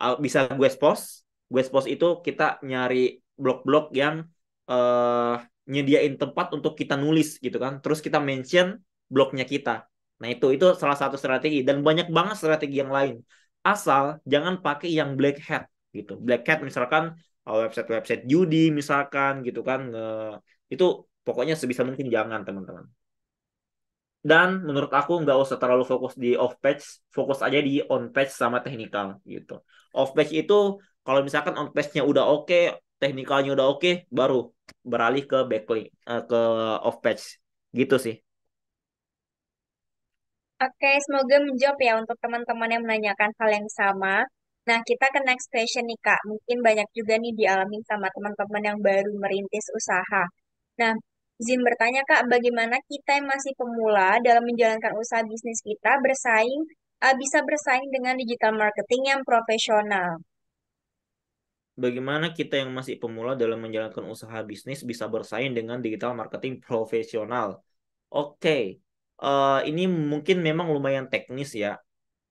uh, bisa gue expose gue expose itu kita nyari blog-blog yang uh, nyediain tempat untuk kita nulis gitu kan terus kita mention blognya kita nah itu itu salah satu strategi dan banyak banget strategi yang lain asal jangan pakai yang black hat gitu black hat misalkan eh, website-website judi misalkan gitu kan itu pokoknya sebisa mungkin jangan teman-teman dan menurut aku nggak usah terlalu fokus di off patch fokus aja di on patch sama technical gitu off patch itu kalau misalkan on patchnya udah oke okay, technicalnya udah oke okay, baru beralih ke backlink uh, ke off patch gitu sih Oke, okay, semoga menjawab ya untuk teman-teman yang menanyakan hal yang sama. Nah, kita ke next question nih, Kak. Mungkin banyak juga nih dialami sama teman-teman yang baru merintis usaha. Nah, Izin bertanya Kak, bagaimana kita yang masih pemula dalam menjalankan usaha bisnis kita bersaing uh, bisa bersaing dengan digital marketing yang profesional? Bagaimana kita yang masih pemula dalam menjalankan usaha bisnis bisa bersaing dengan digital marketing profesional? Oke, okay. uh, eh, ini mungkin memang lumayan teknis ya.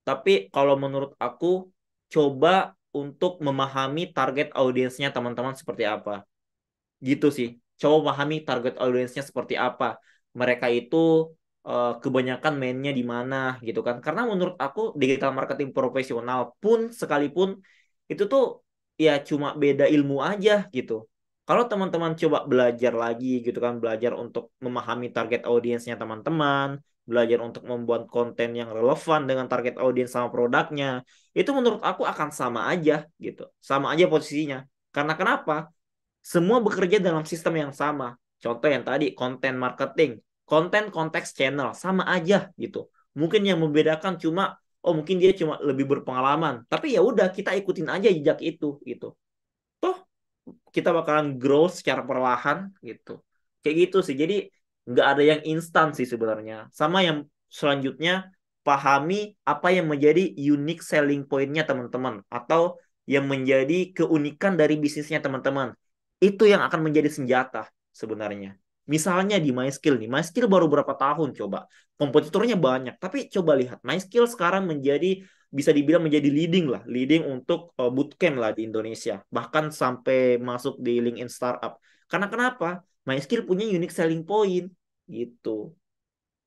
Tapi kalau menurut aku, coba untuk memahami target audiensnya teman-teman seperti apa. Gitu sih coba pahami target audiensnya seperti apa mereka itu uh, kebanyakan mainnya di mana gitu kan karena menurut aku digital marketing profesional pun sekalipun itu tuh ya cuma beda ilmu aja gitu kalau teman-teman coba belajar lagi gitu kan belajar untuk memahami target audiensnya teman-teman belajar untuk membuat konten yang relevan dengan target audiens sama produknya itu menurut aku akan sama aja gitu sama aja posisinya karena kenapa semua bekerja dalam sistem yang sama. Contoh yang tadi, konten marketing, konten konteks channel, sama aja gitu. Mungkin yang membedakan cuma, oh mungkin dia cuma lebih berpengalaman. Tapi ya udah kita ikutin aja jejak itu gitu. Toh kita bakalan grow secara perlahan gitu. Kayak gitu sih. Jadi nggak ada yang instan sih sebenarnya. Sama yang selanjutnya pahami apa yang menjadi unique selling point-nya teman-teman atau yang menjadi keunikan dari bisnisnya teman-teman itu yang akan menjadi senjata sebenarnya. Misalnya di MySkill nih, MySkill baru berapa tahun coba. Kompetitornya banyak, tapi coba lihat MySkill sekarang menjadi bisa dibilang menjadi leading lah, leading untuk eh, bootcamp lah di Indonesia. Bahkan sampai masuk di LinkedIn startup. Karena kenapa? MySkill punya unique selling point gitu.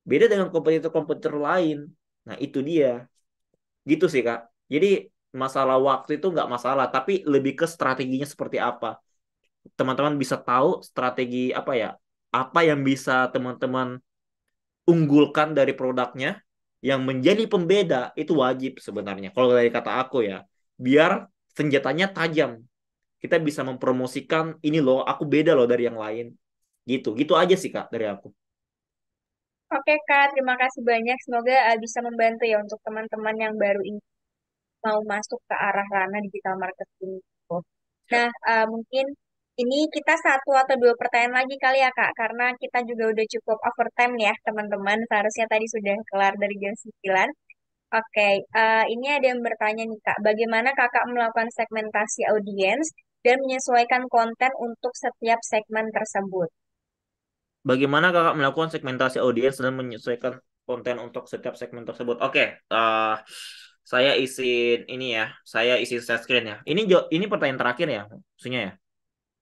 Beda dengan kompetitor-kompetitor lain. Nah, itu dia. Gitu sih, Kak. Jadi masalah waktu itu nggak masalah, tapi lebih ke strateginya seperti apa teman-teman bisa tahu strategi apa ya apa yang bisa teman-teman unggulkan dari produknya yang menjadi pembeda itu wajib sebenarnya kalau dari kata aku ya biar senjatanya tajam kita bisa mempromosikan ini loh aku beda loh dari yang lain gitu gitu aja sih kak dari aku Oke Kak, terima kasih banyak. Semoga eh, bisa membantu ya untuk teman-teman yang baru ini mau masuk ke arah ranah digital marketing. Nah, uh, mungkin ini kita satu atau dua pertanyaan lagi kali ya Kak, karena kita juga udah cukup overtime time ya teman-teman. Seharusnya tadi sudah kelar dari jam 9. Oke, uh, ini ada yang bertanya nih Kak, bagaimana Kakak melakukan segmentasi audiens dan menyesuaikan konten untuk setiap segmen tersebut? Bagaimana kakak melakukan segmentasi audiens dan menyesuaikan konten untuk setiap segmen tersebut? Oke, uh, saya isi ini ya, saya isi share screen ya. Ini ini pertanyaan terakhir ya, maksudnya ya.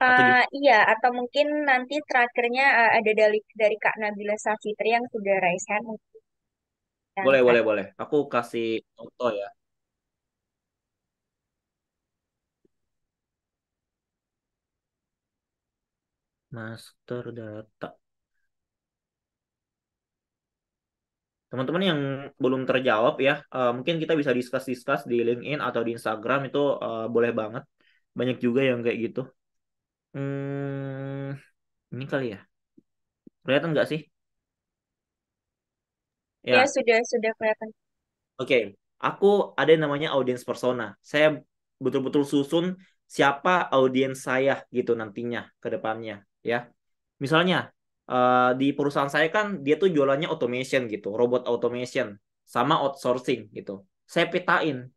Uh, iya, atau mungkin nanti terakhirnya uh, ada dari, dari Kak Nabila Safitri yang sudah raise hand. Dan, boleh boleh boleh aku kasih contoh ya master data teman-teman yang belum terjawab ya uh, mungkin kita bisa discuss discuss di LinkedIn atau di Instagram itu uh, boleh banget banyak juga yang kayak gitu Hmm, ini kali ya. Kelihatan nggak sih? Ya. Ya, sudah sudah kelihatan. Oke, aku ada yang namanya audience persona. Saya betul-betul susun siapa audiens saya gitu nantinya ke depannya, ya. Misalnya uh, di perusahaan saya kan dia tuh jualannya automation gitu, robot automation sama outsourcing gitu. Saya petain,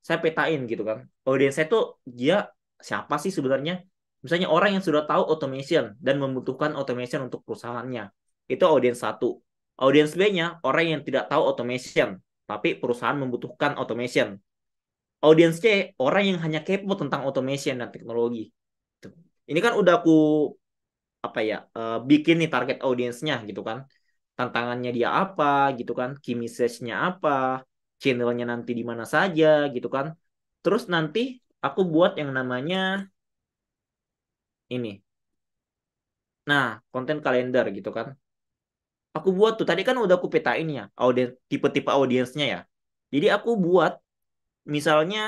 saya petain gitu kan. Audiens saya tuh dia siapa sih sebenarnya? Misalnya orang yang sudah tahu automation dan membutuhkan automation untuk perusahaannya. Itu audiens satu. Audiens B-nya orang yang tidak tahu automation, tapi perusahaan membutuhkan automation. Audiens C orang yang hanya kepo tentang automation dan teknologi. Ini kan udah aku apa ya eh, bikin nih target audiensnya gitu kan tantangannya dia apa gitu kan key nya apa channelnya nanti di mana saja gitu kan terus nanti aku buat yang namanya ini. Nah, konten kalender gitu kan. Aku buat tuh, tadi kan udah aku petain ya, audien, tipe-tipe audiensnya ya. Jadi aku buat, misalnya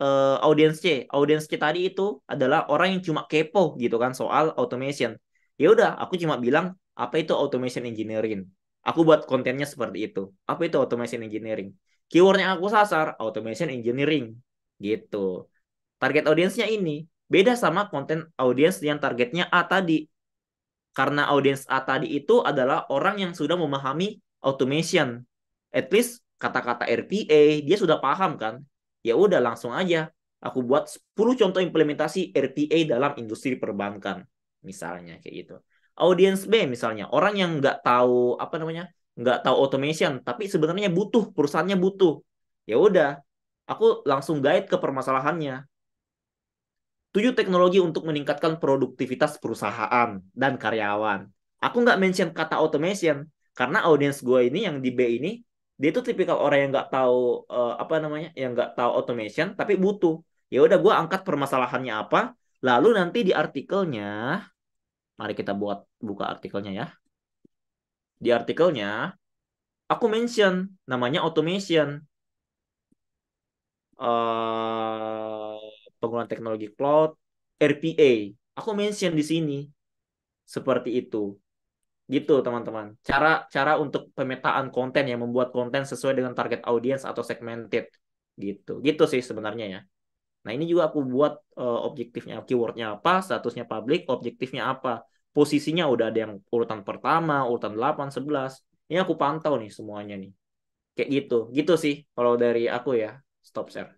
uh, audiens C. Audiens C tadi itu adalah orang yang cuma kepo gitu kan soal automation. Ya udah, aku cuma bilang apa itu automation engineering. Aku buat kontennya seperti itu. Apa itu automation engineering? Keywordnya aku sasar, automation engineering. Gitu. Target audiensnya ini, Beda sama konten audiens yang targetnya A tadi. Karena audiens A tadi itu adalah orang yang sudah memahami automation. At least kata-kata RPA dia sudah paham kan. Ya udah langsung aja aku buat 10 contoh implementasi RPA dalam industri perbankan misalnya kayak gitu. Audiens B misalnya orang yang nggak tahu apa namanya nggak tahu automation tapi sebenarnya butuh perusahaannya butuh ya udah aku langsung guide ke permasalahannya 7 teknologi untuk meningkatkan produktivitas perusahaan dan karyawan. Aku nggak mention kata automation karena audiens gue ini yang di B ini dia itu tipikal orang yang nggak tahu uh, apa namanya, yang nggak tahu automation tapi butuh. Ya udah gue angkat permasalahannya apa, lalu nanti di artikelnya, mari kita buat buka artikelnya ya. Di artikelnya aku mention namanya automation. Uh, penggunaan teknologi cloud, RPA. Aku mention di sini seperti itu. Gitu, teman-teman. Cara cara untuk pemetaan konten yang membuat konten sesuai dengan target audience atau segmented gitu. Gitu sih sebenarnya ya. Nah, ini juga aku buat uh, objektifnya, keywordnya apa, statusnya public, objektifnya apa. Posisinya udah ada yang urutan pertama, urutan 8, 11. Ini aku pantau nih semuanya nih. Kayak gitu. Gitu sih kalau dari aku ya. Stop share.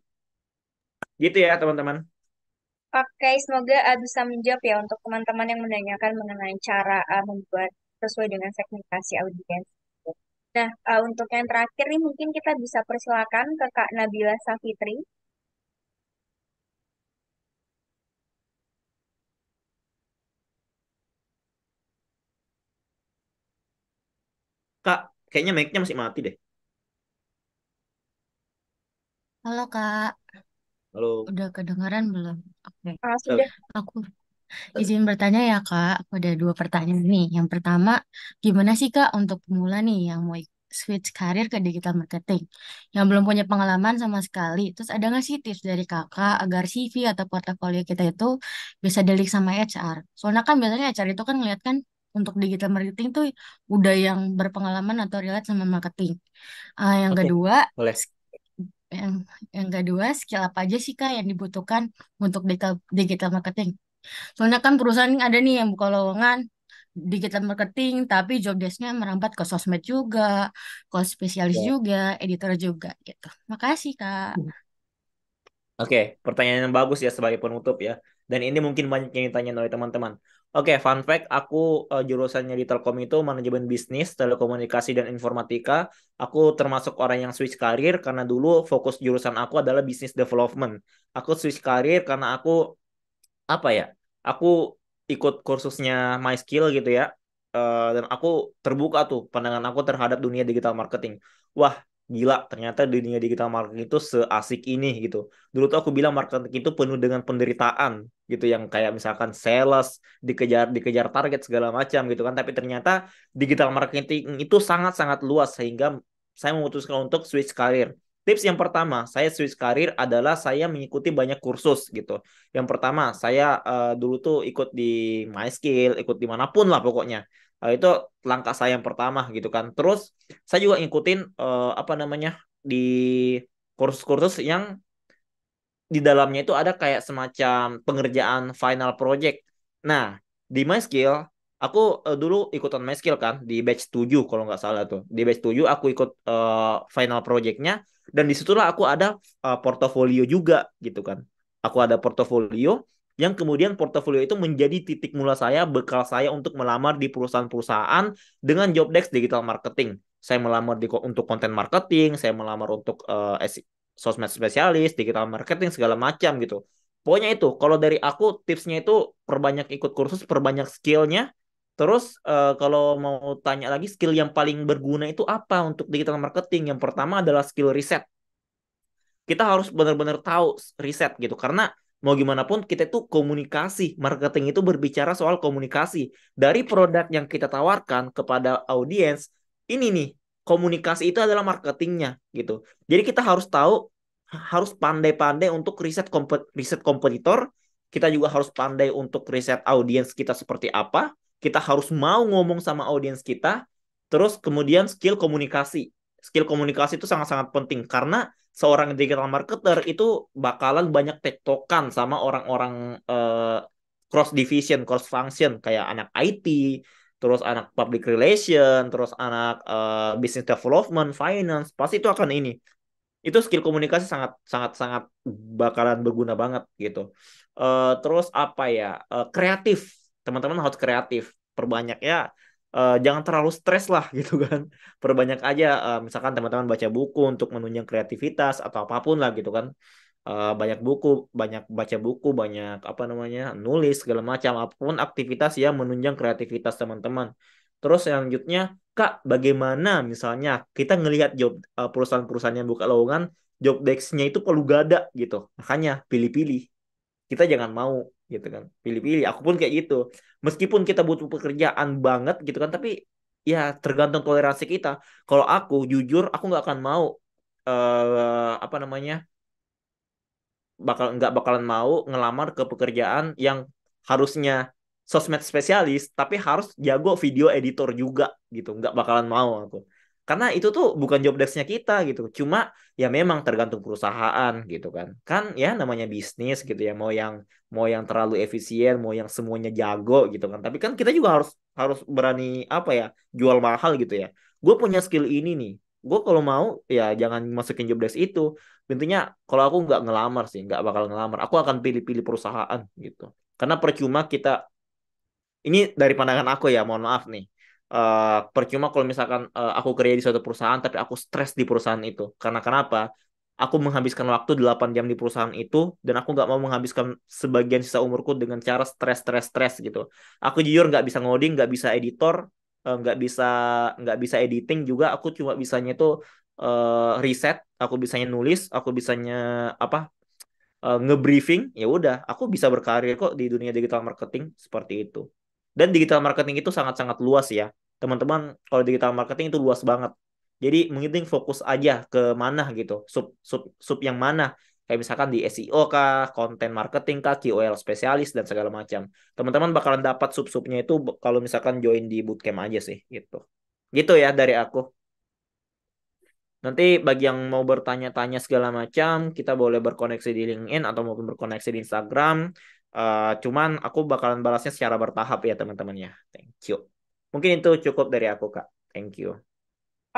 Gitu ya, teman-teman. Oke, semoga uh, bisa menjawab ya untuk teman-teman yang menanyakan mengenai cara uh, membuat sesuai dengan segmentasi audiens. Nah, uh, untuk yang terakhir nih mungkin kita bisa persilakan ke Kak Nabila Safitri. Kak, kayaknya mic-nya masih mati deh. Halo Kak. Halo. Udah kedengaran belum? Oke. Ah, sudah. Aku izin bertanya ya, Kak. Aku ada dua pertanyaan nih. Yang pertama, gimana sih, Kak, untuk pemula nih yang mau switch karir ke digital marketing, yang belum punya pengalaman sama sekali. Terus ada nggak sih tips dari Kakak agar CV atau portofolio kita itu bisa delik sama HR? Soalnya kan biasanya HR itu kan ngeliat kan untuk digital marketing tuh udah yang berpengalaman atau relate sama marketing. Ah, yang Oke, kedua, boleh yang yang kedua skill apa aja sih kak yang dibutuhkan untuk digital digital marketing soalnya kan perusahaan ini ada nih yang buka lowongan digital marketing tapi job desknya merambat ke sosmed juga ke spesialis yeah. juga editor juga gitu makasih kak hmm. oke pertanyaan yang bagus ya sebagai penutup ya dan ini mungkin banyak yang ditanyain oleh teman-teman Oke, okay, fun fact, aku uh, jurusannya di Telkom itu manajemen bisnis, telekomunikasi dan informatika. Aku termasuk orang yang switch karir karena dulu fokus jurusan aku adalah business development. Aku switch karir karena aku apa ya? Aku ikut kursusnya My Skill gitu ya. Uh, dan aku terbuka tuh pandangan aku terhadap dunia digital marketing. Wah, gila ternyata dunia digital marketing itu seasik ini gitu. Dulu tuh aku bilang marketing itu penuh dengan penderitaan gitu yang kayak misalkan sales dikejar dikejar target segala macam gitu kan tapi ternyata digital marketing itu sangat-sangat luas sehingga saya memutuskan untuk switch karir. Tips yang pertama, saya switch karir adalah saya mengikuti banyak kursus gitu. Yang pertama, saya uh, dulu tuh ikut di MySkill, ikut dimanapun lah pokoknya uh, itu langkah saya yang pertama gitu kan terus saya juga ngikutin uh, apa namanya di kursus-kursus yang di dalamnya itu ada kayak semacam pengerjaan final project nah di my skill, aku uh, dulu ikutan my skill kan di batch 7 kalau nggak salah tuh di batch 7 aku ikut uh, final projectnya dan disitulah aku ada uh, portofolio juga gitu kan aku ada portofolio yang kemudian portofolio itu menjadi titik mula saya, bekal saya untuk melamar di perusahaan-perusahaan dengan job desk digital marketing. Saya melamar di, untuk konten marketing, saya melamar untuk uh, sosmed spesialis, digital marketing segala macam gitu. Pokoknya itu, kalau dari aku tipsnya itu perbanyak ikut kursus, perbanyak skillnya. Terus uh, kalau mau tanya lagi skill yang paling berguna itu apa untuk digital marketing? Yang pertama adalah skill riset. Kita harus benar-benar tahu riset gitu karena mau gimana pun kita itu komunikasi marketing itu berbicara soal komunikasi dari produk yang kita tawarkan kepada audiens ini nih komunikasi itu adalah marketingnya gitu jadi kita harus tahu harus pandai-pandai untuk riset kompet riset kompetitor kita juga harus pandai untuk riset audiens kita seperti apa kita harus mau ngomong sama audiens kita terus kemudian skill komunikasi skill komunikasi itu sangat-sangat penting karena seorang digital marketer itu bakalan banyak tektokan sama orang-orang uh, cross division, cross function kayak anak IT, terus anak public relation, terus anak uh, business development, finance, pasti itu akan ini. Itu skill komunikasi sangat sangat sangat bakalan berguna banget gitu. Uh, terus apa ya? Uh, kreatif. Teman-teman harus kreatif. Perbanyak ya uh, jangan terlalu stres lah [LAUGHS] gitu kan perbanyak aja uh, misalkan teman-teman baca buku untuk menunjang kreativitas atau apapun lah gitu kan uh, banyak buku banyak baca buku banyak apa namanya nulis segala macam apapun aktivitas yang menunjang kreativitas teman-teman terus selanjutnya kak bagaimana misalnya kita ngelihat job uh, perusahaan-perusahaan yang buka lowongan job desk-nya itu perlu gada gitu makanya pilih-pilih kita jangan mau gitu kan pilih-pilih aku pun kayak gitu meskipun kita butuh pekerjaan banget gitu kan tapi ya tergantung toleransi kita kalau aku jujur aku nggak akan mau uh, apa namanya bakal nggak bakalan mau ngelamar ke pekerjaan yang harusnya sosmed spesialis tapi harus jago video editor juga gitu nggak bakalan mau aku karena itu tuh bukan job desknya kita gitu cuma ya memang tergantung perusahaan gitu kan kan ya namanya bisnis gitu ya mau yang mau yang terlalu efisien mau yang semuanya jago gitu kan tapi kan kita juga harus harus berani apa ya jual mahal gitu ya gue punya skill ini nih gue kalau mau ya jangan masukin job desk itu intinya kalau aku nggak ngelamar sih nggak bakal ngelamar aku akan pilih-pilih perusahaan gitu karena percuma kita ini dari pandangan aku ya mohon maaf nih uh, percuma kalau misalkan uh, aku kerja di suatu perusahaan tapi aku stres di perusahaan itu karena kenapa aku menghabiskan waktu 8 jam di perusahaan itu dan aku nggak mau menghabiskan sebagian sisa umurku dengan cara stres stres stres gitu aku jujur nggak bisa ngoding nggak bisa editor eh, nggak uh, bisa nggak bisa editing juga aku cuma bisanya itu uh, riset aku bisanya nulis aku bisanya apa uh, ngebriefing ya udah aku bisa berkarir kok di dunia digital marketing seperti itu dan digital marketing itu sangat-sangat luas ya. Teman-teman, kalau digital marketing itu luas banget. Jadi mending fokus aja ke mana gitu, sub sub sub yang mana. Kayak misalkan di SEO kah, konten marketing kah, KOL spesialis dan segala macam. Teman-teman bakalan dapat sub-subnya itu kalau misalkan join di bootcamp aja sih gitu. Gitu ya dari aku. Nanti bagi yang mau bertanya-tanya segala macam, kita boleh berkoneksi di LinkedIn atau maupun berkoneksi di Instagram. Eh, cuman aku bakalan balasnya secara bertahap ya teman-temannya. Thank you. Mungkin itu cukup dari aku kak. Thank you.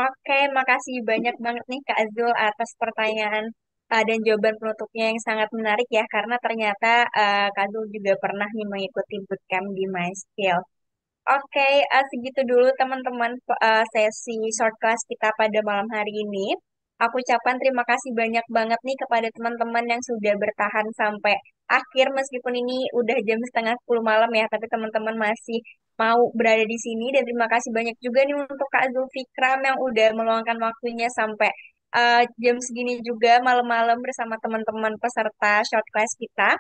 Oke, makasih banyak banget nih Kak Azul atas pertanyaan uh, dan jawaban penutupnya yang sangat menarik ya, karena ternyata uh, Kak Azul juga pernah nih mengikuti bootcamp di MySkill. Oke, uh, segitu dulu teman-teman uh, sesi short class kita pada malam hari ini. Aku ucapkan terima kasih banyak banget nih kepada teman-teman yang sudah bertahan sampai akhir meskipun ini udah jam setengah 10 malam ya, tapi teman-teman masih mau berada di sini dan terima kasih banyak juga nih untuk Kak Zulfikram yang udah meluangkan waktunya sampai uh, jam segini juga malam-malam bersama teman-teman peserta short class kita.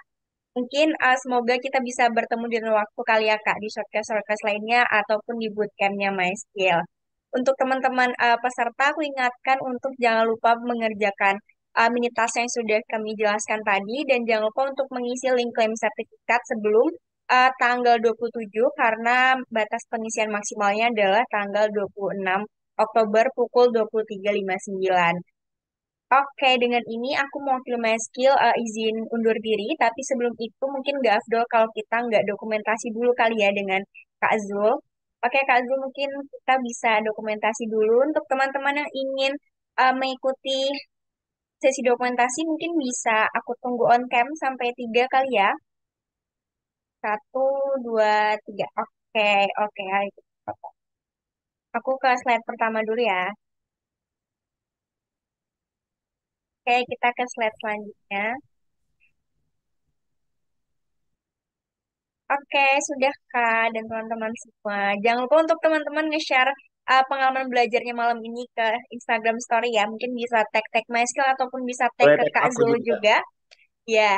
Mungkin uh, semoga kita bisa bertemu di waktu kali ya Kak di short class short class lainnya ataupun di bootcampnya MySkill. Untuk teman-teman uh, peserta, aku ingatkan untuk jangan lupa mengerjakan uh, mini task yang sudah kami jelaskan tadi dan jangan lupa untuk mengisi link klaim sertifikat sebelum uh, tanggal 27 karena batas pengisian maksimalnya adalah tanggal 26 Oktober pukul 23.59. Oke, dengan ini aku mau My skill uh, izin undur diri, tapi sebelum itu mungkin nggak afdol kalau kita nggak dokumentasi dulu kali ya dengan Kak Zul. Oke Kak Zul, mungkin kita bisa dokumentasi dulu untuk teman-teman yang ingin uh, mengikuti sesi dokumentasi mungkin bisa aku tunggu on cam sampai tiga kali ya. Satu, dua, tiga. Oke, oke. ayo. Aku ke slide pertama dulu ya. Oke, kita ke slide selanjutnya. Oke, sudah Kak dan teman-teman semua. Jangan lupa untuk teman-teman nge-share uh, pengalaman belajarnya malam ini ke Instagram story ya. Mungkin bisa tag-tag MySkill ataupun bisa tag ke tag Kak Zul juga. juga. Ya.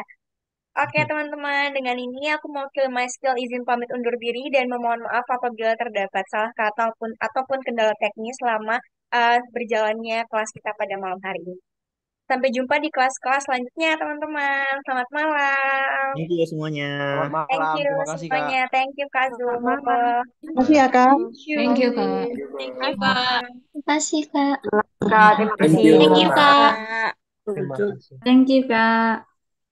Oke teman-teman, dengan ini aku mau kill MySkill izin pamit undur diri dan memohon maaf apabila terdapat salah kata ataupun, ataupun kendala teknis selama uh, berjalannya kelas kita pada malam hari ini. Sampai jumpa di kelas-kelas selanjutnya, teman-teman. Selamat malam. Thank you semuanya. Selamat malam. Thank you Terima kasih, semuanya. Ya, Kak. Thank you, Kak Zul. Terima kasih ya, Kak. Thank you, Kak. Thank you, Kak. Terima kasih, Kak. Terima kasih. Thank you, Kak. Thank you, Kak.